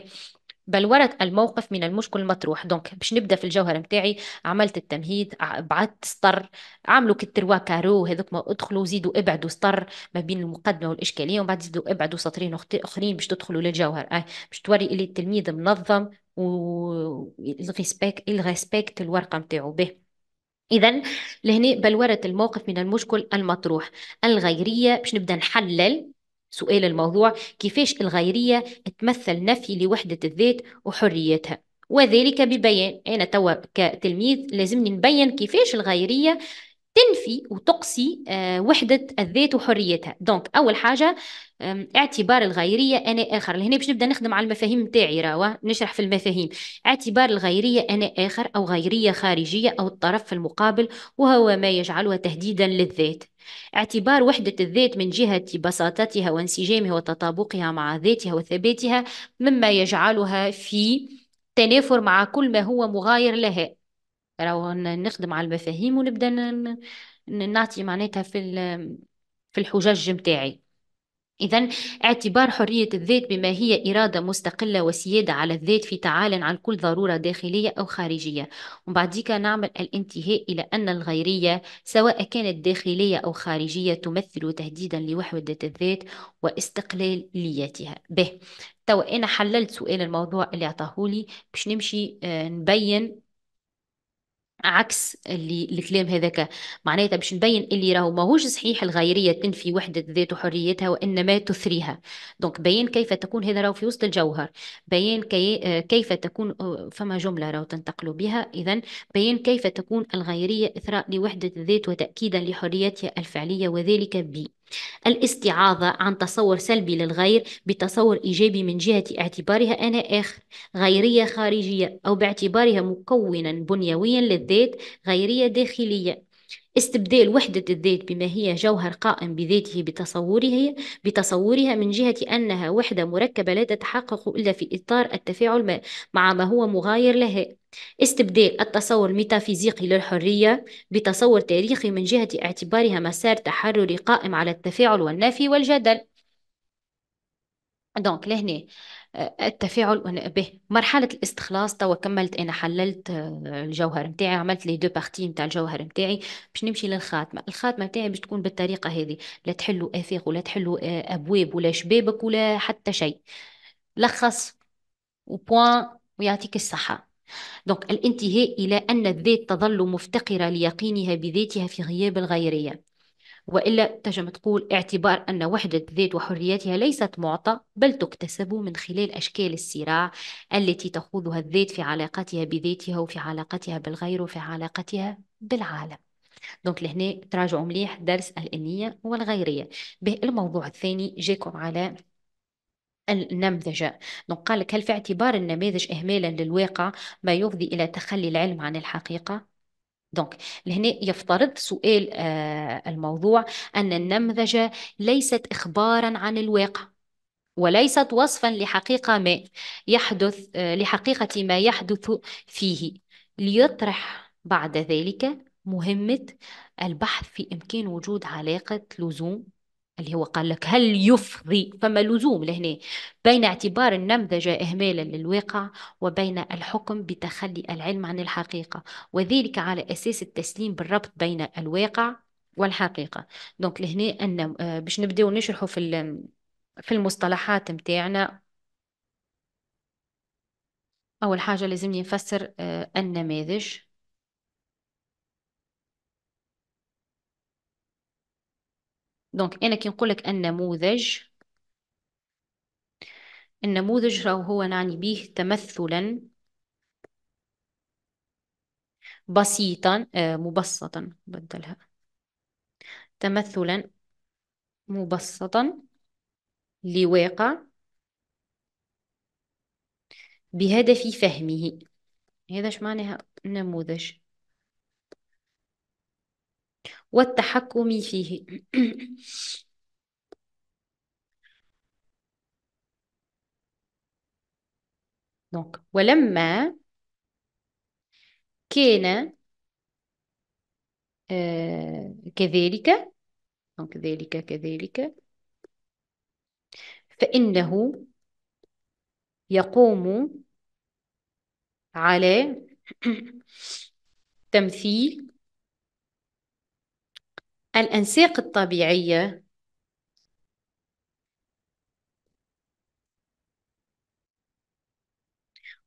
بل ورد الموقف من المشكل المطروح دونك باش نبدا في الجوهر نتاعي عملت التمهيد بعثت سطر عملوا كتروا كارو هذوك ما ادخلوا زيدوا ابعدوا سطر ما بين المقدمه والاشكاليه ومن بعد زيدوا ابعدوا سطرين اخرين باش تدخلوا للجوهر اه باش توري اللي التلميذ منظم والريسبكت الريسبكت الورقه نتاعو به إذا لهنا بلورة الموقف من المشكل المطروح الغيرية باش نبدا نحلل سؤال الموضوع كيفاش الغيرية تمثل نفي لوحدة الذات وحريتها وذلك ببيان أنا توا كتلميذ لازمني نبين كيفاش الغيرية تنفي وتقصي آه، وحدة الذات وحريتها دونك أول حاجة اعتبار الغيرية أنا آخر لهنا باش نبدا نخدم على المفاهيم نتاعي راوة نشرح في المفاهيم اعتبار الغيرية أنا آخر أو غيرية خارجية أو الطرف المقابل وهو ما يجعلها تهديدا للذات اعتبار وحدة الذات من جهة بساطتها وانسجامها وتطابقها مع ذاتها وثباتها مما يجعلها في تنافر مع كل ما هو مغاير لها راهو نخدم على المفاهيم ونبدا نعطي معناتها في في الحجج متاعي إذا اعتبار حرية الذات بما هي إرادة مستقلة وسيادة على الذات في تعال عن كل ضرورة داخلية أو خارجية وبعديك نعمل الانتهاء إلى أن الغيرية سواء كانت داخلية أو خارجية تمثل تهديدا لوحدة الذات واستقلاليتها به توا أنا حللت سؤال الموضوع اللي أعطاهولي باش نمشي آه، نبين عكس اللي الكلام هذاك معناتها باش نبين اللي راهو ماهوش صحيح الغيريه تنفي وحده الذات وحريتها وانما تثريها دونك بيان كيف تكون هذا راهو في وسط الجوهر بيان كي كيف تكون فما جمله راهو تنتقلوا بها اذا بيان كيف تكون الغيريه اثراء لوحده الذات وتاكيدا لحريتها الفعليه وذلك ب الاستعاضة عن تصور سلبي للغير بتصور إيجابي من جهة اعتبارها أنا آخر غيرية خارجية أو باعتبارها مكونا بنيويا للذات غيرية داخلية استبدال وحدة الذات بما هي جوهر قائم بذاته بتصوره بتصورها من جهة أنها وحدة مركبة لا تتحقق إلا في إطار التفاعل مع ما هو مغاير لها استبدال التصور الميتافيزيقي للحرية بتصور تاريخي من جهة اعتبارها مسار تحرري قائم على التفاعل والنفي والجدل دونك لهنا التفاعل به مرحلة الاستخلاص توا كملت أنا حللت آه، الجوهر متاعي عملت لي دو بارتي متاع الجوهر متاعي باش نمشي للخاتمة الخاتمة متاعي باش تكون بالطريقة هذه لا تحلوا آفاق ولا تحلوا آه، أبواب ولا شبابك ولا حتى شيء لخص وبوان ويعطيك الصحة دونك الانتهاء إلى أن الذات تظل مفتقرة ليقينها بذاتها في غياب الغيرية وإلا تجم تقول اعتبار أن وحدة الذات وحريتها ليست معطى بل تكتسب من خلال أشكال الصراع التي تخوضها الذات في علاقتها بذاتها وفي علاقتها بالغير وفي علاقتها بالعالم دونك لهنا تراجعوا مليح درس الأنية والغيرية به الموضوع الثاني جاكم على النمذجة دونك قال لك هل في اعتبار النماذج إهمالا للواقع ما يفضي إلى تخلي العلم عن الحقيقة دونك لهنا يفترض سؤال آه، الموضوع أن النمذجة ليست إخبارا عن الواقع وليست وصفا لحقيقة ما يحدث آه، لحقيقة ما يحدث فيه ليطرح بعد ذلك مهمة البحث في إمكان وجود علاقة لزوم اللي هو قال لك هل يفضي فما لزوم لهنا بين اعتبار النمذجة إهمالا للواقع وبين الحكم بتخلي العلم عن الحقيقة وذلك على أساس التسليم بالربط بين الواقع والحقيقة دونك لهنا أن آه، باش نبداو نشرحوا في في المصطلحات متاعنا أول حاجة لازمني نفسر النماذج آه، دونك انا كي نقول لك النموذج النموذج راهو هو نعني به تمثلا بسيطا آه، مبسطا بدلها تمثلا مبسطا لواقع بهدف فهمه هذا اش معناها نموذج والتحكم فيه دونك ولما كان آه، كذلك دونك ذلك كذلك فإنه يقوم على تمثيل الأنساق الطبيعية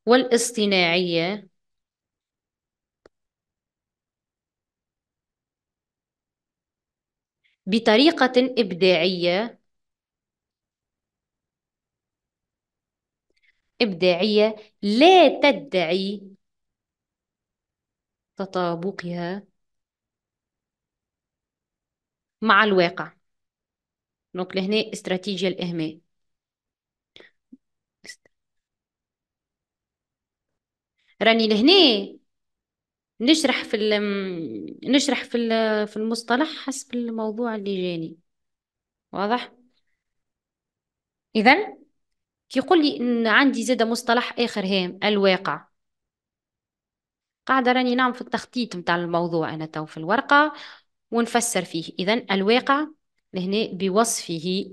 والاصطناعية بطريقة إبداعية إبداعية لا تدعي تطابقها مع الواقع دونك لهنا استراتيجيا الإهمال راني لهنا نشرح في نشرح في في المصطلح حسب الموضوع اللي جاني واضح اذا كي يقول لي ان عندي زاده مصطلح اخر هام الواقع قاعده راني نعمل في التخطيط نتاع الموضوع انا تو في الورقه ونفسر فيه إذا الواقع لهنا بوصفه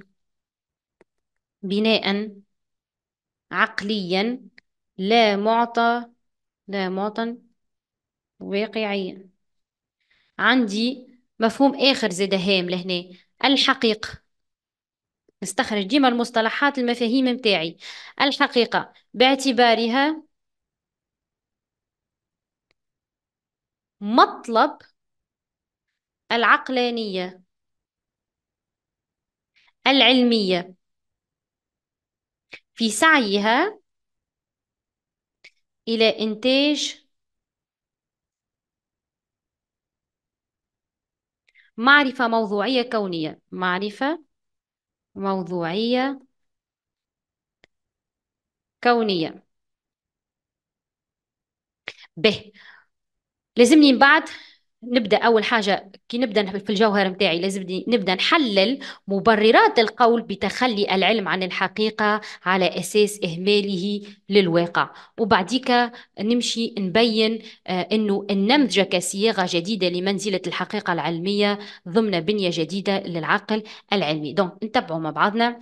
بناء عقليا لا معطى لا معطى واقعيا عندي مفهوم آخر زاد هام لهنا الحقيقة نستخرج ديما المصطلحات المفاهيم متاعي الحقيقة باعتبارها مطلب العقلانية العلمية في سعيها إلى إنتاج معرفة موضوعية كونية معرفة موضوعية كونية به لازمني من بعد نبدا اول حاجه كي نبدا في الجوهر نتاعي لازم نبدا نحلل مبررات القول بتخلي العلم عن الحقيقه على اساس اهماله للواقع وبعديك نمشي نبين آه، انه النمذجه كصياغه جديده لمنزله الحقيقه العلميه ضمن بنيه جديده للعقل العلمي دونك نتبعوا مع بعضنا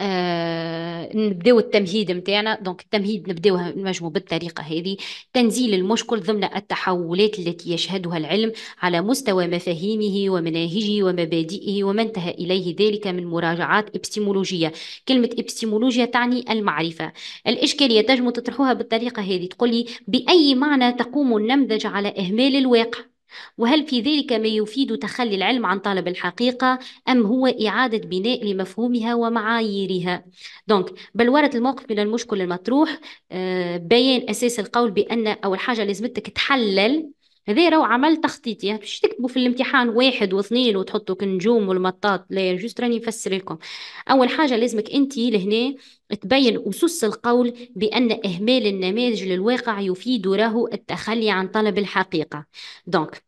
آه نبداو التمهيد نتاعنا دونك التمهيد نبداوه نجمو بالطريقه هذه تنزيل المشكل ضمن التحولات التي يشهدها العلم على مستوى مفاهيمه ومناهجه ومبادئه وما انتهى اليه ذلك من مراجعات ابستيمولوجيه كلمه ابستيمولوجيا تعني المعرفه الاشكاليه تجمو تطرحوها بالطريقه هذه تقول لي باي معنى تقوم النمذج على اهمال الواقع وهل في ذلك ما يفيد تخلي العلم عن طلب الحقيقة أم هو إعادة بناء لمفهومها ومعاييرها دونك بلورة الموقف من المشكل المطروح آه، بيان أساس القول بأن أول حاجة لازمتك تحلل هذا راهو عمل تخطيطي يعني مش تكتبوا في الامتحان واحد واثنين وتحطوا كنجوم والمطاط لا جوست راني نفسر لكم اول حاجه لازمك انت لهنا تبين أسس القول بأن إهمال النماذج للواقع يفيد له التخلي عن طلب الحقيقة دونك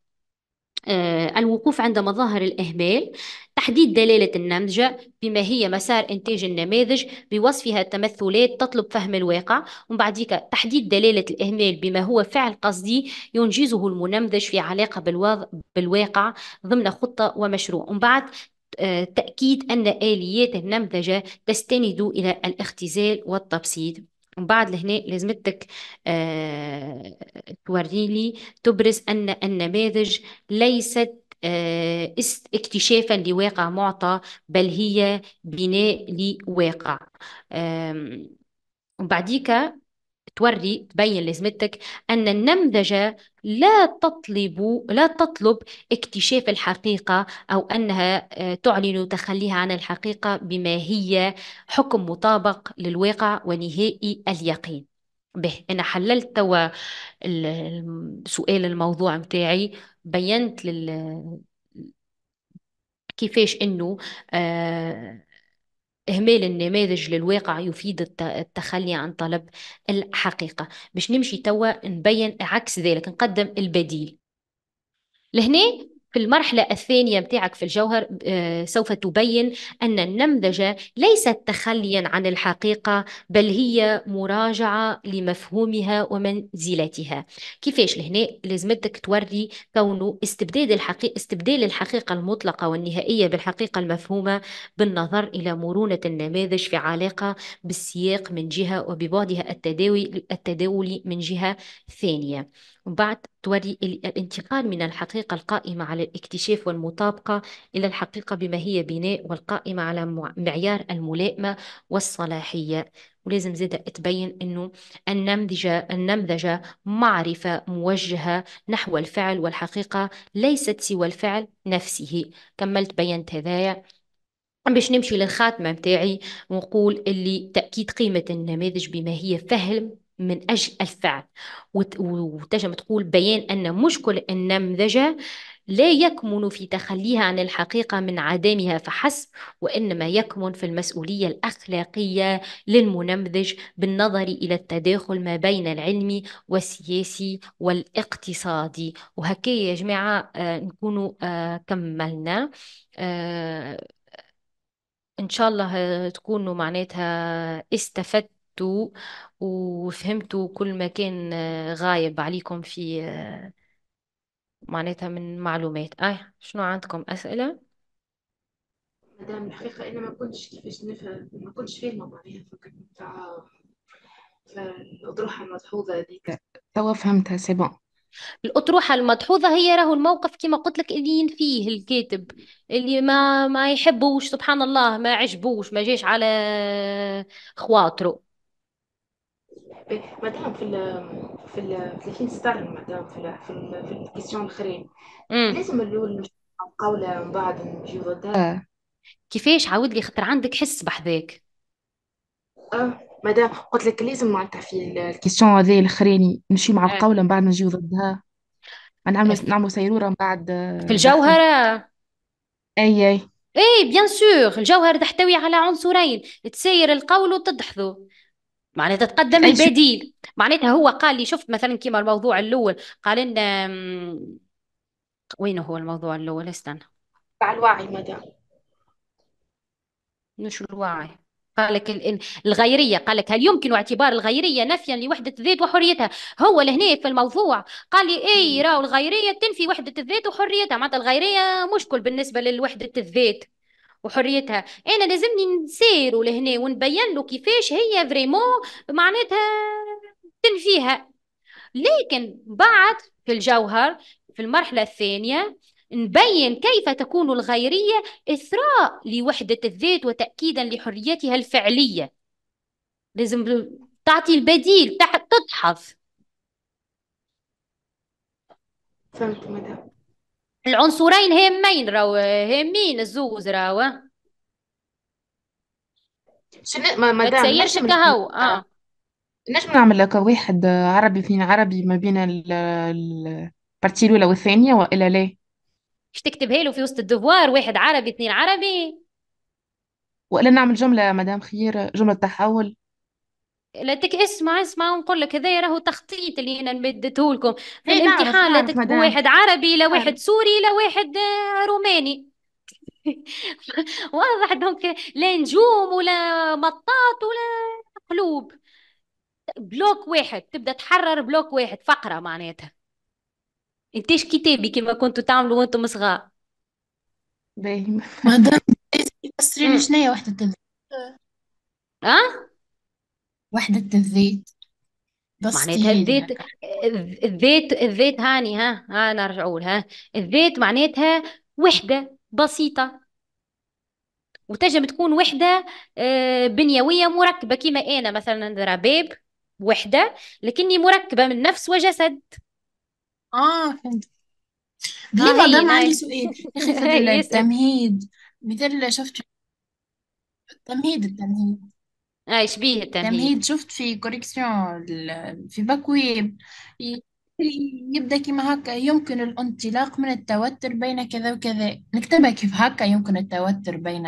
آه، الوقوف عند مظاهر الإهمال تحديد دلالة النمذجة بما هي مسار إنتاج النماذج بوصفها تمثلات تطلب فهم الواقع ومن بعديك تحديد دلالة الإهمال بما هو فعل قصدي ينجزه المنمذج في علاقة بالواقع ضمن خطة ومشروع ومن بعد آه، تأكيد أن آليات النمذجة تستند إلى الاختزال والتبسيط ومن بعد لهنا لازمتك آه، توريلي تبرز أن النماذج ليست آه، اكتشافا لواقع معطى بل هي بناء لواقع وبعديك توري تبين لزمتك أن النمذجة لا تطلب لا تطلب اكتشاف الحقيقة أو أنها آه، تعلن تخليها عن الحقيقة بما هي حكم مطابق للواقع ونهائي اليقين به أنا حللت توا السؤال الموضوع متاعي بينت لل كيفاش انه آه إهمال النماذج للواقع يفيد التخلي عن طلب الحقيقة باش نمشي توا نبين عكس ذلك نقدم البديل لهنا في المرحلة الثانية متاعك في الجوهر آه، سوف تبين أن النمذجة ليست تخليا عن الحقيقة بل هي مراجعة لمفهومها ومنزلتها كيفاش لهنا لازمتك توري كونه استبدال الحقيقة استبدال الحقيقة المطلقة والنهائية بالحقيقة المفهومة بالنظر إلى مرونة النماذج في علاقة بالسياق من جهة وببعدها التداوي التداولي من جهة ثانية ومن بعد توري الانتقال من الحقيقة القائمة على الاكتشاف والمطابقة إلى الحقيقة بما هي بناء والقائمة على معيار الملائمة والصلاحية ولازم زادة تبين أنه النمذجة, النمذجة معرفة موجهة نحو الفعل والحقيقة ليست سوى الفعل نفسه كملت بينت هذايا باش نمشي للخاتمة متاعي ونقول اللي تأكيد قيمة النماذج بما هي فهم من أجل الفعل وتجم تقول بيان أن مشكل النمذجة لا يكمن في تخليها عن الحقيقة من عدمها فحسب وإنما يكمن في المسؤولية الأخلاقية للمنمذج بالنظر إلى التداخل ما بين العلمي والسياسي والاقتصادي وهكا يا جماعة آه، نكون آه، كملنا آه، إن شاء الله تكونوا معناتها استفدت شفتوه وفهمتوا كل ما كان آه، غايب عليكم في آه، معناتها من معلومات اه شنو عندكم أسئلة
مدام الحقيقة أنا ما كنتش كيفاش نفهم ما كنتش فاهمة معناها فكرة نتاع الأطروحة المدحوظة هذيك توا فهمتها سي بون
الأطروحة المدحوظة هي راهو الموقف كما قلت لك اللي ينفيه الكاتب اللي ما ما يحبوش سبحان الله ما عجبوش ما جاش
على آه،
خواطره
مدام في ال في ال 30 ستار مدام في ال في ال في الكيسيون الاخرين لازم الاول قولة من بعد نجيو ضدها آه. كيفاش عاود لي خاطر عندك حس بحذاك اه مدام قلت لك لازم معناتها في الكيسيون هذه الاخرين نمشي مع آه. القولة من بعد نجيو ضدها نعملوا آه. نعمل سيرورة من بعد آه، في الجوهرة اي اي اي بيان سور الجوهر تحتوي على عنصرين
تسير القول وتدحضه معناتها تقدم لي بديل معناتها هو قال لي شفت مثلا كيما الموضوع الاول قال لنا وين هو الموضوع الاول استنى
تاع الوعي مدام
مش الوعي قال لك الغيريه قال لك هل يمكن اعتبار الغيريه نفيا لوحده الذات وحريتها هو لهنا في الموضوع قال لي اي راهو الغيريه تنفي وحده الذات وحريتها معناتها الغيريه مشكل بالنسبه لوحده الذات وحريتها انا لازمني نسير لهنا ونبين له كيفاش هي فريمون معناتها تنفيها لكن بعد في الجوهر في المرحله الثانيه نبين كيف تكون الغيريه اثراء لوحده الذات وتاكيدا لحريتها الفعليه لازم تعطي البديل تحت تضحف فهمت مدام العنصرين هامين راهو هامين الزوز راهو
شنو ما ما تسيرش كهو اه نجم نعمل لك واحد عربي فين عربي ما بين البارتي الاولى والثانيه والا لا
اش تكتبها له في وسط الدفوار واحد عربي اثنين عربي
والا نعمل جمله مدام خير جمله تحول
لاتك اسمع اسمع ونقول لك هذا راهو تخطيط اللي انا نمدته لكم في إيه الامتحان لتك واحد عربي لواحد سوري لواحد روماني واضح دونك لا نجوم ولا مطاط ولا قلوب بلوك واحد تبدا تحرر بلوك واحد فقره معناتها انتش كتابي كما كنتوا تعملوا وانتم
صغار باهي مادام فسري شنو هي وحده اه وحدة الزيت بس معناتها يعني الزيت
تيلي الزيت الزيت هاني ها ها نرجعولها لها الزيت معناتها وحدة بسيطة وتجم تكون وحدة آه، بنيوية مركبة كيما أنا مثلا رباب باب وحدة لكني مركبة
من نفس وجسد اه فهمت بلي بالله هي دام عندي سؤال يا اخي اللي التمهيد شفت التمهيد التمهيد اي آه، شبيه التمهيد التمهيد شفت في كوريكسيون في باكويب إيه. يبدأ كيما هكا يمكن الانطلاق من التوتر بين كذا وكذا نكتبها كيف هكا يمكن التوتر بين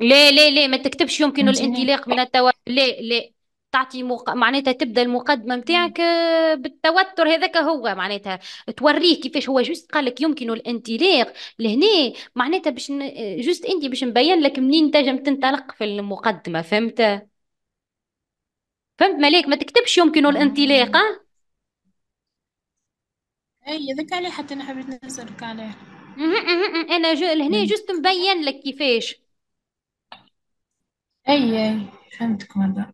لا لا لا ما تكتبش يمكن فهمتيني الانطلاق من التوتر لا لا تعطي مق... معناتها تبدا المقدمه نتاعك آه، بالتوتر هذاك هو معناتها توريه كيفاش هو جوست لك يمكن الانطلاق لهنا معناتها باش آه، جوست انت باش نبين لك منين تنجم تنطلق في المقدمه فهمت فهمت مليك ما تكتبش يمكن الانطلاق
اي ذاك عليه حتى انا حبيت نسألك عليه
انا جو لهنا جست مبين لك كيفاش
اي اي فهمتك ماذا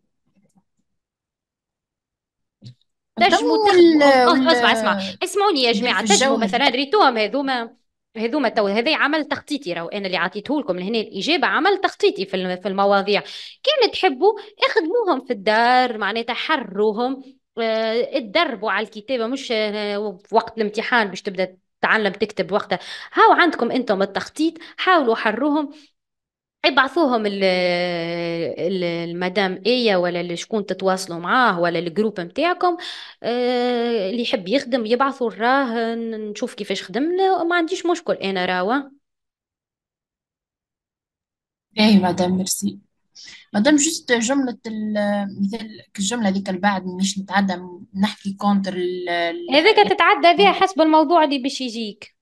تجمو الدم تخ... آه، آه، اسمع اسمع
اسمعوني يا جماعة تجمو مثلا ريتوهم هذوما هذوما تو هذا عمل تخطيطي راهو انا اللي عطيته لكم لهنا الاجابه عمل تخطيطي في في المواضيع كان تحبوا اخدموهم في الدار معناتها حروهم آه، تدربوا على الكتابه مش في آه، وقت الامتحان باش تبدا تعلم تكتب وقتها هاو عندكم انتم التخطيط حاولوا حروهم يبعثوهم المدام إيا ولا اللي شكون تتواصلوا معاه ولا الجروب نتاعكم آه، اللي يحب يخدم يبعثوا راه نشوف كيفاش خدمنا وما عنديش مشكل انا راوة
ايه مدام ميرسي مدام جوست جملة مثل الجملة هذيك البعد مش نتعدى نحكي كونتر ال- هذاك تتعدى بها حسب الموضوع اللي باش يجيك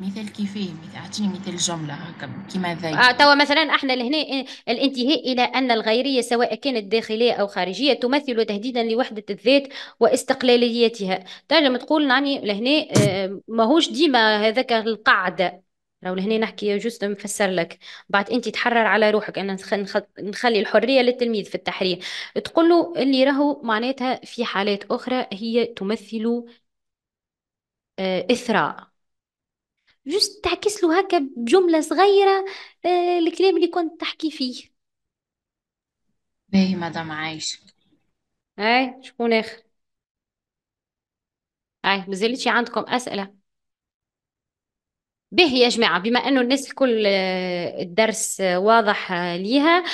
مثال كيفاه اعطيني مثال جملة هكا كيما ذي آه،
توا مثلا احنا لهنا آه، الانتهاء الى ان الغيريه سواء كانت داخليه او خارجيه تمثل تهديدا لوحده الذات واستقلاليتها تنجم طيب تقول يعني لهنا آه، ماهوش ديما هذاك القاعده لو لهنا نحكي جوست نفسر لك بعد انت تحرر على روحك انا نخلي الحريه للتلميذ في التحرير تقول له اللي راهو معناتها في حالات اخرى هي تمثل اثراء جست تعكس له هكا بجملة صغيرة آه، الكلام اللي كنت تحكي فيه باهي مدام عايشة هاي شكون آخر هاي مازالتش عندكم أسئلة به يا جماعة بما أنه الناس الكل آه، الدرس آه، واضح آه، ليها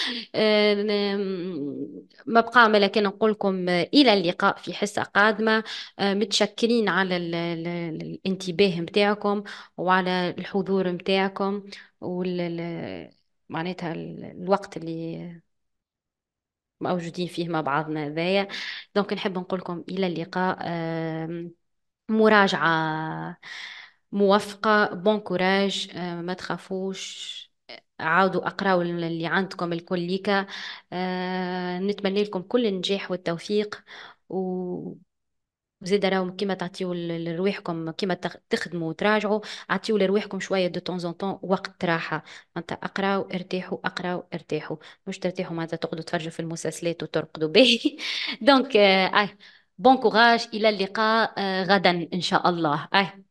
ما بقى ما لكن نقول لكم إلى اللقاء في حصة قادمة متشكرين على الانتباه متاعكم وعلى الحضور متاعكم وال معناتها الوقت اللي موجودين فيه مع بعضنا هذايا دونك نحب نقول لكم إلى اللقاء مراجعة موفقة بون كوراج ما تخافوش عاودوا اقراوا اللي عندكم الكليكا آه، نتمنى لكم كل النجاح والتوفيق و وزيد راهم كيما تعطيو لرواحكم كيما تخدموا وتراجعوا عطيو لرواحكم شويه دو طون زون طون وقت راحه انت اقراو ارتاحوا اقراو ارتاحوا مش ترتاحوا معناتها تقعدوا تفرجوا في المسلسلات وترقدوا به دونك آه بون آه، كوراج الى اللقاء آه، غدا ان شاء الله آه.